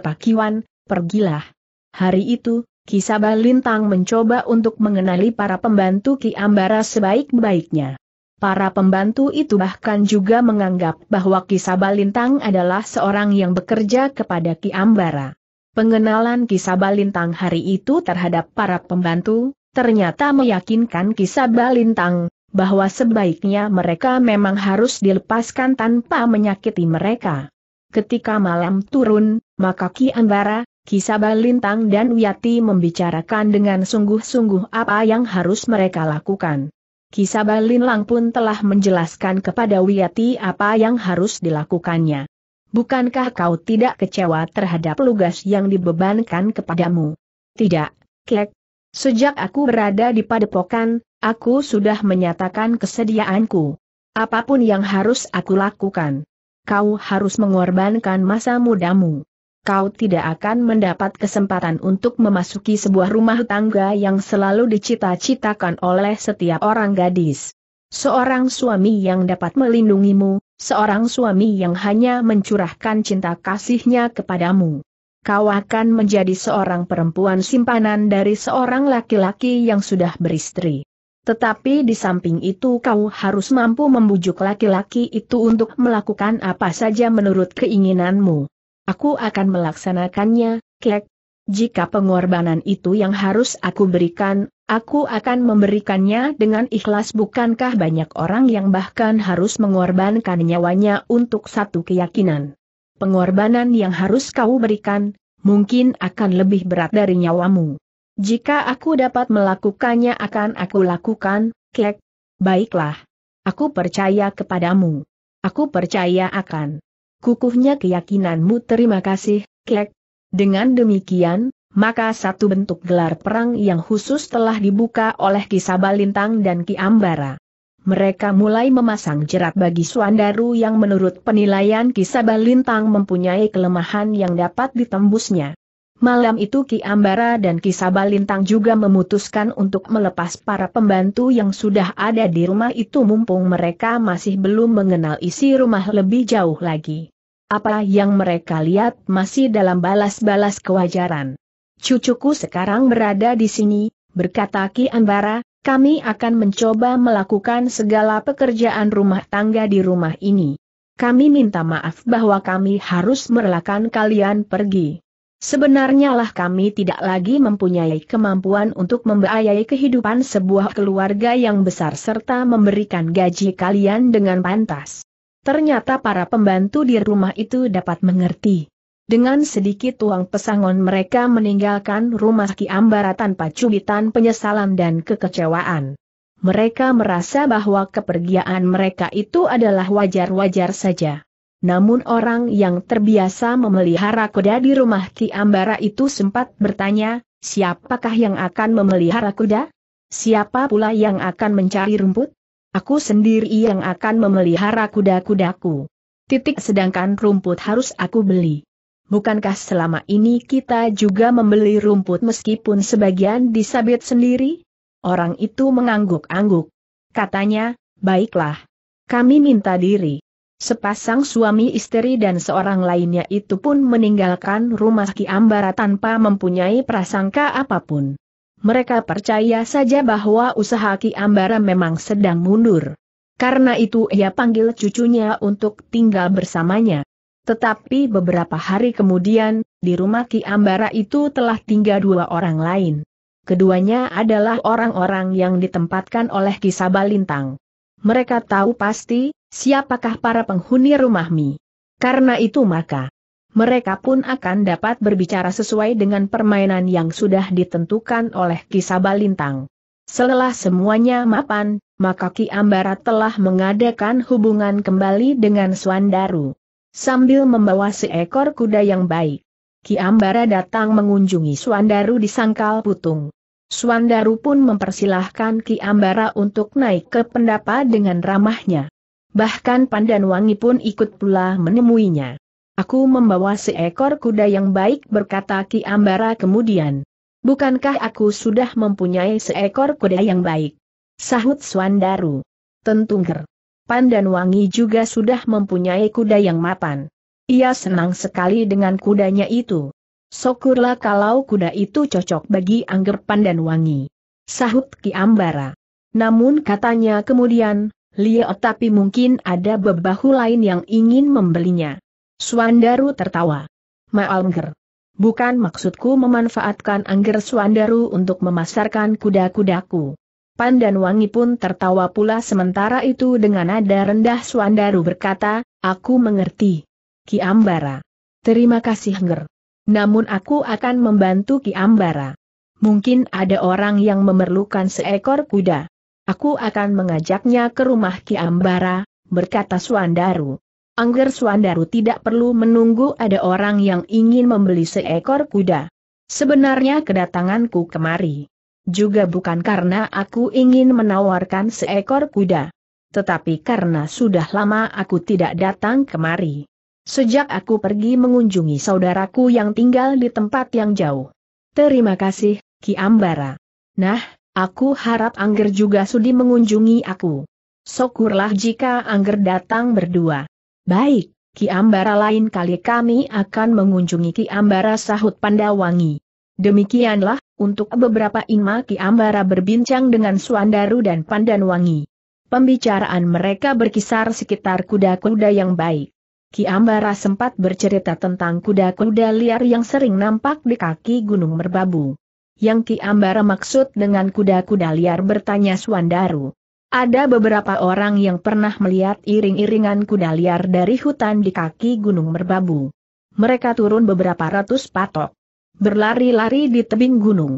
pergilah. Hari itu, Kisabah Lintang mencoba untuk mengenali para pembantu Ki Ambara sebaik-baiknya. Para pembantu itu bahkan juga menganggap bahwa Kisabah Lintang adalah seorang yang bekerja kepada Ki Ambara. Pengenalan Kisabah Lintang hari itu terhadap para pembantu, ternyata meyakinkan Kisabah Lintang, bahwa sebaiknya mereka memang harus dilepaskan tanpa menyakiti mereka ketika malam turun, maka Ki Anbara, Ki Sabalintang dan Wiyati membicarakan dengan sungguh-sungguh apa yang harus mereka lakukan. Ki Sabalintang pun telah menjelaskan kepada Wiyati apa yang harus dilakukannya. Bukankah kau tidak kecewa terhadap lugas yang dibebankan kepadamu? Tidak, Kek. Sejak aku berada di padepokan, aku sudah menyatakan kesediaanku. Apapun yang harus aku lakukan kau harus mengorbankan masa mudamu. Kau tidak akan mendapat kesempatan untuk memasuki sebuah rumah tangga yang selalu dicita-citakan oleh setiap orang gadis. Seorang suami yang dapat melindungimu, seorang suami yang hanya mencurahkan cinta kasihnya kepadamu. Kau akan menjadi seorang perempuan simpanan dari seorang laki-laki yang sudah beristri. Tetapi di samping itu kau harus mampu membujuk laki-laki itu untuk melakukan apa saja menurut keinginanmu. Aku akan melaksanakannya, Kek. Jika pengorbanan itu yang harus aku berikan, aku akan memberikannya dengan ikhlas bukankah banyak orang yang bahkan harus mengorbankan nyawanya untuk satu keyakinan. Pengorbanan yang harus kau berikan, mungkin akan lebih berat dari nyawamu. Jika aku dapat melakukannya akan aku lakukan, kek. Baiklah. Aku percaya kepadamu. Aku percaya akan. Kukuhnya keyakinanmu terima kasih, kek. Dengan demikian, maka satu bentuk gelar perang yang khusus telah dibuka oleh Kisabalintang dan Ki Ambara. Mereka mulai memasang jerat bagi Suandaru yang menurut penilaian Kisabalintang mempunyai kelemahan yang dapat ditembusnya. Malam itu Ki Ambara dan Ki Sabalintang juga memutuskan untuk melepas para pembantu yang sudah ada di rumah itu mumpung mereka masih belum mengenal isi rumah lebih jauh lagi. Apa yang mereka lihat masih dalam balas-balas kewajaran. Cucuku sekarang berada di sini, berkata Ki Ambara, kami akan mencoba melakukan segala pekerjaan rumah tangga di rumah ini. Kami minta maaf bahwa kami harus merelakan kalian pergi. Sebenarnya lah kami tidak lagi mempunyai kemampuan untuk membiayai kehidupan sebuah keluarga yang besar serta memberikan gaji kalian dengan pantas. Ternyata para pembantu di rumah itu dapat mengerti. Dengan sedikit uang pesangon mereka meninggalkan rumah Ki Ambara tanpa cubitan penyesalan dan kekecewaan. Mereka merasa bahwa kepergian mereka itu adalah wajar-wajar saja. Namun orang yang terbiasa memelihara kuda di rumah Ki Ambara itu sempat bertanya, siapakah yang akan memelihara kuda? Siapa pula yang akan mencari rumput? Aku sendiri yang akan memelihara kuda-kudaku. Titik sedangkan rumput harus aku beli. Bukankah selama ini kita juga membeli rumput meskipun sebagian disabit sendiri? Orang itu mengangguk-angguk. Katanya, baiklah. Kami minta diri. Sepasang suami istri dan seorang lainnya itu pun meninggalkan rumah Ki Ambara tanpa mempunyai prasangka apapun. Mereka percaya saja bahwa usaha Ki Ambara memang sedang mundur. Karena itu ia panggil cucunya untuk tinggal bersamanya. Tetapi beberapa hari kemudian, di rumah Ki Ambara itu telah tinggal dua orang lain. Keduanya adalah orang-orang yang ditempatkan oleh Ki Sabalintang. Mereka tahu pasti, siapakah para penghuni rumah Mi. Karena itu maka, mereka pun akan dapat berbicara sesuai dengan permainan yang sudah ditentukan oleh Ki Sabalintang. Setelah semuanya mapan, maka Ki Ambara telah mengadakan hubungan kembali dengan Swandaru. Sambil membawa seekor kuda yang baik, Ki Ambara datang mengunjungi Swandaru di Sangkal Putung. Suandaru pun mempersilahkan Ki Ambara untuk naik ke pendapa dengan ramahnya. Bahkan Wangi pun ikut pula menemuinya. Aku membawa seekor kuda yang baik berkata Ki Ambara kemudian. Bukankah aku sudah mempunyai seekor kuda yang baik? Sahut Suandaru. Tentu ger. Wangi juga sudah mempunyai kuda yang mapan. Ia senang sekali dengan kudanya itu. Syukurlah kalau kuda itu cocok bagi anggerpan Pandan wangi. Sahut Ki Ambara. Namun katanya kemudian, Lio tapi mungkin ada bebahu lain yang ingin membelinya. Suandaru tertawa. Maalnger. Bukan maksudku memanfaatkan angger Suandaru untuk memasarkan kuda-kudaku. Pandan Wangi pun tertawa pula sementara itu dengan nada rendah Suandaru berkata, aku mengerti. Ki Ambara. Terima kasih Angger. Namun aku akan membantu Ki Ambara. Mungkin ada orang yang memerlukan seekor kuda. Aku akan mengajaknya ke rumah Ki Ambara, berkata Suandaru. Angger Suandaru tidak perlu menunggu ada orang yang ingin membeli seekor kuda. Sebenarnya kedatanganku kemari juga bukan karena aku ingin menawarkan seekor kuda, tetapi karena sudah lama aku tidak datang kemari. Sejak aku pergi mengunjungi saudaraku yang tinggal di tempat yang jauh. Terima kasih, Ki Ambara. Nah, aku harap Angger juga sudi mengunjungi aku. Syukurlah jika Angger datang berdua. Baik, Ki Ambara lain kali kami akan mengunjungi Ki Ambara sahut Pandawangi. Demikianlah, untuk beberapa ima Ki Ambara berbincang dengan Suandaru dan Pandanwangi. Pembicaraan mereka berkisar sekitar kuda-kuda yang baik. Ki Ambara sempat bercerita tentang kuda-kuda liar yang sering nampak di kaki Gunung Merbabu. Yang Ki Ambara maksud dengan kuda-kuda liar bertanya Suandaru. Ada beberapa orang yang pernah melihat iring-iringan kuda liar dari hutan di kaki Gunung Merbabu. Mereka turun beberapa ratus patok. Berlari-lari di tebing gunung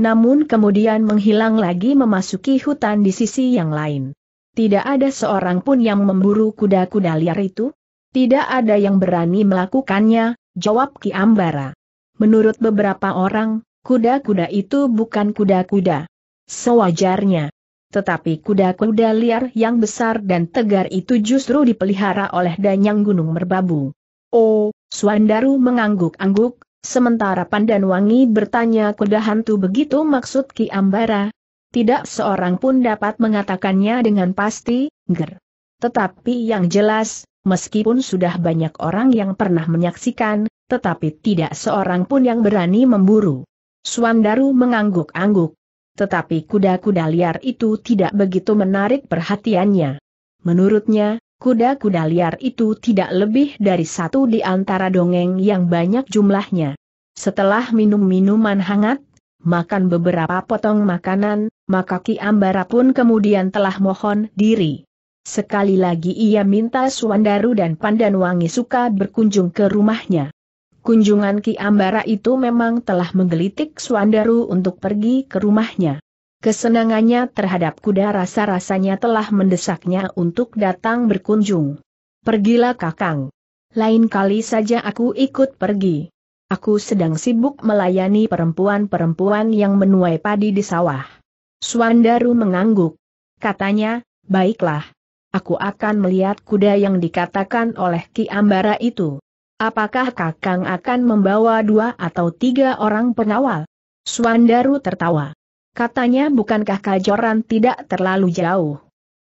namun kemudian menghilang lagi memasuki hutan di sisi yang lain. Tidak ada seorang pun yang memburu kuda-kuda liar itu, tidak ada yang berani melakukannya, jawab Ki Ambara. Menurut beberapa orang, kuda-kuda itu bukan kuda-kuda. Sewajarnya. Tetapi kuda-kuda liar yang besar dan tegar itu justru dipelihara oleh Danyang Gunung Merbabu. Oh, Suandaru mengangguk-angguk, sementara Pandan Wangi bertanya kuda hantu begitu maksud Ki Ambara. Tidak seorang pun dapat mengatakannya dengan pasti, ger. Tetapi yang jelas, meskipun sudah banyak orang yang pernah menyaksikan, tetapi tidak seorang pun yang berani memburu. Suandaru mengangguk-angguk. Tetapi kuda-kuda liar itu tidak begitu menarik perhatiannya. Menurutnya, kuda-kuda liar itu tidak lebih dari satu di antara dongeng yang banyak jumlahnya. Setelah minum minuman hangat, makan beberapa potong makanan, maka Ki Ambara pun kemudian telah mohon diri. Sekali lagi ia minta Suandaru dan Pandanwangi suka berkunjung ke rumahnya. Kunjungan Ki Ambara itu memang telah menggelitik Suandaru untuk pergi ke rumahnya. Kesenangannya terhadap kuda rasa-rasanya telah mendesaknya untuk datang berkunjung. Pergilah kakang. Lain kali saja aku ikut pergi. Aku sedang sibuk melayani perempuan-perempuan yang menuai padi di sawah. Suandaru mengangguk. Katanya, baiklah aku akan melihat kuda yang dikatakan oleh Ki Ambara itu. Apakah Kakang akan membawa dua atau tiga orang pengawal? Suandaru tertawa. Katanya bukankah kajoran tidak terlalu jauh?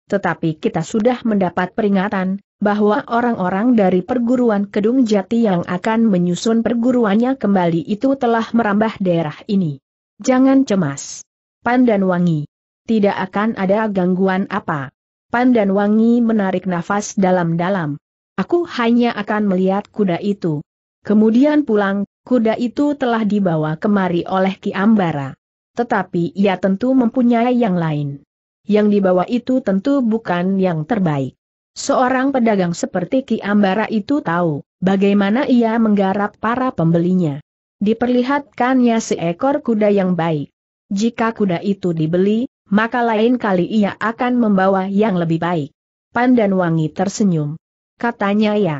Tetapi kita sudah mendapat peringatan, bahwa orang-orang dari perguruan Kedung Jati yang akan menyusun perguruannya kembali itu telah merambah daerah ini. Jangan cemas. Pandan wangi. Tidak akan ada gangguan apa dan Wangi menarik nafas dalam-dalam. Aku hanya akan melihat kuda itu. Kemudian pulang, kuda itu telah dibawa kemari oleh Ki Ambara. Tetapi ia tentu mempunyai yang lain. Yang dibawa itu tentu bukan yang terbaik. Seorang pedagang seperti Ki Ambara itu tahu bagaimana ia menggarap para pembelinya. Diperlihatkannya seekor kuda yang baik. Jika kuda itu dibeli, maka lain kali ia akan membawa yang lebih baik. Pandan Wangi tersenyum. Katanya ya.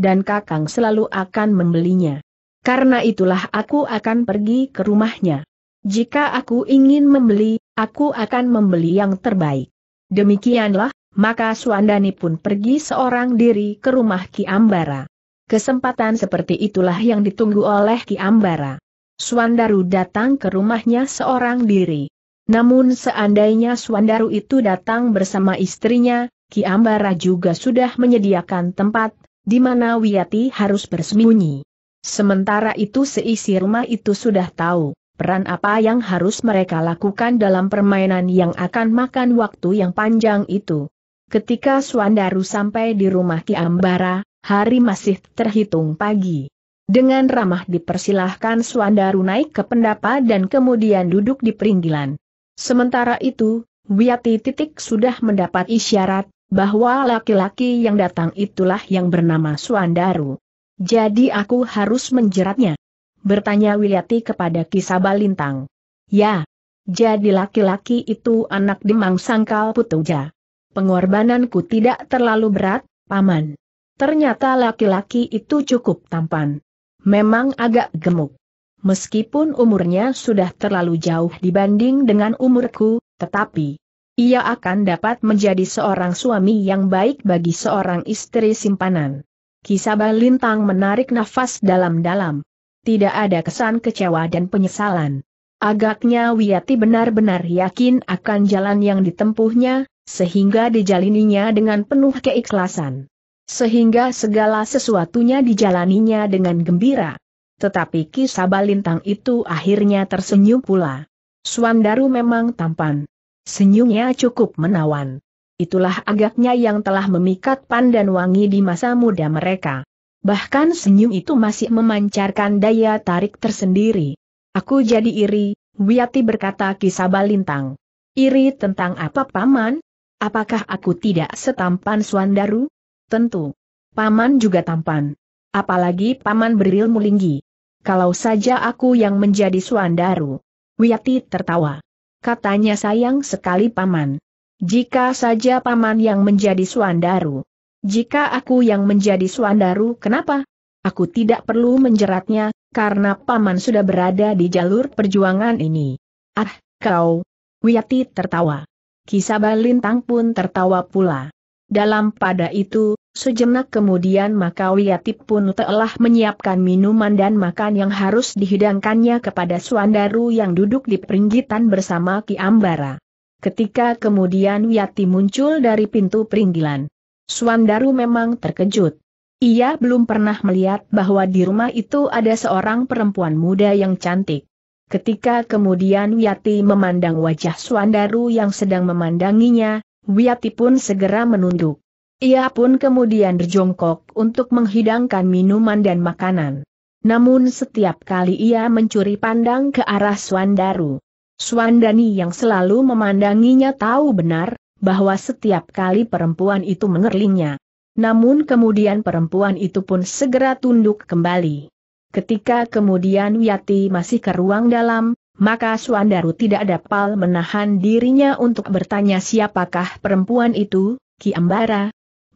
Dan Kakang selalu akan membelinya. Karena itulah aku akan pergi ke rumahnya. Jika aku ingin membeli, aku akan membeli yang terbaik. Demikianlah, maka Suandani pun pergi seorang diri ke rumah Ki Ambara. Kesempatan seperti itulah yang ditunggu oleh Ki Ambara. Suandaru datang ke rumahnya seorang diri. Namun seandainya Suandaru itu datang bersama istrinya, Ki Ambara juga sudah menyediakan tempat, di mana Wiyati harus bersembunyi. Sementara itu seisi rumah itu sudah tahu, peran apa yang harus mereka lakukan dalam permainan yang akan makan waktu yang panjang itu. Ketika Suandaru sampai di rumah Ki Ambara, hari masih terhitung pagi. Dengan ramah dipersilahkan Suandaru naik ke pendapa dan kemudian duduk di peringgilan. Sementara itu, Wiyati Titik sudah mendapat isyarat, bahwa laki-laki yang datang itulah yang bernama Suandaru. Jadi aku harus menjeratnya. Bertanya Wiyati kepada Kisabalintang. Ya. Jadi laki-laki itu anak Demang Sangkal Putuja. Pengorbananku tidak terlalu berat, Paman. Ternyata laki-laki itu cukup tampan. Memang agak gemuk. Meskipun umurnya sudah terlalu jauh dibanding dengan umurku, tetapi ia akan dapat menjadi seorang suami yang baik bagi seorang istri simpanan. Kisabah Lintang menarik nafas dalam-dalam. Tidak ada kesan kecewa dan penyesalan. Agaknya Wiyati benar-benar yakin akan jalan yang ditempuhnya, sehingga dijalininya dengan penuh keikhlasan. Sehingga segala sesuatunya dijalaninya dengan gembira. Tetapi Ki Sabalintang itu akhirnya tersenyum pula. Suandaru memang tampan. Senyumnya cukup menawan. Itulah agaknya yang telah memikat pandan wangi di masa muda mereka. Bahkan senyum itu masih memancarkan daya tarik tersendiri. Aku jadi iri, Wiyati berkata Ki Sabalintang. Iri tentang apa paman? Apakah aku tidak setampan Suandaru? Tentu. Paman juga tampan. Apalagi paman berilmu linggi kalau saja aku yang menjadi Suandaru. Wiyati tertawa. Katanya sayang sekali paman. Jika saja paman yang menjadi Suandaru. Jika aku yang menjadi Suandaru kenapa? Aku tidak perlu menjeratnya, karena paman sudah berada di jalur perjuangan ini. Ah, kau. Wiyati tertawa. Kisabalintang pun tertawa pula. Dalam pada itu, Sejenak kemudian maka Wiyatip pun telah menyiapkan minuman dan makan yang harus dihidangkannya kepada Suandaru yang duduk di peringgitan bersama Ki Ambara. Ketika kemudian Wiyati muncul dari pintu peringgilan, Suandaru memang terkejut. Ia belum pernah melihat bahwa di rumah itu ada seorang perempuan muda yang cantik. Ketika kemudian Wiyati memandang wajah Suandaru yang sedang memandanginya, Wiyati pun segera menunduk. Ia pun kemudian berjongkok untuk menghidangkan minuman dan makanan. Namun setiap kali ia mencuri pandang ke arah Swandaru. Swandani yang selalu memandanginya tahu benar, bahwa setiap kali perempuan itu mengerlingnya. Namun kemudian perempuan itu pun segera tunduk kembali. Ketika kemudian Wiyati masih ke ruang dalam, maka Swandaru tidak dapat menahan dirinya untuk bertanya siapakah perempuan itu, Ki Ambara,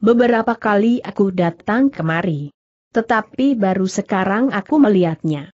Beberapa kali aku datang kemari. Tetapi baru sekarang aku melihatnya.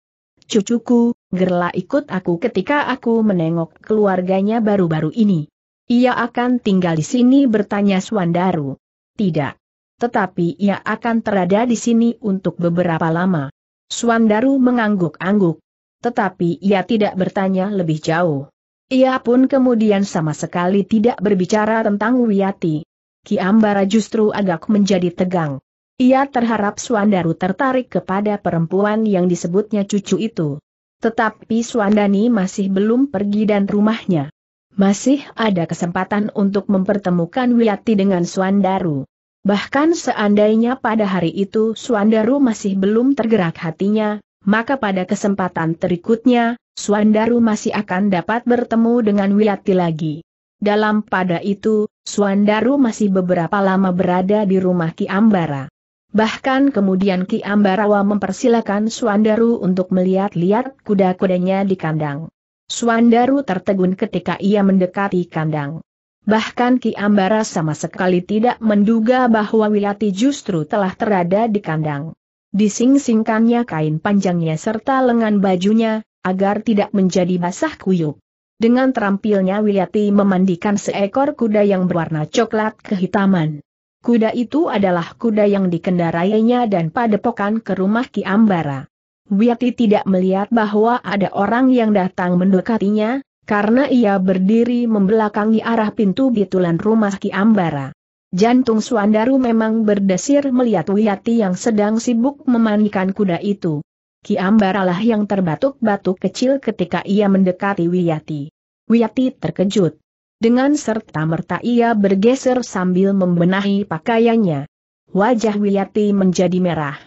Cucuku, Gerla ikut aku ketika aku menengok keluarganya baru-baru ini. Ia akan tinggal di sini bertanya Swandaru. Tidak. Tetapi ia akan terada di sini untuk beberapa lama. Swandaru mengangguk-angguk. Tetapi ia tidak bertanya lebih jauh. Ia pun kemudian sama sekali tidak berbicara tentang Wiyati. Ki Ambara justru agak menjadi tegang. Ia terharap Suandaru tertarik kepada perempuan yang disebutnya cucu itu. Tetapi Suandani masih belum pergi dan rumahnya. Masih ada kesempatan untuk mempertemukan Wiyati dengan Suandaru. Bahkan seandainya pada hari itu Suandaru masih belum tergerak hatinya, maka pada kesempatan berikutnya, Suandaru masih akan dapat bertemu dengan Wiyati lagi. Dalam pada itu, Suandaru masih beberapa lama berada di rumah Ki Ambara. Bahkan kemudian Ki Ambarawa mempersilakan Suandaru untuk melihat-lihat kuda-kudanya di kandang. Suandaru tertegun ketika ia mendekati kandang. Bahkan Ki Ambara sama sekali tidak menduga bahwa Wilati justru telah terada di kandang. Disingsingkannya kain panjangnya serta lengan bajunya, agar tidak menjadi basah kuyup. Dengan terampilnya Wiliati memandikan seekor kuda yang berwarna coklat kehitaman. Kuda itu adalah kuda yang dikendarainya dan padepokan ke rumah Ki Ambara. Wiyati tidak melihat bahwa ada orang yang datang mendekatinya, karena ia berdiri membelakangi arah pintu bitulan rumah Ki Ambara. Jantung Suandaru memang berdesir melihat Wiyati yang sedang sibuk memandikan kuda itu. Ki Ambaralah yang terbatuk-batuk kecil ketika ia mendekati Wiyati. Wiyati terkejut. Dengan serta-merta ia bergeser sambil membenahi pakaiannya. Wajah Wiyati menjadi merah.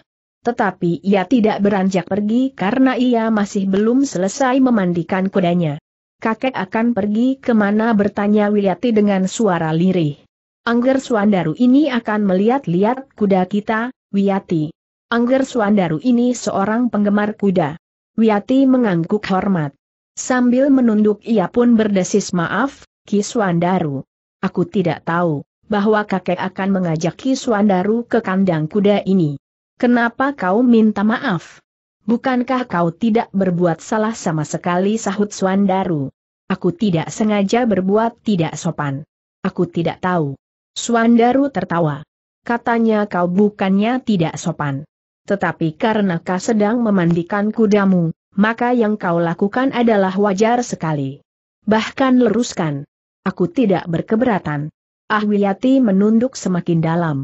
Tetapi ia tidak beranjak pergi karena ia masih belum selesai memandikan kudanya. Kakek akan pergi kemana bertanya Wiyati dengan suara lirih. Angger Suandaru ini akan melihat-lihat kuda kita, Wiyati. Angger Suandaru ini seorang penggemar kuda. Wiyati mengangguk hormat. Sambil menunduk ia pun berdesis maaf, Ki Suandaru. Aku tidak tahu, bahwa kakek akan mengajak Ki Suandaru ke kandang kuda ini. Kenapa kau minta maaf? Bukankah kau tidak berbuat salah sama sekali sahut Suandaru? Aku tidak sengaja berbuat tidak sopan. Aku tidak tahu. Suandaru tertawa. Katanya kau bukannya tidak sopan tetapi karena kau sedang memandikan kudamu, maka yang kau lakukan adalah wajar sekali. Bahkan leruskan. Aku tidak berkeberatan. Ahwiyati menunduk semakin dalam.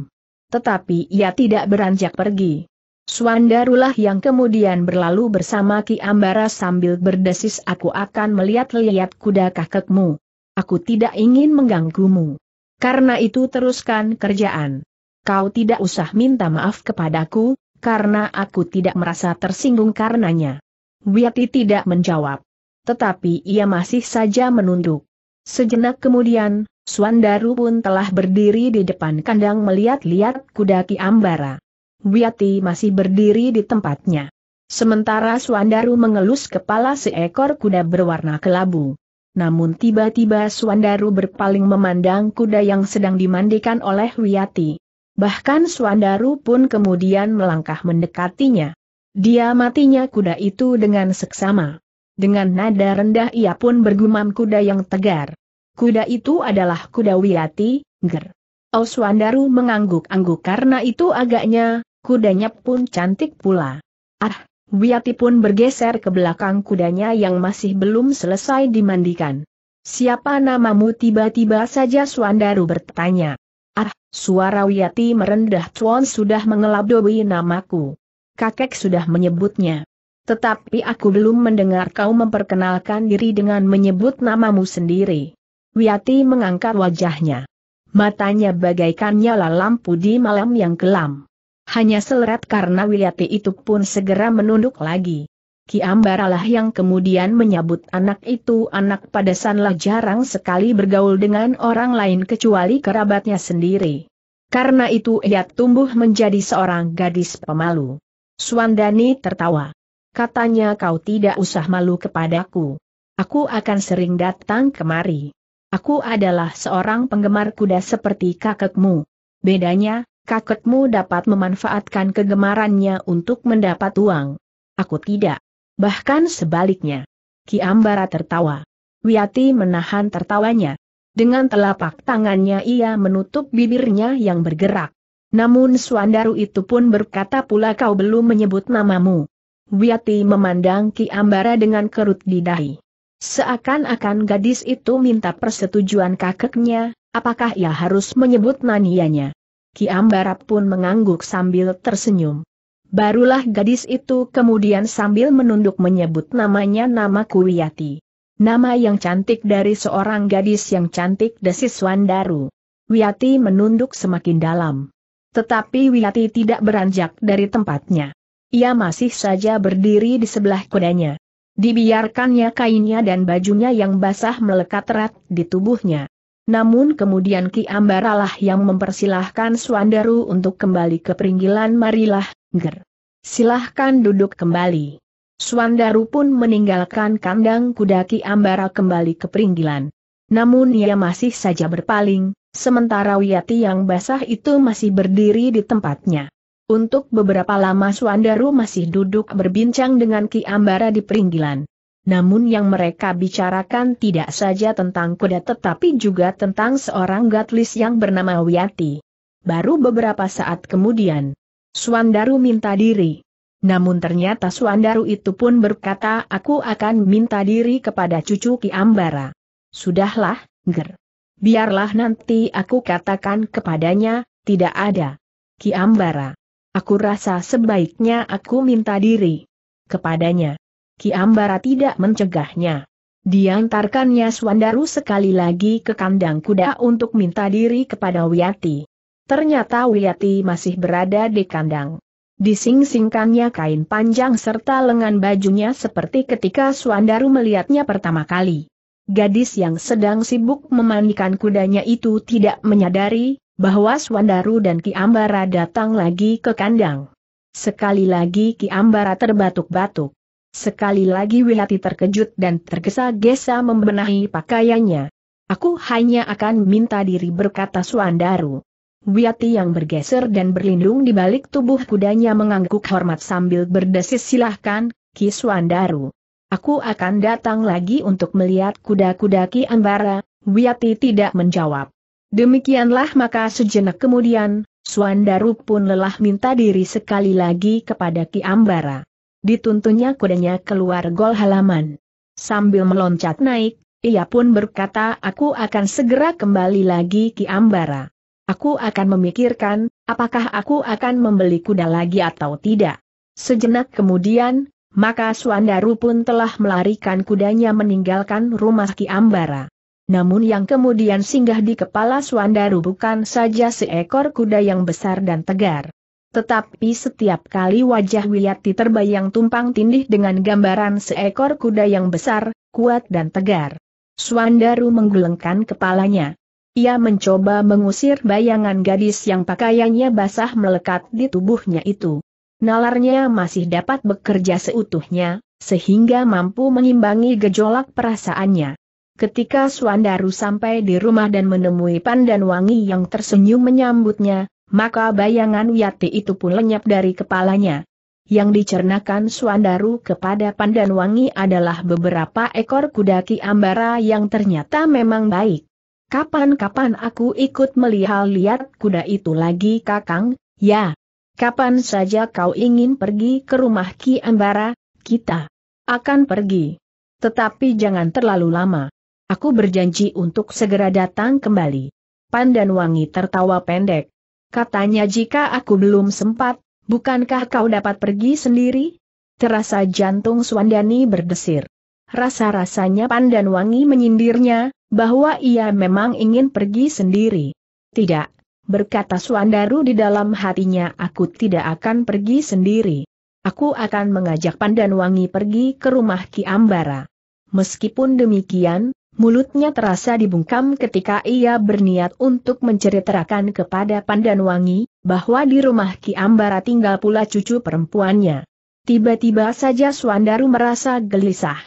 Tetapi ia tidak beranjak pergi. Suandarulah yang kemudian berlalu bersama Ki Ambara sambil berdesis aku akan melihat-lihat kuda kakekmu. Aku tidak ingin mengganggumu. Karena itu teruskan kerjaan. Kau tidak usah minta maaf kepadaku, karena aku tidak merasa tersinggung karenanya. Wiati tidak menjawab. Tetapi ia masih saja menunduk. Sejenak kemudian, Suandaru pun telah berdiri di depan kandang melihat-lihat kuda Ki Ambara. Wiati masih berdiri di tempatnya. Sementara Suandaru mengelus kepala seekor kuda berwarna kelabu. Namun tiba-tiba Suandaru berpaling memandang kuda yang sedang dimandikan oleh Wiati. Bahkan Suandaru pun kemudian melangkah mendekatinya. Dia matinya kuda itu dengan seksama. Dengan nada rendah ia pun bergumam kuda yang tegar. Kuda itu adalah kuda Wiyati, ger. Oswandaru mengangguk-angguk karena itu agaknya, kudanya pun cantik pula. Ah, Wiyati pun bergeser ke belakang kudanya yang masih belum selesai dimandikan. Siapa namamu tiba-tiba saja Suandaru bertanya. Ah, suara Wiyati merendah Tuan sudah mengelabui namaku. Kakek sudah menyebutnya. Tetapi aku belum mendengar kau memperkenalkan diri dengan menyebut namamu sendiri. Wiyati mengangkat wajahnya. Matanya bagaikan nyala lampu di malam yang kelam. Hanya seleret karena Wiyati itu pun segera menunduk lagi. Ki Ambaralah yang kemudian menyebut anak itu anak padasanlah jarang sekali bergaul dengan orang lain kecuali kerabatnya sendiri. Karena itu ia tumbuh menjadi seorang gadis pemalu. Suandani tertawa. Katanya kau tidak usah malu kepadaku. Aku akan sering datang kemari. Aku adalah seorang penggemar kuda seperti kakekmu. Bedanya, kakekmu dapat memanfaatkan kegemarannya untuk mendapat uang. Aku tidak. Bahkan sebaliknya. Ki Ambara tertawa. Wiati menahan tertawanya. Dengan telapak tangannya ia menutup bibirnya yang bergerak. Namun Suandaru itu pun berkata pula kau belum menyebut namamu. Wiati memandang Ki Ambara dengan kerut di dahi. Seakan-akan gadis itu minta persetujuan kakeknya, apakah ia harus menyebut nanianya. Ki Ambara pun mengangguk sambil tersenyum. Barulah gadis itu kemudian sambil menunduk menyebut namanya nama Kuwiyati. Nama yang cantik dari seorang gadis yang cantik desis Wandaru. Wiyati menunduk semakin dalam. Tetapi Wiyati tidak beranjak dari tempatnya. Ia masih saja berdiri di sebelah kudanya. Dibiarkannya kainnya dan bajunya yang basah melekat erat di tubuhnya. Namun kemudian Ki Ambaralah yang mempersilahkan Swandaru untuk kembali ke peringgilan marilah Ger. Silahkan duduk kembali. Swandaru pun meninggalkan kandang kuda Ki Ambara kembali ke peringgilan. Namun ia masih saja berpaling, sementara Wiyati yang basah itu masih berdiri di tempatnya. Untuk beberapa lama Swandaru masih duduk berbincang dengan Ki Ambara di peringgilan. Namun yang mereka bicarakan tidak saja tentang kuda tetapi juga tentang seorang gatlis yang bernama Wiyati. Baru beberapa saat kemudian, Suandaru minta diri. Namun ternyata Suandaru itu pun berkata aku akan minta diri kepada cucu Ki Ambara. Sudahlah, Ger. Biarlah nanti aku katakan kepadanya, tidak ada. Ki Ambara. Aku rasa sebaiknya aku minta diri kepadanya. Ki Ambara tidak mencegahnya. Diantarkannya Suandaru sekali lagi ke kandang kuda untuk minta diri kepada Wiyati. Ternyata Wiyati masih berada di kandang. dising kain panjang serta lengan bajunya seperti ketika Suandaru melihatnya pertama kali. Gadis yang sedang sibuk memandikan kudanya itu tidak menyadari bahwa Suandaru dan Ki Ambara datang lagi ke kandang. Sekali lagi Ki Ambara terbatuk-batuk. Sekali lagi Wiyati terkejut dan tergesa-gesa membenahi pakaiannya. Aku hanya akan minta diri berkata Suandaru. Wiati yang bergeser dan berlindung di balik tubuh kudanya mengangguk hormat sambil berdesis silahkan, Ki Kiswandaru. Aku akan datang lagi untuk melihat kuda-kuda Ki Ambara, Wiati tidak menjawab. Demikianlah maka sejenak kemudian, Suandaru pun lelah minta diri sekali lagi kepada Ki Ambara. Dituntunnya kudanya keluar gol halaman. Sambil meloncat naik, ia pun berkata aku akan segera kembali lagi Ki Ambara. Aku akan memikirkan, apakah aku akan membeli kuda lagi atau tidak. Sejenak kemudian, maka Suandaru pun telah melarikan kudanya meninggalkan rumah Ki Ambara. Namun yang kemudian singgah di kepala Suandaru bukan saja seekor kuda yang besar dan tegar. Tetapi setiap kali wajah Wiyati terbayang tumpang tindih dengan gambaran seekor kuda yang besar, kuat dan tegar. Suandaru menggelengkan kepalanya. Ia mencoba mengusir bayangan gadis yang pakaiannya basah melekat di tubuhnya itu. Nalarnya masih dapat bekerja seutuhnya, sehingga mampu mengimbangi gejolak perasaannya. Ketika Suandaru sampai di rumah dan menemui pandan Wangi yang tersenyum menyambutnya, maka bayangan Wiyati itu pun lenyap dari kepalanya. Yang dicernakan Suandaru kepada pandan Wangi adalah beberapa ekor kuda Ki Ambara yang ternyata memang baik. Kapan-kapan aku ikut melihat-lihat kuda itu lagi kakang, ya. Kapan saja kau ingin pergi ke rumah Ki Ambara, kita akan pergi. Tetapi jangan terlalu lama. Aku berjanji untuk segera datang kembali. Wangi tertawa pendek. Katanya jika aku belum sempat, bukankah kau dapat pergi sendiri? Terasa jantung Swandani berdesir. Rasa-rasanya Wangi menyindirnya, bahwa ia memang ingin pergi sendiri. Tidak, berkata Suandaru di dalam hatinya aku tidak akan pergi sendiri. Aku akan mengajak Pandanwangi pergi ke rumah Ki Ambara. Meskipun demikian, mulutnya terasa dibungkam ketika ia berniat untuk menceritakan kepada Pandanwangi, bahwa di rumah Ki Ambara tinggal pula cucu perempuannya. Tiba-tiba saja Suandaru merasa gelisah.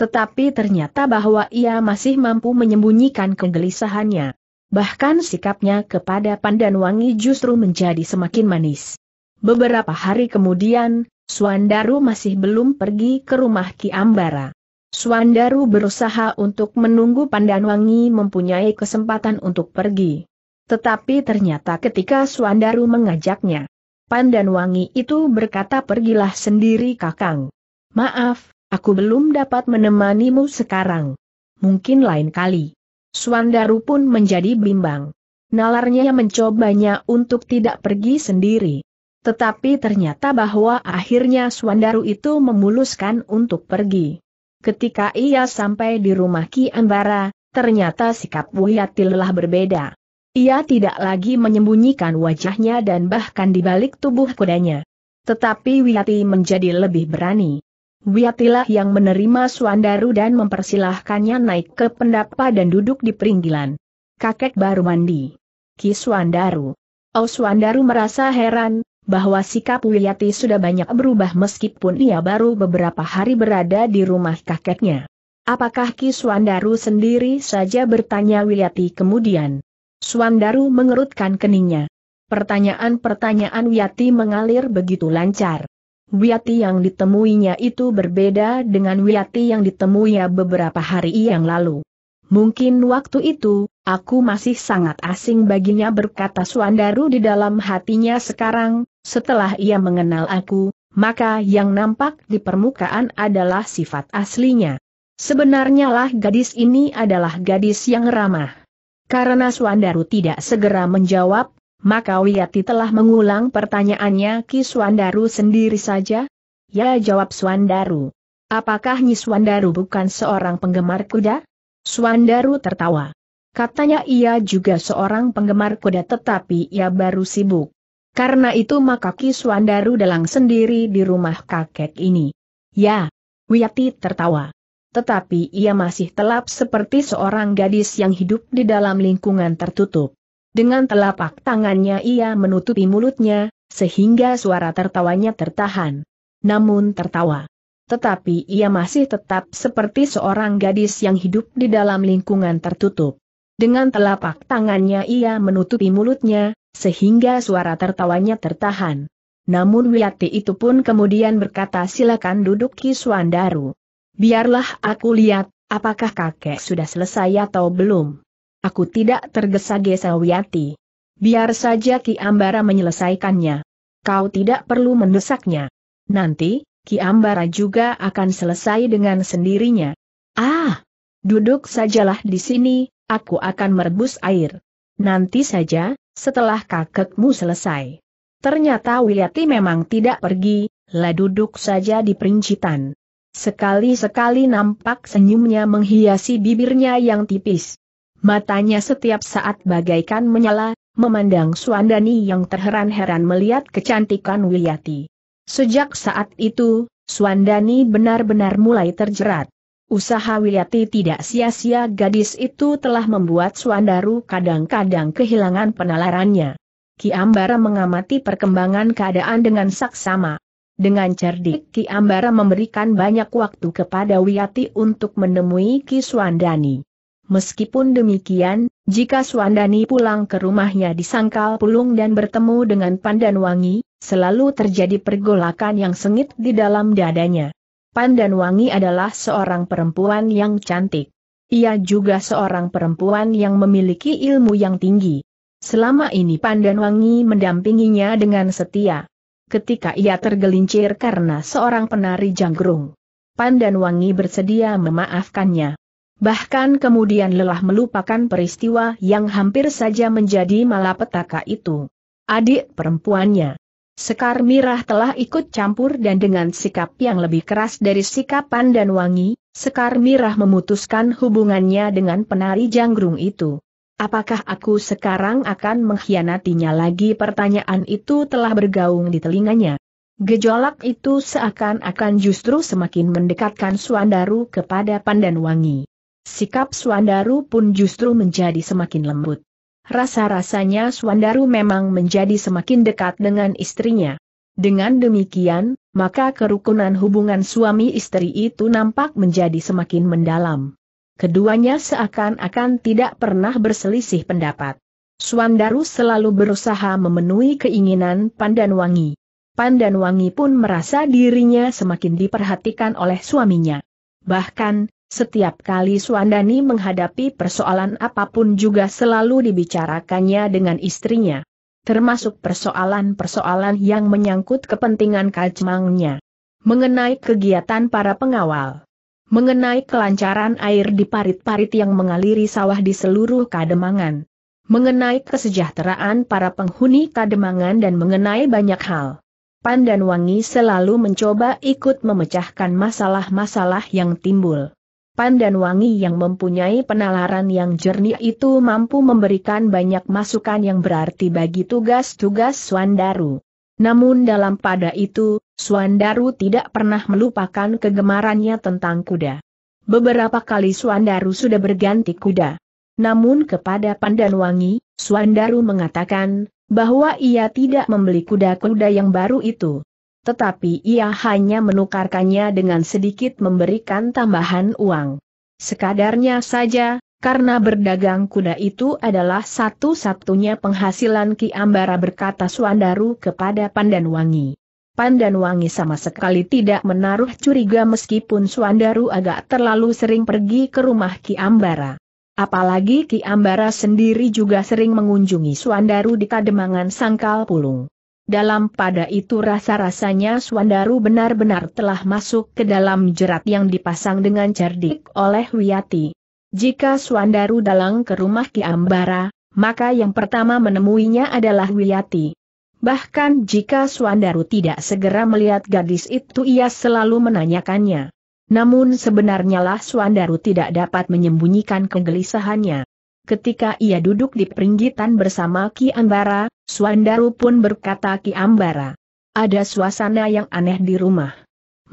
Tetapi ternyata bahwa ia masih mampu menyembunyikan kegelisahannya. Bahkan sikapnya kepada pandan wangi justru menjadi semakin manis. Beberapa hari kemudian, Suandaru masih belum pergi ke rumah Ki Ambara. Suandaru berusaha untuk menunggu pandan wangi mempunyai kesempatan untuk pergi. Tetapi ternyata ketika Suandaru mengajaknya, pandan wangi itu berkata pergilah sendiri kakang. Maaf, Aku belum dapat menemanimu sekarang. Mungkin lain kali. Suandaru pun menjadi bimbang. Nalarnya mencobanya untuk tidak pergi sendiri. Tetapi ternyata bahwa akhirnya Suandaru itu memuluskan untuk pergi. Ketika ia sampai di rumah Ki Ambara, ternyata sikap Wuyati lelah berbeda. Ia tidak lagi menyembunyikan wajahnya dan bahkan dibalik tubuh kudanya. Tetapi Wiyati menjadi lebih berani. Wiatilah yang menerima Suandaru dan mempersilahkannya naik ke pendapa dan duduk di peringgilan. Kakek baru mandi. Ki Suandaru. Oh Suandaru merasa heran, bahwa sikap Wiyati sudah banyak berubah meskipun ia baru beberapa hari berada di rumah kakeknya. Apakah Ki Suandaru sendiri saja bertanya Wiyati kemudian? Suandaru mengerutkan keningnya. Pertanyaan-pertanyaan Wiyati mengalir begitu lancar. Wiati yang ditemuinya itu berbeda dengan Wiati yang ditemuinya beberapa hari yang lalu. Mungkin waktu itu, aku masih sangat asing baginya berkata Suandaru di dalam hatinya sekarang, setelah ia mengenal aku, maka yang nampak di permukaan adalah sifat aslinya. Sebenarnya lah gadis ini adalah gadis yang ramah. Karena Suandaru tidak segera menjawab, maka Wiyati telah mengulang pertanyaannya Ki Suandaru sendiri saja? Ya jawab Swandaru. Apakah Nyi Suandaru bukan seorang penggemar kuda? Swandaru tertawa. Katanya ia juga seorang penggemar kuda tetapi ia baru sibuk. Karena itu maka Ki Suandaru dalang sendiri di rumah kakek ini. Ya, Wiyati tertawa. Tetapi ia masih telap seperti seorang gadis yang hidup di dalam lingkungan tertutup. Dengan telapak tangannya ia menutupi mulutnya, sehingga suara tertawanya tertahan. Namun tertawa. Tetapi ia masih tetap seperti seorang gadis yang hidup di dalam lingkungan tertutup. Dengan telapak tangannya ia menutupi mulutnya, sehingga suara tertawanya tertahan. Namun Wiyati itu pun kemudian berkata silakan duduk Kiswandaru. Biarlah aku lihat, apakah kakek sudah selesai atau belum. Aku tidak tergesa-gesa Wiyati. Biar saja Ki Ambara menyelesaikannya. Kau tidak perlu mendesaknya. Nanti, Ki Ambara juga akan selesai dengan sendirinya. Ah! Duduk sajalah di sini, aku akan merebus air. Nanti saja, setelah kakekmu selesai. Ternyata Wiyati memang tidak pergi, lah duduk saja di perincitan. Sekali-sekali nampak senyumnya menghiasi bibirnya yang tipis. Matanya setiap saat bagaikan menyala, memandang Suandani yang terheran-heran melihat kecantikan Wiyati. Sejak saat itu, Suandani benar-benar mulai terjerat. Usaha Wiyati tidak sia-sia gadis itu telah membuat Suandaru kadang-kadang kehilangan penalarannya. Ki Ambara mengamati perkembangan keadaan dengan saksama. Dengan cerdik Ki Ambara memberikan banyak waktu kepada Wiyati untuk menemui Ki Suandani. Meskipun demikian, jika Suandani pulang ke rumahnya di Sangkal Pulung dan bertemu dengan Pandan Wangi, selalu terjadi pergolakan yang sengit di dalam dadanya. Pandan Wangi adalah seorang perempuan yang cantik. Ia juga seorang perempuan yang memiliki ilmu yang tinggi. Selama ini Pandan Wangi mendampinginya dengan setia. Ketika ia tergelincir karena seorang penari janggrung, Wangi bersedia memaafkannya. Bahkan kemudian lelah melupakan peristiwa yang hampir saja menjadi malapetaka itu. Adik perempuannya. Sekar Mirah telah ikut campur dan dengan sikap yang lebih keras dari sikap Pandan Wangi, Sekar Mirah memutuskan hubungannya dengan penari janggrung itu. Apakah aku sekarang akan mengkhianatinya lagi? Pertanyaan itu telah bergaung di telinganya. Gejolak itu seakan-akan justru semakin mendekatkan Suandaru kepada Pandan Wangi. Sikap Swandaru pun justru menjadi semakin lembut. Rasa-rasanya Swandaru memang menjadi semakin dekat dengan istrinya. Dengan demikian, maka kerukunan hubungan suami istri itu nampak menjadi semakin mendalam. Keduanya seakan-akan tidak pernah berselisih pendapat. Swandaru selalu berusaha memenuhi keinginan Pandanwangi. Pandanwangi pun merasa dirinya semakin diperhatikan oleh suaminya. Bahkan, setiap kali Suandani menghadapi persoalan apapun juga selalu dibicarakannya dengan istrinya. Termasuk persoalan-persoalan yang menyangkut kepentingan kacmangnya. Mengenai kegiatan para pengawal. Mengenai kelancaran air di parit-parit yang mengaliri sawah di seluruh kademangan. Mengenai kesejahteraan para penghuni kademangan dan mengenai banyak hal. Pandan Wangi selalu mencoba ikut memecahkan masalah-masalah yang timbul. Pandan dan Wangi yang mempunyai penalaran yang jernih itu mampu memberikan banyak masukan yang berarti bagi tugas-tugas Swandaru. Namun dalam pada itu, Swandaru tidak pernah melupakan kegemarannya tentang kuda. Beberapa kali Swandaru sudah berganti kuda. Namun kepada Pandan Wangi, Swandaru mengatakan, bahwa ia tidak membeli kuda-kuda yang baru itu. Tetapi ia hanya menukarkannya dengan sedikit memberikan tambahan uang. Sekadarnya saja, karena berdagang kuda itu adalah satu-satunya penghasilan Ki Ambara berkata Suandaru kepada Pandanwangi. Pandanwangi sama sekali tidak menaruh curiga meskipun Suandaru agak terlalu sering pergi ke rumah Ki Ambara. Apalagi Ki Ambara sendiri juga sering mengunjungi Suandaru di Kademangan Sangkal Pulung. Dalam pada itu rasa-rasanya Swandaru benar-benar telah masuk ke dalam jerat yang dipasang dengan cerdik oleh Wiyati. Jika Swandaru dalang ke rumah Ki Ambara, maka yang pertama menemuinya adalah Wiyati. Bahkan jika Swandaru tidak segera melihat gadis itu ia selalu menanyakannya. Namun sebenarnya lah Swandaru tidak dapat menyembunyikan kegelisahannya. Ketika ia duduk di peringgitan bersama Ki Ambara, Suandaru pun berkata Ki Ambara. Ada suasana yang aneh di rumah.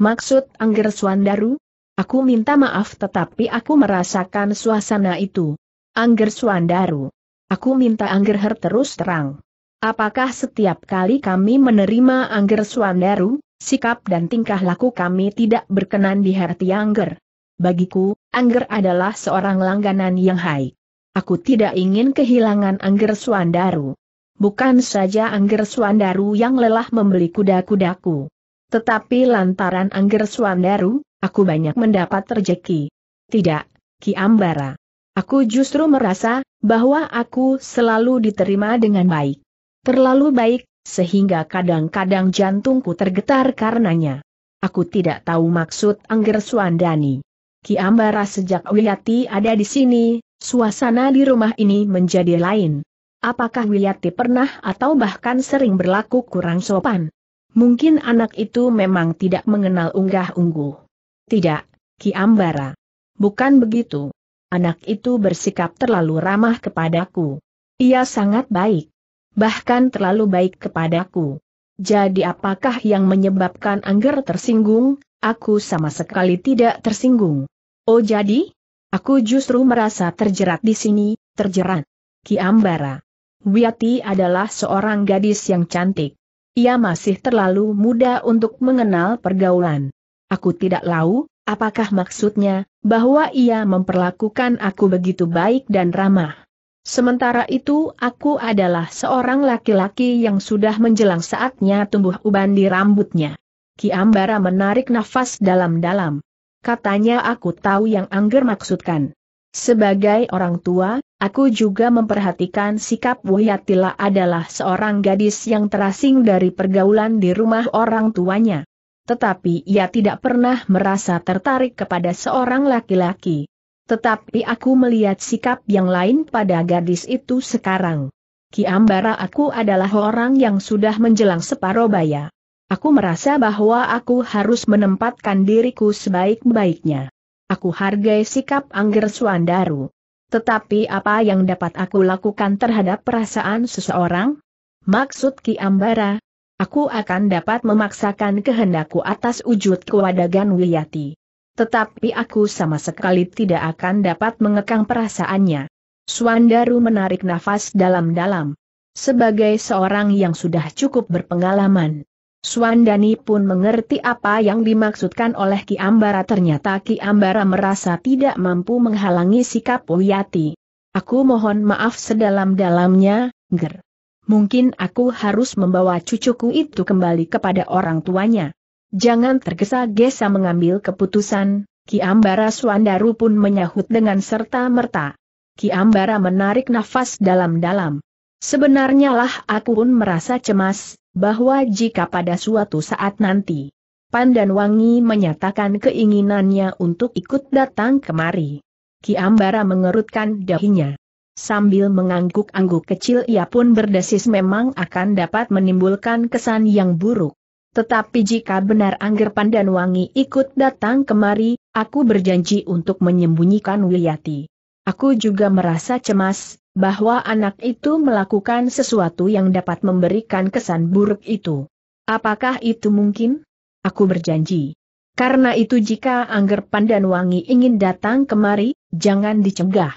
Maksud Angger Suandaru? Aku minta maaf tetapi aku merasakan suasana itu. Angger Suandaru. Aku minta Angger Her terus terang. Apakah setiap kali kami menerima Angger Suandaru, sikap dan tingkah laku kami tidak berkenan di hati Angger? Bagiku, Angger adalah seorang langganan yang baik aku tidak ingin kehilangan Angger Suandaru. Bukan saja Angger Suandaru yang lelah membeli kuda-kudaku. Tetapi lantaran Angger Suandaru, aku banyak mendapat rejeki. Tidak, Ki Ambara. Aku justru merasa, bahwa aku selalu diterima dengan baik. Terlalu baik, sehingga kadang-kadang jantungku tergetar karenanya. Aku tidak tahu maksud Angger Suandani. Ki Ambara sejak Wiyati ada di sini, Suasana di rumah ini menjadi lain. Apakah Wiyati pernah atau bahkan sering berlaku kurang sopan? Mungkin anak itu memang tidak mengenal unggah-ungguh. Tidak, Ki Ambara. Bukan begitu. Anak itu bersikap terlalu ramah kepadaku. Ia sangat baik. Bahkan terlalu baik kepadaku. Jadi apakah yang menyebabkan Angger tersinggung? Aku sama sekali tidak tersinggung. Oh jadi? Aku justru merasa terjerat di sini, terjerat. Ki Ambara, Wiyati adalah seorang gadis yang cantik. Ia masih terlalu muda untuk mengenal pergaulan. Aku tidak tahu, apakah maksudnya, bahwa ia memperlakukan aku begitu baik dan ramah. Sementara itu aku adalah seorang laki-laki yang sudah menjelang saatnya tumbuh uban di rambutnya. Ki Ambara menarik nafas dalam-dalam katanya aku tahu yang Angger maksudkan. Sebagai orang tua, aku juga memperhatikan sikap Wuhyatila adalah seorang gadis yang terasing dari pergaulan di rumah orang tuanya. Tetapi ia tidak pernah merasa tertarik kepada seorang laki-laki. Tetapi aku melihat sikap yang lain pada gadis itu sekarang. Ki Ambara aku adalah orang yang sudah menjelang separuh bayar. Aku merasa bahwa aku harus menempatkan diriku sebaik-baiknya. Aku hargai sikap Angger Suandaru. Tetapi apa yang dapat aku lakukan terhadap perasaan seseorang? Maksud Ki Ambara, aku akan dapat memaksakan kehendakku atas wujud kewadagan Wiyati. Tetapi aku sama sekali tidak akan dapat mengekang perasaannya. Suandaru menarik nafas dalam-dalam. Sebagai seorang yang sudah cukup berpengalaman, Suandani pun mengerti apa yang dimaksudkan oleh Ki Ambara ternyata Ki Ambara merasa tidak mampu menghalangi sikap Wiyati. Aku mohon maaf sedalam-dalamnya, Ger. Mungkin aku harus membawa cucuku itu kembali kepada orang tuanya. Jangan tergesa-gesa mengambil keputusan, Ki Ambara Suandaru pun menyahut dengan serta-merta. Ki Ambara menarik nafas dalam-dalam. Sebenarnya lah aku pun merasa cemas, bahwa jika pada suatu saat nanti, Pandan Wangi menyatakan keinginannya untuk ikut datang kemari. Ki Ambara mengerutkan dahinya. Sambil mengangguk-angguk kecil ia pun berdesis memang akan dapat menimbulkan kesan yang buruk. Tetapi jika benar Angger Pandan Wangi ikut datang kemari, aku berjanji untuk menyembunyikan Wiyati. Aku juga merasa cemas, bahwa anak itu melakukan sesuatu yang dapat memberikan kesan buruk itu. Apakah itu mungkin? Aku berjanji. Karena itu jika Angger Pandanwangi ingin datang kemari, jangan dicegah.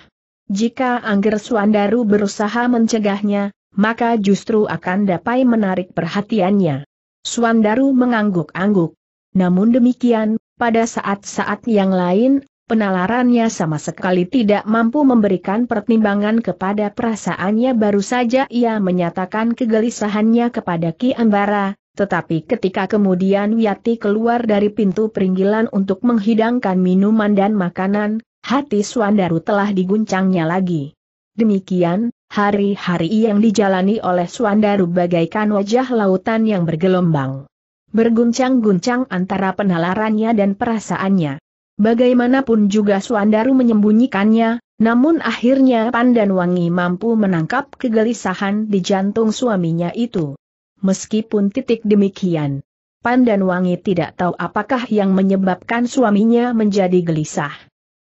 Jika Angger Suandaru berusaha mencegahnya, maka justru akan dapat menarik perhatiannya. Suandaru mengangguk-angguk. Namun demikian, pada saat-saat yang lain, penalarannya sama sekali tidak mampu memberikan pertimbangan kepada perasaannya baru saja ia menyatakan kegelisahannya kepada Ki Ambara, tetapi ketika kemudian Wiyati keluar dari pintu peringgilan untuk menghidangkan minuman dan makanan, hati Suandaru telah diguncangnya lagi. Demikian, hari-hari yang dijalani oleh Suandaru bagaikan wajah lautan yang bergelombang. Berguncang-guncang antara penalarannya dan perasaannya. Bagaimanapun juga Suandaru menyembunyikannya, namun akhirnya Pandan Wangi mampu menangkap kegelisahan di jantung suaminya itu. Meskipun titik demikian, Pandan Wangi tidak tahu apakah yang menyebabkan suaminya menjadi gelisah.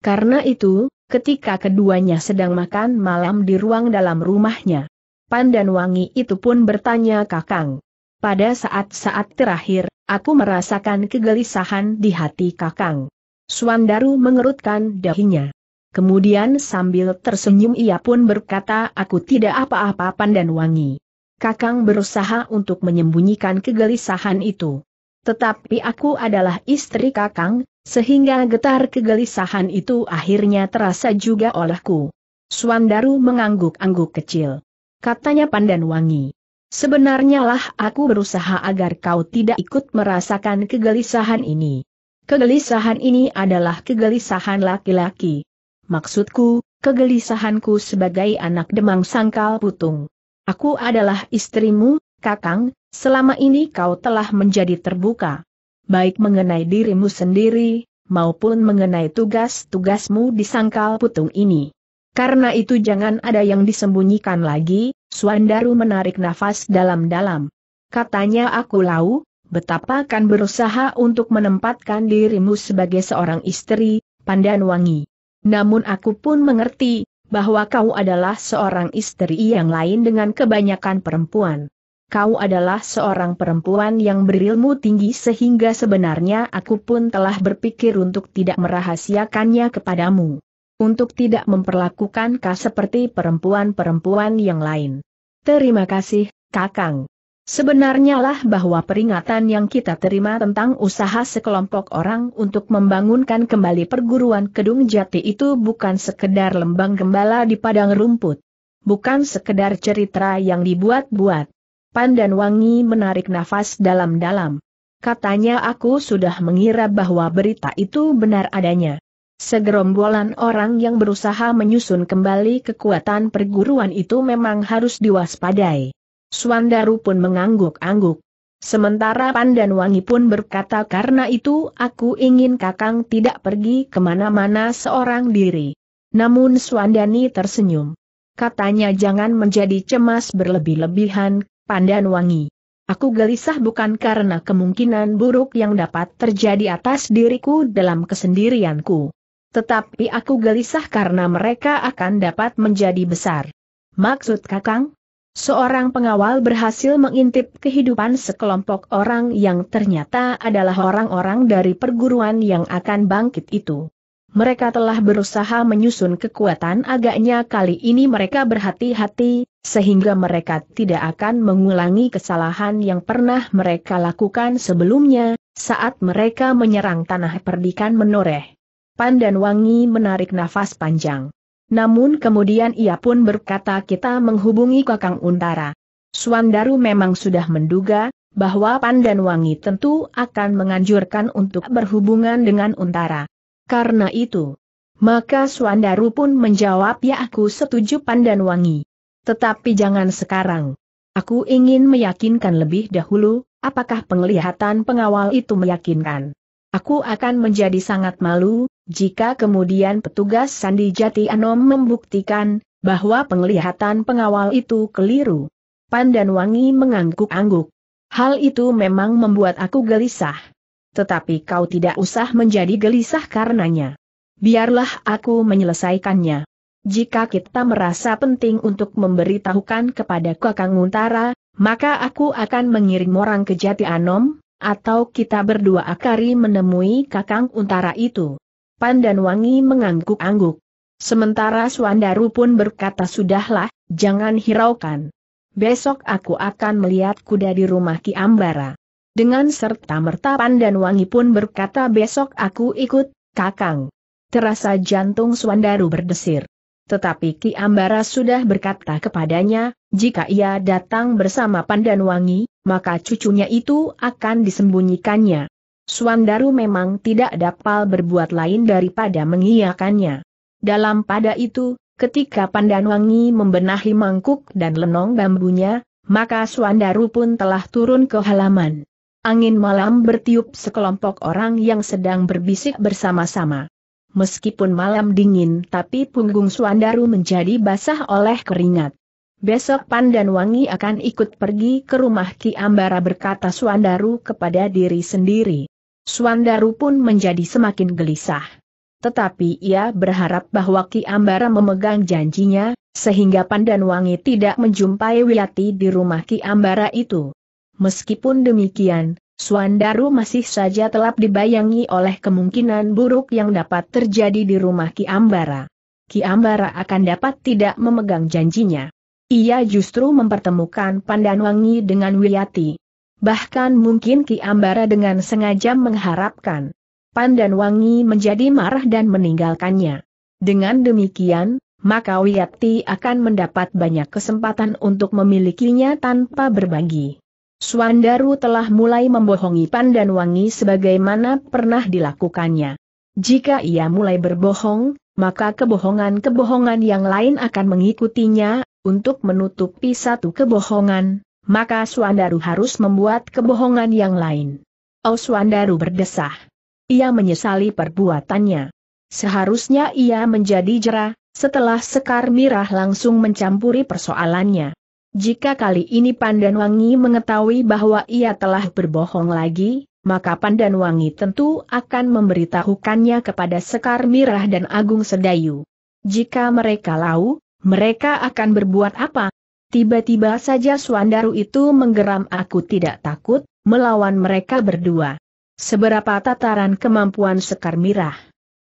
Karena itu, ketika keduanya sedang makan malam di ruang dalam rumahnya, Pandan Wangi itu pun bertanya Kakang. Pada saat-saat terakhir, aku merasakan kegelisahan di hati Kakang. Suandaru mengerutkan dahinya. Kemudian sambil tersenyum ia pun berkata aku tidak apa-apa pandan wangi. Kakang berusaha untuk menyembunyikan kegelisahan itu. Tetapi aku adalah istri kakang, sehingga getar kegelisahan itu akhirnya terasa juga olehku. Suandaru mengangguk-angguk kecil. Katanya pandan wangi. Sebenarnya lah aku berusaha agar kau tidak ikut merasakan kegelisahan ini. Kegelisahan ini adalah kegelisahan laki-laki. Maksudku, kegelisahanku sebagai anak demang sangkal putung. Aku adalah istrimu, Kakang, selama ini kau telah menjadi terbuka. Baik mengenai dirimu sendiri, maupun mengenai tugas-tugasmu di sangkal putung ini. Karena itu jangan ada yang disembunyikan lagi, Suandaru menarik nafas dalam-dalam. Katanya aku lau, betapa kan berusaha untuk menempatkan dirimu sebagai seorang istri, Pandan Wangi. Namun aku pun mengerti, bahwa kau adalah seorang istri yang lain dengan kebanyakan perempuan. Kau adalah seorang perempuan yang berilmu tinggi sehingga sebenarnya aku pun telah berpikir untuk tidak merahasiakannya kepadamu. Untuk tidak memperlakukan kau seperti perempuan-perempuan yang lain. Terima kasih, Kakang. Sebenarnya lah bahwa peringatan yang kita terima tentang usaha sekelompok orang untuk membangunkan kembali perguruan Kedung Jati itu bukan sekedar lembang gembala di padang rumput. Bukan sekedar cerita yang dibuat-buat. Pan dan Wangi menarik nafas dalam-dalam. Katanya aku sudah mengira bahwa berita itu benar adanya. Segerombolan orang yang berusaha menyusun kembali kekuatan perguruan itu memang harus diwaspadai. Swandaru pun mengangguk-angguk. Sementara Pandan Wangi pun berkata karena itu aku ingin Kakang tidak pergi kemana-mana seorang diri. Namun Swandani tersenyum. Katanya jangan menjadi cemas berlebih-lebihan, Pandan Wangi. Aku gelisah bukan karena kemungkinan buruk yang dapat terjadi atas diriku dalam kesendirianku. Tetapi aku gelisah karena mereka akan dapat menjadi besar. Maksud Kakang? Seorang pengawal berhasil mengintip kehidupan sekelompok orang yang ternyata adalah orang-orang dari perguruan yang akan bangkit itu. Mereka telah berusaha menyusun kekuatan agaknya kali ini mereka berhati-hati, sehingga mereka tidak akan mengulangi kesalahan yang pernah mereka lakukan sebelumnya, saat mereka menyerang tanah perdikan menoreh. Pandan Wangi menarik nafas panjang. Namun kemudian ia pun berkata kita menghubungi Kakang Untara. Suandaru memang sudah menduga, bahwa Pandan Wangi tentu akan menganjurkan untuk berhubungan dengan Untara. Karena itu, maka Suandaru pun menjawab ya aku setuju Pandan Wangi. Tetapi jangan sekarang. Aku ingin meyakinkan lebih dahulu, apakah penglihatan pengawal itu meyakinkan. Aku akan menjadi sangat malu, jika kemudian petugas Sandi Jati Anom membuktikan bahwa penglihatan pengawal itu keliru, Wangi mengangguk-angguk. Hal itu memang membuat aku gelisah. Tetapi kau tidak usah menjadi gelisah karenanya. Biarlah aku menyelesaikannya. Jika kita merasa penting untuk memberitahukan kepada Kakang Untara, maka aku akan mengirim orang ke Jati Anom, atau kita berdua akari menemui Kakang Untara itu. Pandan Wangi mengangguk-angguk. Sementara Suandaru pun berkata sudahlah, jangan hiraukan. Besok aku akan melihat kuda di rumah Ki Ambara. Dengan serta merta Pandan Wangi pun berkata besok aku ikut, kakang. Terasa jantung Suandaru berdesir. Tetapi Ki Ambara sudah berkata kepadanya, jika ia datang bersama Pandan Wangi, maka cucunya itu akan disembunyikannya. Suandaru memang tidak dapat berbuat lain daripada mengiyakannya. Dalam pada itu, ketika Pandanwangi membenahi mangkuk dan lenong bambunya, maka Suandaru pun telah turun ke halaman. Angin malam bertiup sekelompok orang yang sedang berbisik bersama-sama. Meskipun malam dingin tapi punggung Suandaru menjadi basah oleh keringat. Besok Pandanwangi akan ikut pergi ke rumah Ki Ambara berkata Suandaru kepada diri sendiri. Suandaru pun menjadi semakin gelisah. Tetapi ia berharap bahwa Ki Ambara memegang janjinya, sehingga Pandan Wangi tidak menjumpai Wiyati di rumah Ki Ambara itu. Meskipun demikian, Suandaru masih saja telah dibayangi oleh kemungkinan buruk yang dapat terjadi di rumah Ki Ambara. Ki Ambara akan dapat tidak memegang janjinya. Ia justru mempertemukan Pandan Wangi dengan Wiyati. Bahkan mungkin Ki Ambara dengan sengaja mengharapkan Pandan Wangi menjadi marah dan meninggalkannya. Dengan demikian, maka Wiyati akan mendapat banyak kesempatan untuk memilikinya tanpa berbagi. Suandaru telah mulai membohongi Pandan Wangi sebagaimana pernah dilakukannya. Jika ia mulai berbohong, maka kebohongan-kebohongan yang lain akan mengikutinya, untuk menutupi satu kebohongan, maka Suandaru harus membuat kebohongan yang lain. Oh Suandaru berdesah. Ia menyesali perbuatannya. Seharusnya ia menjadi jerah, setelah Sekar Mirah langsung mencampuri persoalannya. Jika kali ini Pandan Wangi mengetahui bahwa ia telah berbohong lagi, maka Pandan Wangi tentu akan memberitahukannya kepada Sekar Mirah dan Agung Sedayu. Jika mereka lau, mereka akan berbuat apa? Tiba-tiba saja Suandaru itu menggeram aku tidak takut, melawan mereka berdua. Seberapa tataran kemampuan Sekar Mirah.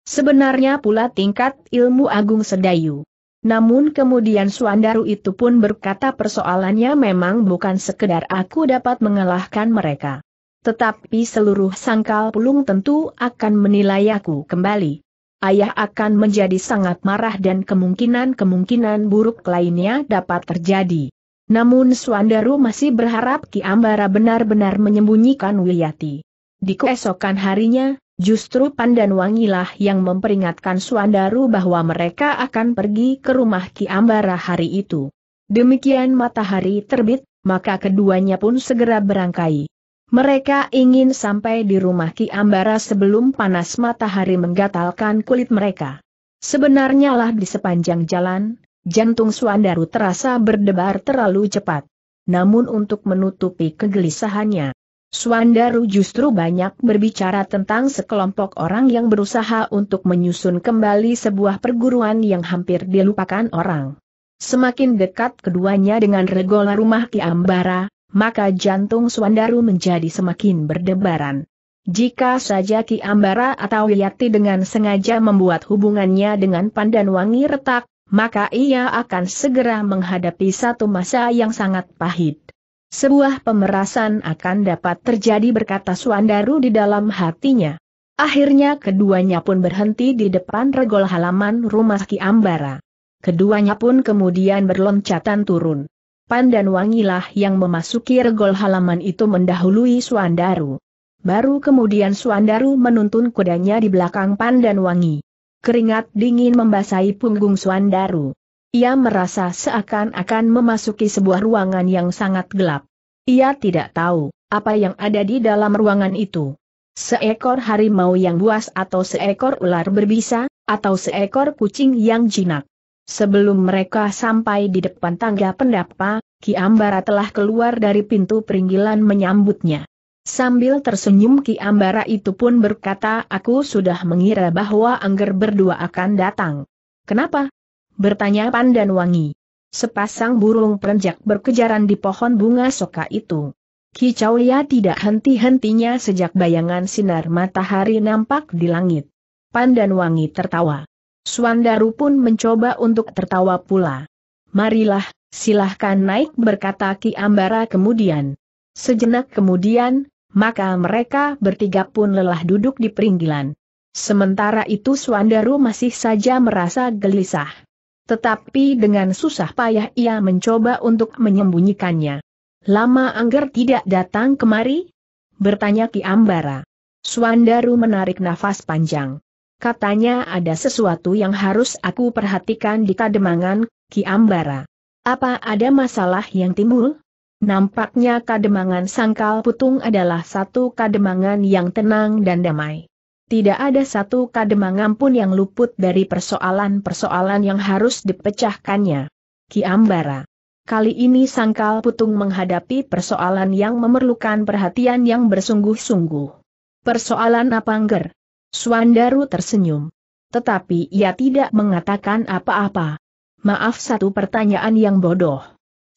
Sebenarnya pula tingkat ilmu Agung Sedayu. Namun kemudian Suandaru itu pun berkata persoalannya memang bukan sekedar aku dapat mengalahkan mereka. Tetapi seluruh sangkal pulung tentu akan menilai aku kembali ayah akan menjadi sangat marah dan kemungkinan-kemungkinan buruk lainnya dapat terjadi. Namun Suandaru masih berharap Ki Ambara benar-benar menyembunyikan Wiyati. Di keesokan harinya, justru Pandan Wangilah yang memperingatkan Suandaru bahwa mereka akan pergi ke rumah Ki Ambara hari itu. Demikian matahari terbit, maka keduanya pun segera berangkai. Mereka ingin sampai di rumah Ki Ambara sebelum panas matahari menggatalkan kulit mereka. Sebenarnya lah di sepanjang jalan, jantung Suandaru terasa berdebar terlalu cepat. Namun untuk menutupi kegelisahannya, Suandaru justru banyak berbicara tentang sekelompok orang yang berusaha untuk menyusun kembali sebuah perguruan yang hampir dilupakan orang. Semakin dekat keduanya dengan regola rumah Ki Ambara, maka jantung Suandaru menjadi semakin berdebaran. Jika saja Ki Ambara atau Yati dengan sengaja membuat hubungannya dengan Pandan Wangi retak, maka ia akan segera menghadapi satu masa yang sangat pahit. Sebuah pemerasan akan dapat terjadi berkata Suandaru di dalam hatinya. Akhirnya keduanya pun berhenti di depan regol halaman rumah Ki Ambara. Keduanya pun kemudian berloncatan turun. Pandan Wangilah yang memasuki regol halaman itu mendahului Suandaru. Baru kemudian Suandaru menuntun kudanya di belakang Pandan Wangi. Keringat dingin membasahi punggung Suandaru. Ia merasa seakan-akan memasuki sebuah ruangan yang sangat gelap. Ia tidak tahu apa yang ada di dalam ruangan itu. Seekor harimau yang buas atau seekor ular berbisa, atau seekor kucing yang jinak. Sebelum mereka sampai di depan tangga pendapa, Ki Ambara telah keluar dari pintu peringgilan menyambutnya. Sambil tersenyum Ki Ambara itu pun berkata aku sudah mengira bahwa Angger berdua akan datang. Kenapa? Bertanya Pandan Wangi. Sepasang burung perenjak berkejaran di pohon bunga soka itu. Ki Kicauya tidak henti-hentinya sejak bayangan sinar matahari nampak di langit. Pandan Wangi tertawa. Suandaru pun mencoba untuk tertawa pula. Marilah, silahkan naik berkata Ki Ambara kemudian. Sejenak kemudian, maka mereka bertiga pun lelah duduk di peringgilan. Sementara itu Suandaru masih saja merasa gelisah. Tetapi dengan susah payah ia mencoba untuk menyembunyikannya. Lama Angger tidak datang kemari? Bertanya Ki Ambara. Suandaru menarik nafas panjang katanya ada sesuatu yang harus aku perhatikan di Kademangan, Ki Ambara. Apa ada masalah yang timbul? Nampaknya Kademangan Sangkal Putung adalah satu Kademangan yang tenang dan damai. Tidak ada satu Kademangan pun yang luput dari persoalan-persoalan yang harus dipecahkannya. Ki Ambara. Kali ini Sangkal Putung menghadapi persoalan yang memerlukan perhatian yang bersungguh-sungguh. Persoalan apa angger? Suandaru tersenyum. Tetapi ia tidak mengatakan apa-apa. Maaf satu pertanyaan yang bodoh.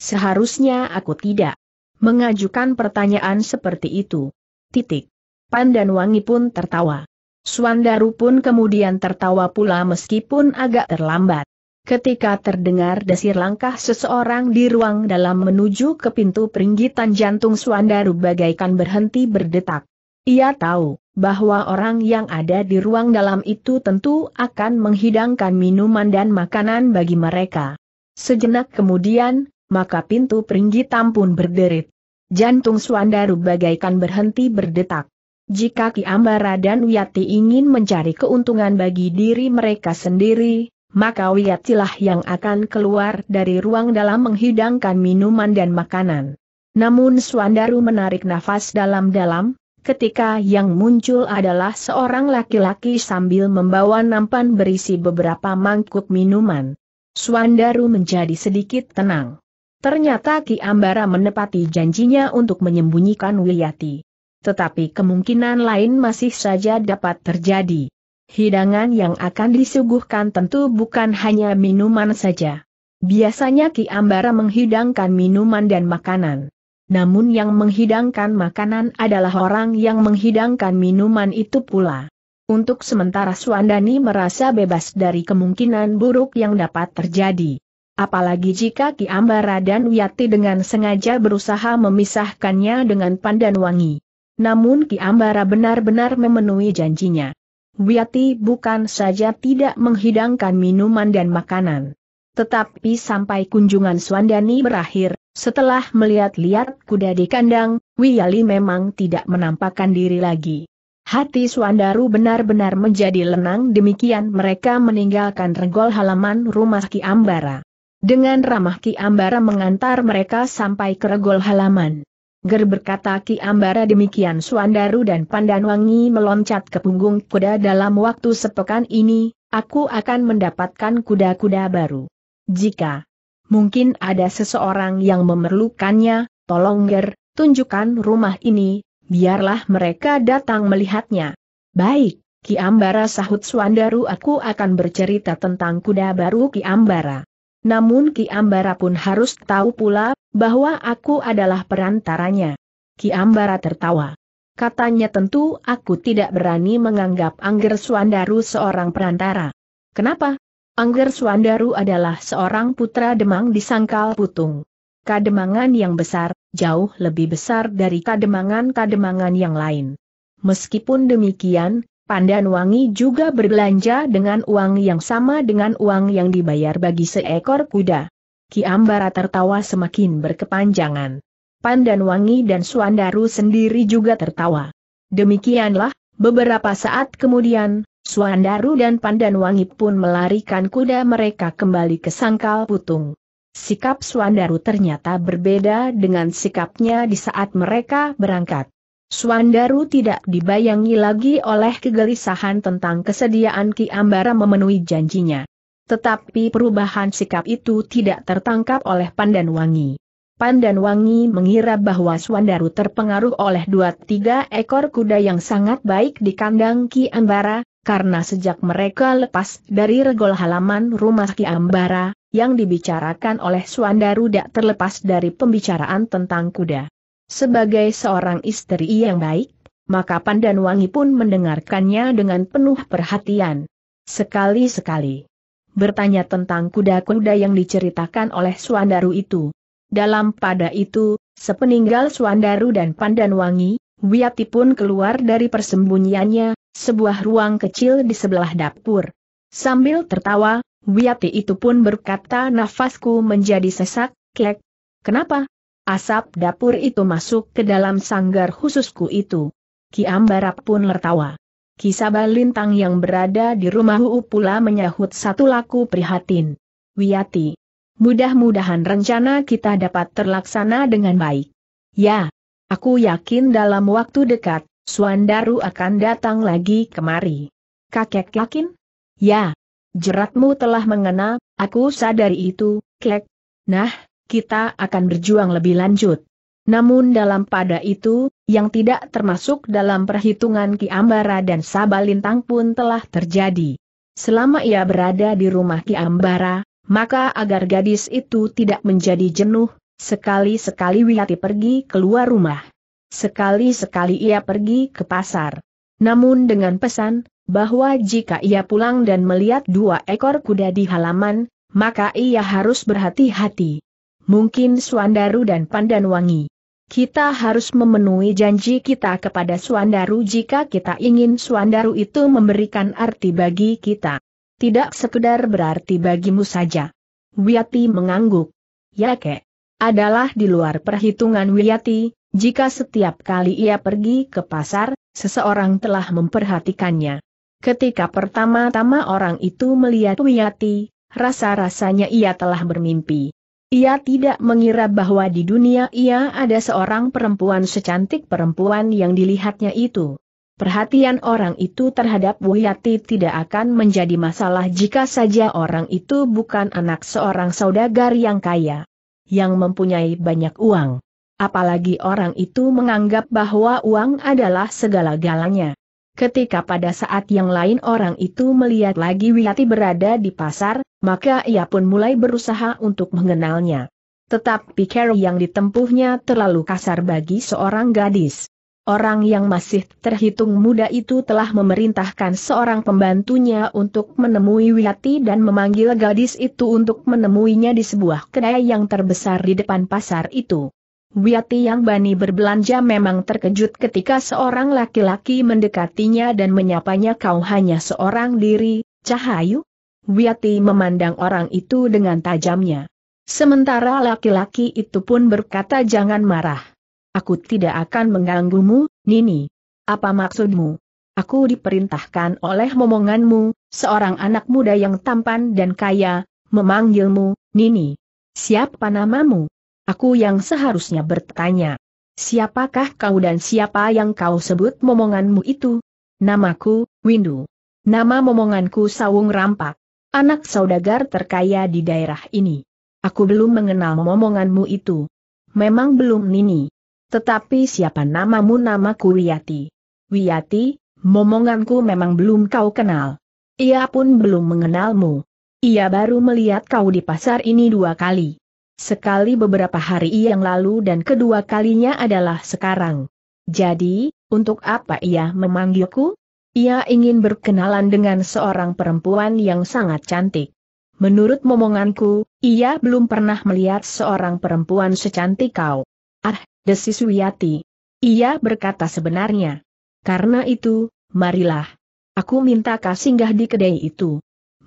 Seharusnya aku tidak mengajukan pertanyaan seperti itu. Titik. Wangi pun tertawa. Suandaru pun kemudian tertawa pula meskipun agak terlambat. Ketika terdengar desir langkah seseorang di ruang dalam menuju ke pintu peringgitan jantung Suandaru bagaikan berhenti berdetak. Ia tahu, bahwa orang yang ada di ruang dalam itu tentu akan menghidangkan minuman dan makanan bagi mereka. Sejenak kemudian, maka pintu peringgitan pun berderit. Jantung Suandaru bagaikan berhenti berdetak. Jika Ki Ambara dan Wiyati ingin mencari keuntungan bagi diri mereka sendiri, maka Wiyatilah yang akan keluar dari ruang dalam menghidangkan minuman dan makanan. Namun Suandaru menarik nafas dalam-dalam, ketika yang muncul adalah seorang laki-laki sambil membawa nampan berisi beberapa mangkuk minuman. Suandaru menjadi sedikit tenang. Ternyata Ki Ambara menepati janjinya untuk menyembunyikan Wiyati. Tetapi kemungkinan lain masih saja dapat terjadi. Hidangan yang akan disuguhkan tentu bukan hanya minuman saja. Biasanya Ki Ambara menghidangkan minuman dan makanan namun yang menghidangkan makanan adalah orang yang menghidangkan minuman itu pula. Untuk sementara Suandani merasa bebas dari kemungkinan buruk yang dapat terjadi. Apalagi jika Ki Ambara dan Wiyati dengan sengaja berusaha memisahkannya dengan pandan wangi. Namun Ki Ambara benar-benar memenuhi janjinya. Wiyati bukan saja tidak menghidangkan minuman dan makanan. Tetapi sampai kunjungan Suandani berakhir, setelah melihat-lihat kuda di kandang, Wiyali memang tidak menampakkan diri lagi. Hati Suandaru benar-benar menjadi lenang demikian mereka meninggalkan regol halaman rumah Ki Ambara. Dengan ramah Ki Ambara mengantar mereka sampai ke regol halaman. Ger berkata Ki Ambara demikian Suandaru dan Pandanwangi meloncat ke punggung kuda dalam waktu sepekan ini, aku akan mendapatkan kuda-kuda baru. Jika Mungkin ada seseorang yang memerlukannya, tolong Ger, tunjukkan rumah ini, biarlah mereka datang melihatnya. Baik, Ki Ambara sahut Suandaru aku akan bercerita tentang kuda baru Ki Ambara. Namun Ki Ambara pun harus tahu pula, bahwa aku adalah perantaranya. Ki Ambara tertawa. Katanya tentu aku tidak berani menganggap Angger Suandaru seorang perantara. Kenapa? Angger Suandaru adalah seorang putra Demang di Sangkal Putung. Kademangan yang besar, jauh lebih besar dari kademangan-kademangan yang lain. Meskipun demikian, Pandan Wangi juga berbelanja dengan uang yang sama dengan uang yang dibayar bagi seekor kuda. Ki Ambara tertawa semakin berkepanjangan. Pandan Wangi dan Suandaru sendiri juga tertawa. Demikianlah, beberapa saat kemudian, Suandaru dan Pandanwangi pun melarikan kuda mereka kembali ke sangkal putung. Sikap Suandaru ternyata berbeda dengan sikapnya di saat mereka berangkat. Suandaru tidak dibayangi lagi oleh kegelisahan tentang kesediaan Ki Ambara memenuhi janjinya. Tetapi perubahan sikap itu tidak tertangkap oleh Pandanwangi. Pandanwangi mengira bahwa Suandaru terpengaruh oleh dua tiga ekor kuda yang sangat baik di kandang Ki Ambara, karena sejak mereka lepas dari regol halaman rumah Ki Ambara, yang dibicarakan oleh Suandaru tak terlepas dari pembicaraan tentang kuda. Sebagai seorang istri yang baik, maka Pandan Wangi pun mendengarkannya dengan penuh perhatian. Sekali-sekali bertanya tentang kuda-kuda yang diceritakan oleh Suandaru itu. Dalam pada itu, sepeninggal Suandaru dan Pandan Wangi, Wiyati pun keluar dari persembunyiannya, sebuah ruang kecil di sebelah dapur. Sambil tertawa, Wiyati itu pun berkata nafasku menjadi sesak, klek. Kenapa? Asap dapur itu masuk ke dalam sanggar khususku itu. Ki Ambarap pun tertawa. Kisaba Lintang yang berada di rumah Uu pula menyahut satu laku prihatin. Wiyati. Mudah-mudahan rencana kita dapat terlaksana dengan baik. Ya, aku yakin dalam waktu dekat, Suandaru akan datang lagi kemari. Kakek yakin? Ya. Jeratmu telah mengena, aku sadari itu, kek. Nah, kita akan berjuang lebih lanjut. Namun dalam pada itu, yang tidak termasuk dalam perhitungan Ki Ambara dan Sabalintang pun telah terjadi. Selama ia berada di rumah Ki Ambara, maka agar gadis itu tidak menjadi jenuh, sekali-sekali Wiyati pergi keluar rumah. Sekali-sekali ia pergi ke pasar. Namun dengan pesan, bahwa jika ia pulang dan melihat dua ekor kuda di halaman, maka ia harus berhati-hati. Mungkin Suandaru dan Pandanwangi. Kita harus memenuhi janji kita kepada Suandaru jika kita ingin Suandaru itu memberikan arti bagi kita. Tidak sekedar berarti bagimu saja. Wiyati mengangguk. Ya kek. Adalah di luar perhitungan Wiyati, jika setiap kali ia pergi ke pasar, seseorang telah memperhatikannya. Ketika pertama-tama orang itu melihat Wiyati, rasa-rasanya ia telah bermimpi. Ia tidak mengira bahwa di dunia ia ada seorang perempuan secantik perempuan yang dilihatnya itu. Perhatian orang itu terhadap Wiyati tidak akan menjadi masalah jika saja orang itu bukan anak seorang saudagar yang kaya, yang mempunyai banyak uang. Apalagi orang itu menganggap bahwa uang adalah segala-galanya. Ketika pada saat yang lain orang itu melihat lagi Wiyati berada di pasar, maka ia pun mulai berusaha untuk mengenalnya. Tetapi cara yang ditempuhnya terlalu kasar bagi seorang gadis. Orang yang masih terhitung muda itu telah memerintahkan seorang pembantunya untuk menemui Wiyati dan memanggil gadis itu untuk menemuinya di sebuah kedai yang terbesar di depan pasar itu. Wiati yang bani berbelanja memang terkejut ketika seorang laki-laki mendekatinya dan menyapanya kau hanya seorang diri, Cahayu? Wiati memandang orang itu dengan tajamnya. Sementara laki-laki itu pun berkata jangan marah. Aku tidak akan mengganggumu, Nini. Apa maksudmu? Aku diperintahkan oleh momonganmu, seorang anak muda yang tampan dan kaya, memanggilmu, Nini. Siapa namamu? Aku yang seharusnya bertanya. Siapakah kau dan siapa yang kau sebut momonganmu itu? Namaku, Windu. Nama momonganku Sawung Rampak. Anak saudagar terkaya di daerah ini. Aku belum mengenal momonganmu itu. Memang belum Nini. Tetapi siapa namamu namaku Wiyati. Wiyati, momonganku memang belum kau kenal. Ia pun belum mengenalmu. Ia baru melihat kau di pasar ini dua kali sekali beberapa hari yang lalu dan kedua kalinya adalah sekarang. Jadi, untuk apa ia memanggilku? Ia ingin berkenalan dengan seorang perempuan yang sangat cantik. Menurut momonganku, ia belum pernah melihat seorang perempuan secantik kau. Ah, desis Wiyati. Ia berkata sebenarnya. Karena itu, marilah. Aku minta kau singgah di kedai itu.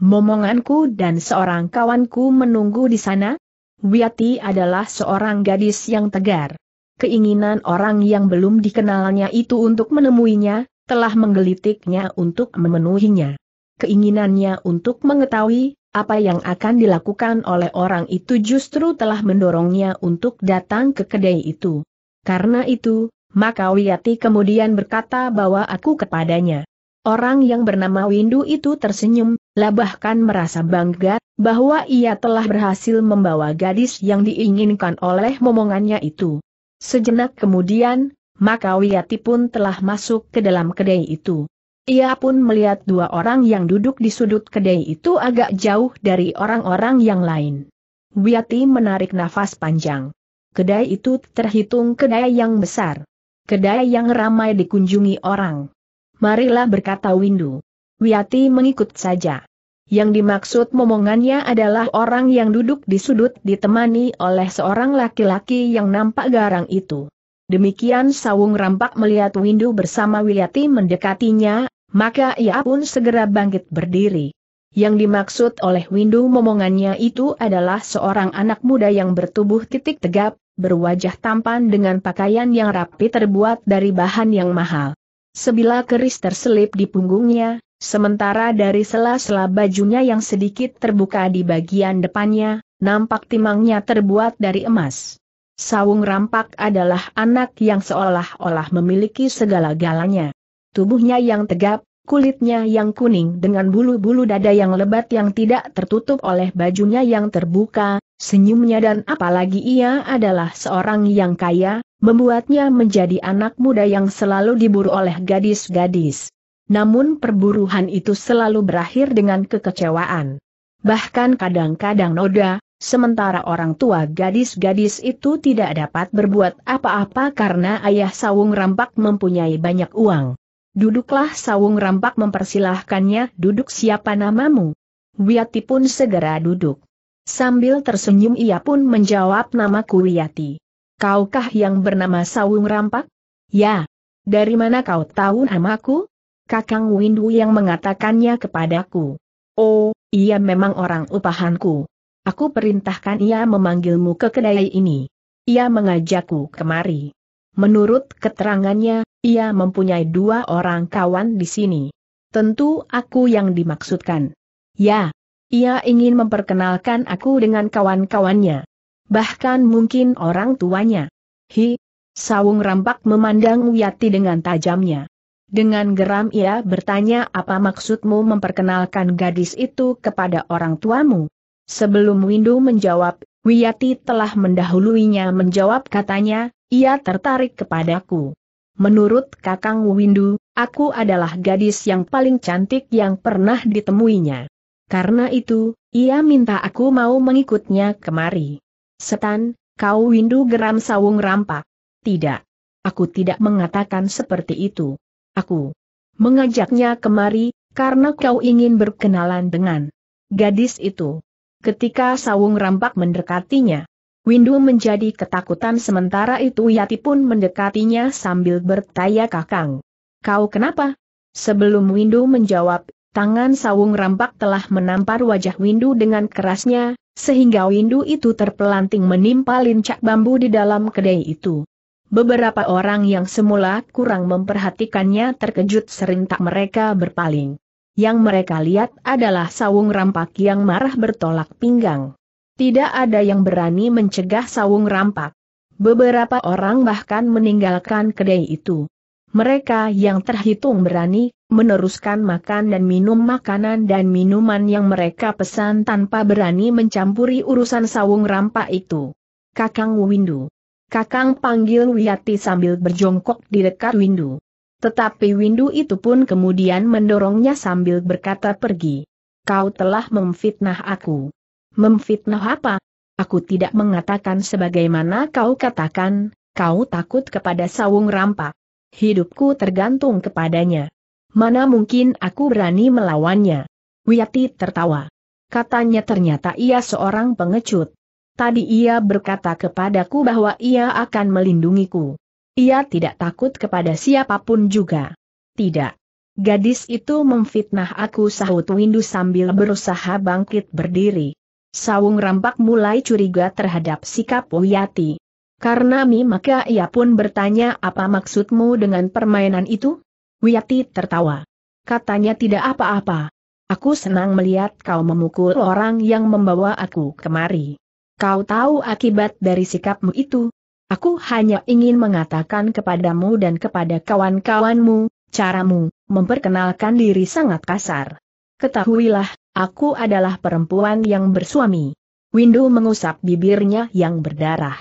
Momonganku dan seorang kawanku menunggu di sana, Wiati adalah seorang gadis yang tegar. Keinginan orang yang belum dikenalnya itu untuk menemuinya, telah menggelitiknya untuk memenuhinya. Keinginannya untuk mengetahui, apa yang akan dilakukan oleh orang itu justru telah mendorongnya untuk datang ke kedai itu. Karena itu, maka Wiyati kemudian berkata bahwa aku kepadanya. Orang yang bernama Windu itu tersenyum, Labahkan merasa bangga bahwa ia telah berhasil membawa gadis yang diinginkan oleh momongannya itu. Sejenak kemudian, maka Wiyati pun telah masuk ke dalam kedai itu. Ia pun melihat dua orang yang duduk di sudut kedai itu agak jauh dari orang-orang yang lain. Wiyati menarik nafas panjang. Kedai itu terhitung kedai yang besar. Kedai yang ramai dikunjungi orang. Marilah berkata Windu. Wiati mengikut saja. Yang dimaksud momongannya adalah orang yang duduk di sudut ditemani oleh seorang laki-laki yang nampak garang itu. Demikian Sawung Rampak melihat Windu bersama Wiyati mendekatinya, maka ia pun segera bangkit berdiri. Yang dimaksud oleh Windu momongannya itu adalah seorang anak muda yang bertubuh titik tegap, berwajah tampan dengan pakaian yang rapi terbuat dari bahan yang mahal. Sebilah keris terselip di punggungnya, Sementara dari sela-sela bajunya yang sedikit terbuka di bagian depannya, nampak timangnya terbuat dari emas. Sawung Rampak adalah anak yang seolah-olah memiliki segala-galanya. Tubuhnya yang tegap, kulitnya yang kuning dengan bulu-bulu dada yang lebat yang tidak tertutup oleh bajunya yang terbuka, senyumnya dan apalagi ia adalah seorang yang kaya, membuatnya menjadi anak muda yang selalu diburu oleh gadis-gadis namun perburuhan itu selalu berakhir dengan kekecewaan. Bahkan kadang-kadang noda, sementara orang tua gadis-gadis itu tidak dapat berbuat apa-apa karena ayah sawung rampak mempunyai banyak uang. Duduklah sawung rampak mempersilahkannya duduk siapa namamu. Wiyati pun segera duduk. Sambil tersenyum ia pun menjawab namaku Wiyati. Kaukah yang bernama sawung rampak? Ya. Dari mana kau tahu namaku? Kakang Windu yang mengatakannya kepadaku. Oh, ia memang orang upahanku. Aku perintahkan ia memanggilmu ke kedai ini. Ia mengajakku kemari. Menurut keterangannya, ia mempunyai dua orang kawan di sini. Tentu aku yang dimaksudkan. Ya, ia ingin memperkenalkan aku dengan kawan-kawannya. Bahkan mungkin orang tuanya. Hi, Sawung rampak memandang Wiyati dengan tajamnya. Dengan geram ia bertanya apa maksudmu memperkenalkan gadis itu kepada orang tuamu. Sebelum Windu menjawab, Wiyati telah mendahuluinya menjawab katanya, ia tertarik kepadaku. Menurut Kakang Windu, aku adalah gadis yang paling cantik yang pernah ditemuinya. Karena itu, ia minta aku mau mengikutnya kemari. Setan, kau Windu geram sawung rampak. Tidak. Aku tidak mengatakan seperti itu. Aku mengajaknya kemari, karena kau ingin berkenalan dengan gadis itu. Ketika sawung rampak mendekatinya, Windu menjadi ketakutan sementara itu Yati pun mendekatinya sambil bertanya kakang. Kau kenapa? Sebelum Windu menjawab, tangan sawung rampak telah menampar wajah Windu dengan kerasnya, sehingga Windu itu terpelanting menimpa lincak bambu di dalam kedai itu. Beberapa orang yang semula kurang memperhatikannya terkejut serentak mereka berpaling. Yang mereka lihat adalah sawung rampak yang marah bertolak pinggang. Tidak ada yang berani mencegah sawung rampak. Beberapa orang bahkan meninggalkan kedai itu. Mereka yang terhitung berani, meneruskan makan dan minum makanan dan minuman yang mereka pesan tanpa berani mencampuri urusan sawung rampak itu. Kakang Windu Kakang panggil Wiyati sambil berjongkok di dekat Windu. Tetapi Windu itu pun kemudian mendorongnya sambil berkata pergi. Kau telah memfitnah aku. Memfitnah apa? Aku tidak mengatakan sebagaimana kau katakan, kau takut kepada sawung rampak. Hidupku tergantung kepadanya. Mana mungkin aku berani melawannya? Wiyati tertawa. Katanya ternyata ia seorang pengecut. Tadi ia berkata kepadaku bahwa ia akan melindungiku. Ia tidak takut kepada siapapun juga. Tidak. Gadis itu memfitnah aku sahut Windu sambil berusaha bangkit berdiri. Sawung rampak mulai curiga terhadap sikap Wiyati. Karena Mi maka ia pun bertanya apa maksudmu dengan permainan itu? Wiyati tertawa. Katanya tidak apa-apa. Aku senang melihat kau memukul orang yang membawa aku kemari. Kau tahu akibat dari sikapmu itu? Aku hanya ingin mengatakan kepadamu dan kepada kawan-kawanmu, caramu memperkenalkan diri sangat kasar. Ketahuilah, aku adalah perempuan yang bersuami. Windu mengusap bibirnya yang berdarah.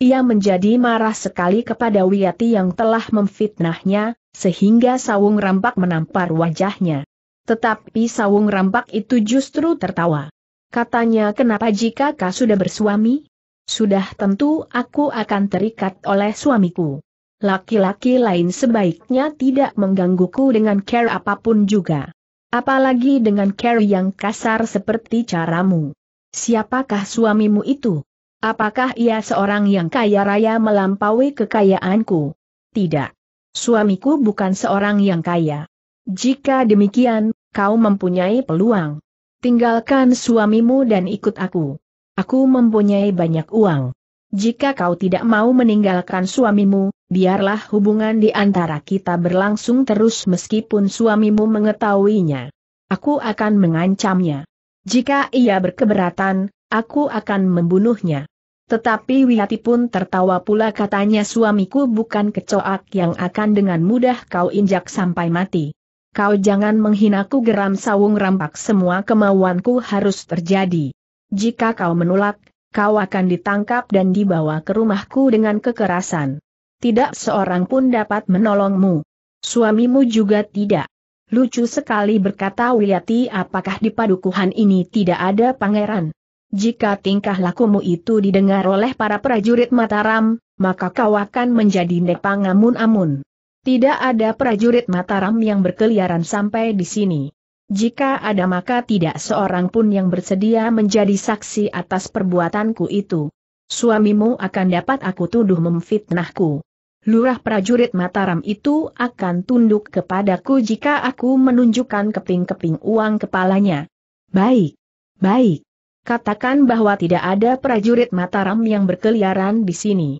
Ia menjadi marah sekali kepada Wiyati yang telah memfitnahnya, sehingga sawung rampak menampar wajahnya. Tetapi sawung rampak itu justru tertawa. Katanya kenapa jika kau sudah bersuami? Sudah tentu aku akan terikat oleh suamiku. Laki-laki lain sebaiknya tidak menggangguku dengan care apapun juga. Apalagi dengan care yang kasar seperti caramu. Siapakah suamimu itu? Apakah ia seorang yang kaya raya melampaui kekayaanku? Tidak. Suamiku bukan seorang yang kaya. Jika demikian, kau mempunyai peluang. Tinggalkan suamimu dan ikut aku. Aku mempunyai banyak uang. Jika kau tidak mau meninggalkan suamimu, biarlah hubungan di antara kita berlangsung terus meskipun suamimu mengetahuinya. Aku akan mengancamnya. Jika ia berkeberatan, aku akan membunuhnya. Tetapi Wiyati pun tertawa pula katanya suamiku bukan kecoak yang akan dengan mudah kau injak sampai mati kau jangan menghinaku geram sawung rampak semua kemauanku harus terjadi. Jika kau menolak, kau akan ditangkap dan dibawa ke rumahku dengan kekerasan. Tidak seorang pun dapat menolongmu. Suamimu juga tidak. Lucu sekali berkata Wiliati apakah di padukuhan ini tidak ada pangeran. Jika tingkah lakumu itu didengar oleh para prajurit Mataram, maka kau akan menjadi nepang amun-amun. Tidak ada prajurit Mataram yang berkeliaran sampai di sini. Jika ada maka tidak seorang pun yang bersedia menjadi saksi atas perbuatanku itu. Suamimu akan dapat aku tuduh memfitnahku. Lurah prajurit Mataram itu akan tunduk kepadaku jika aku menunjukkan keping-keping uang kepalanya. Baik, baik. Katakan bahwa tidak ada prajurit Mataram yang berkeliaran di sini.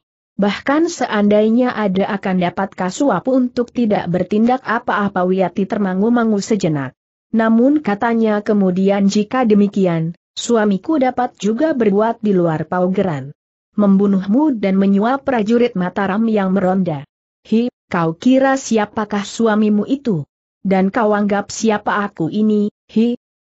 Bahkan seandainya ada akan dapat kasuap untuk tidak bertindak apa-apa Wiyati termangu-mangu sejenak. Namun katanya kemudian jika demikian, suamiku dapat juga berbuat di luar paugeran. Membunuhmu dan menyuap prajurit Mataram yang meronda. Hi, kau kira siapakah suamimu itu? Dan kau anggap siapa aku ini, hi,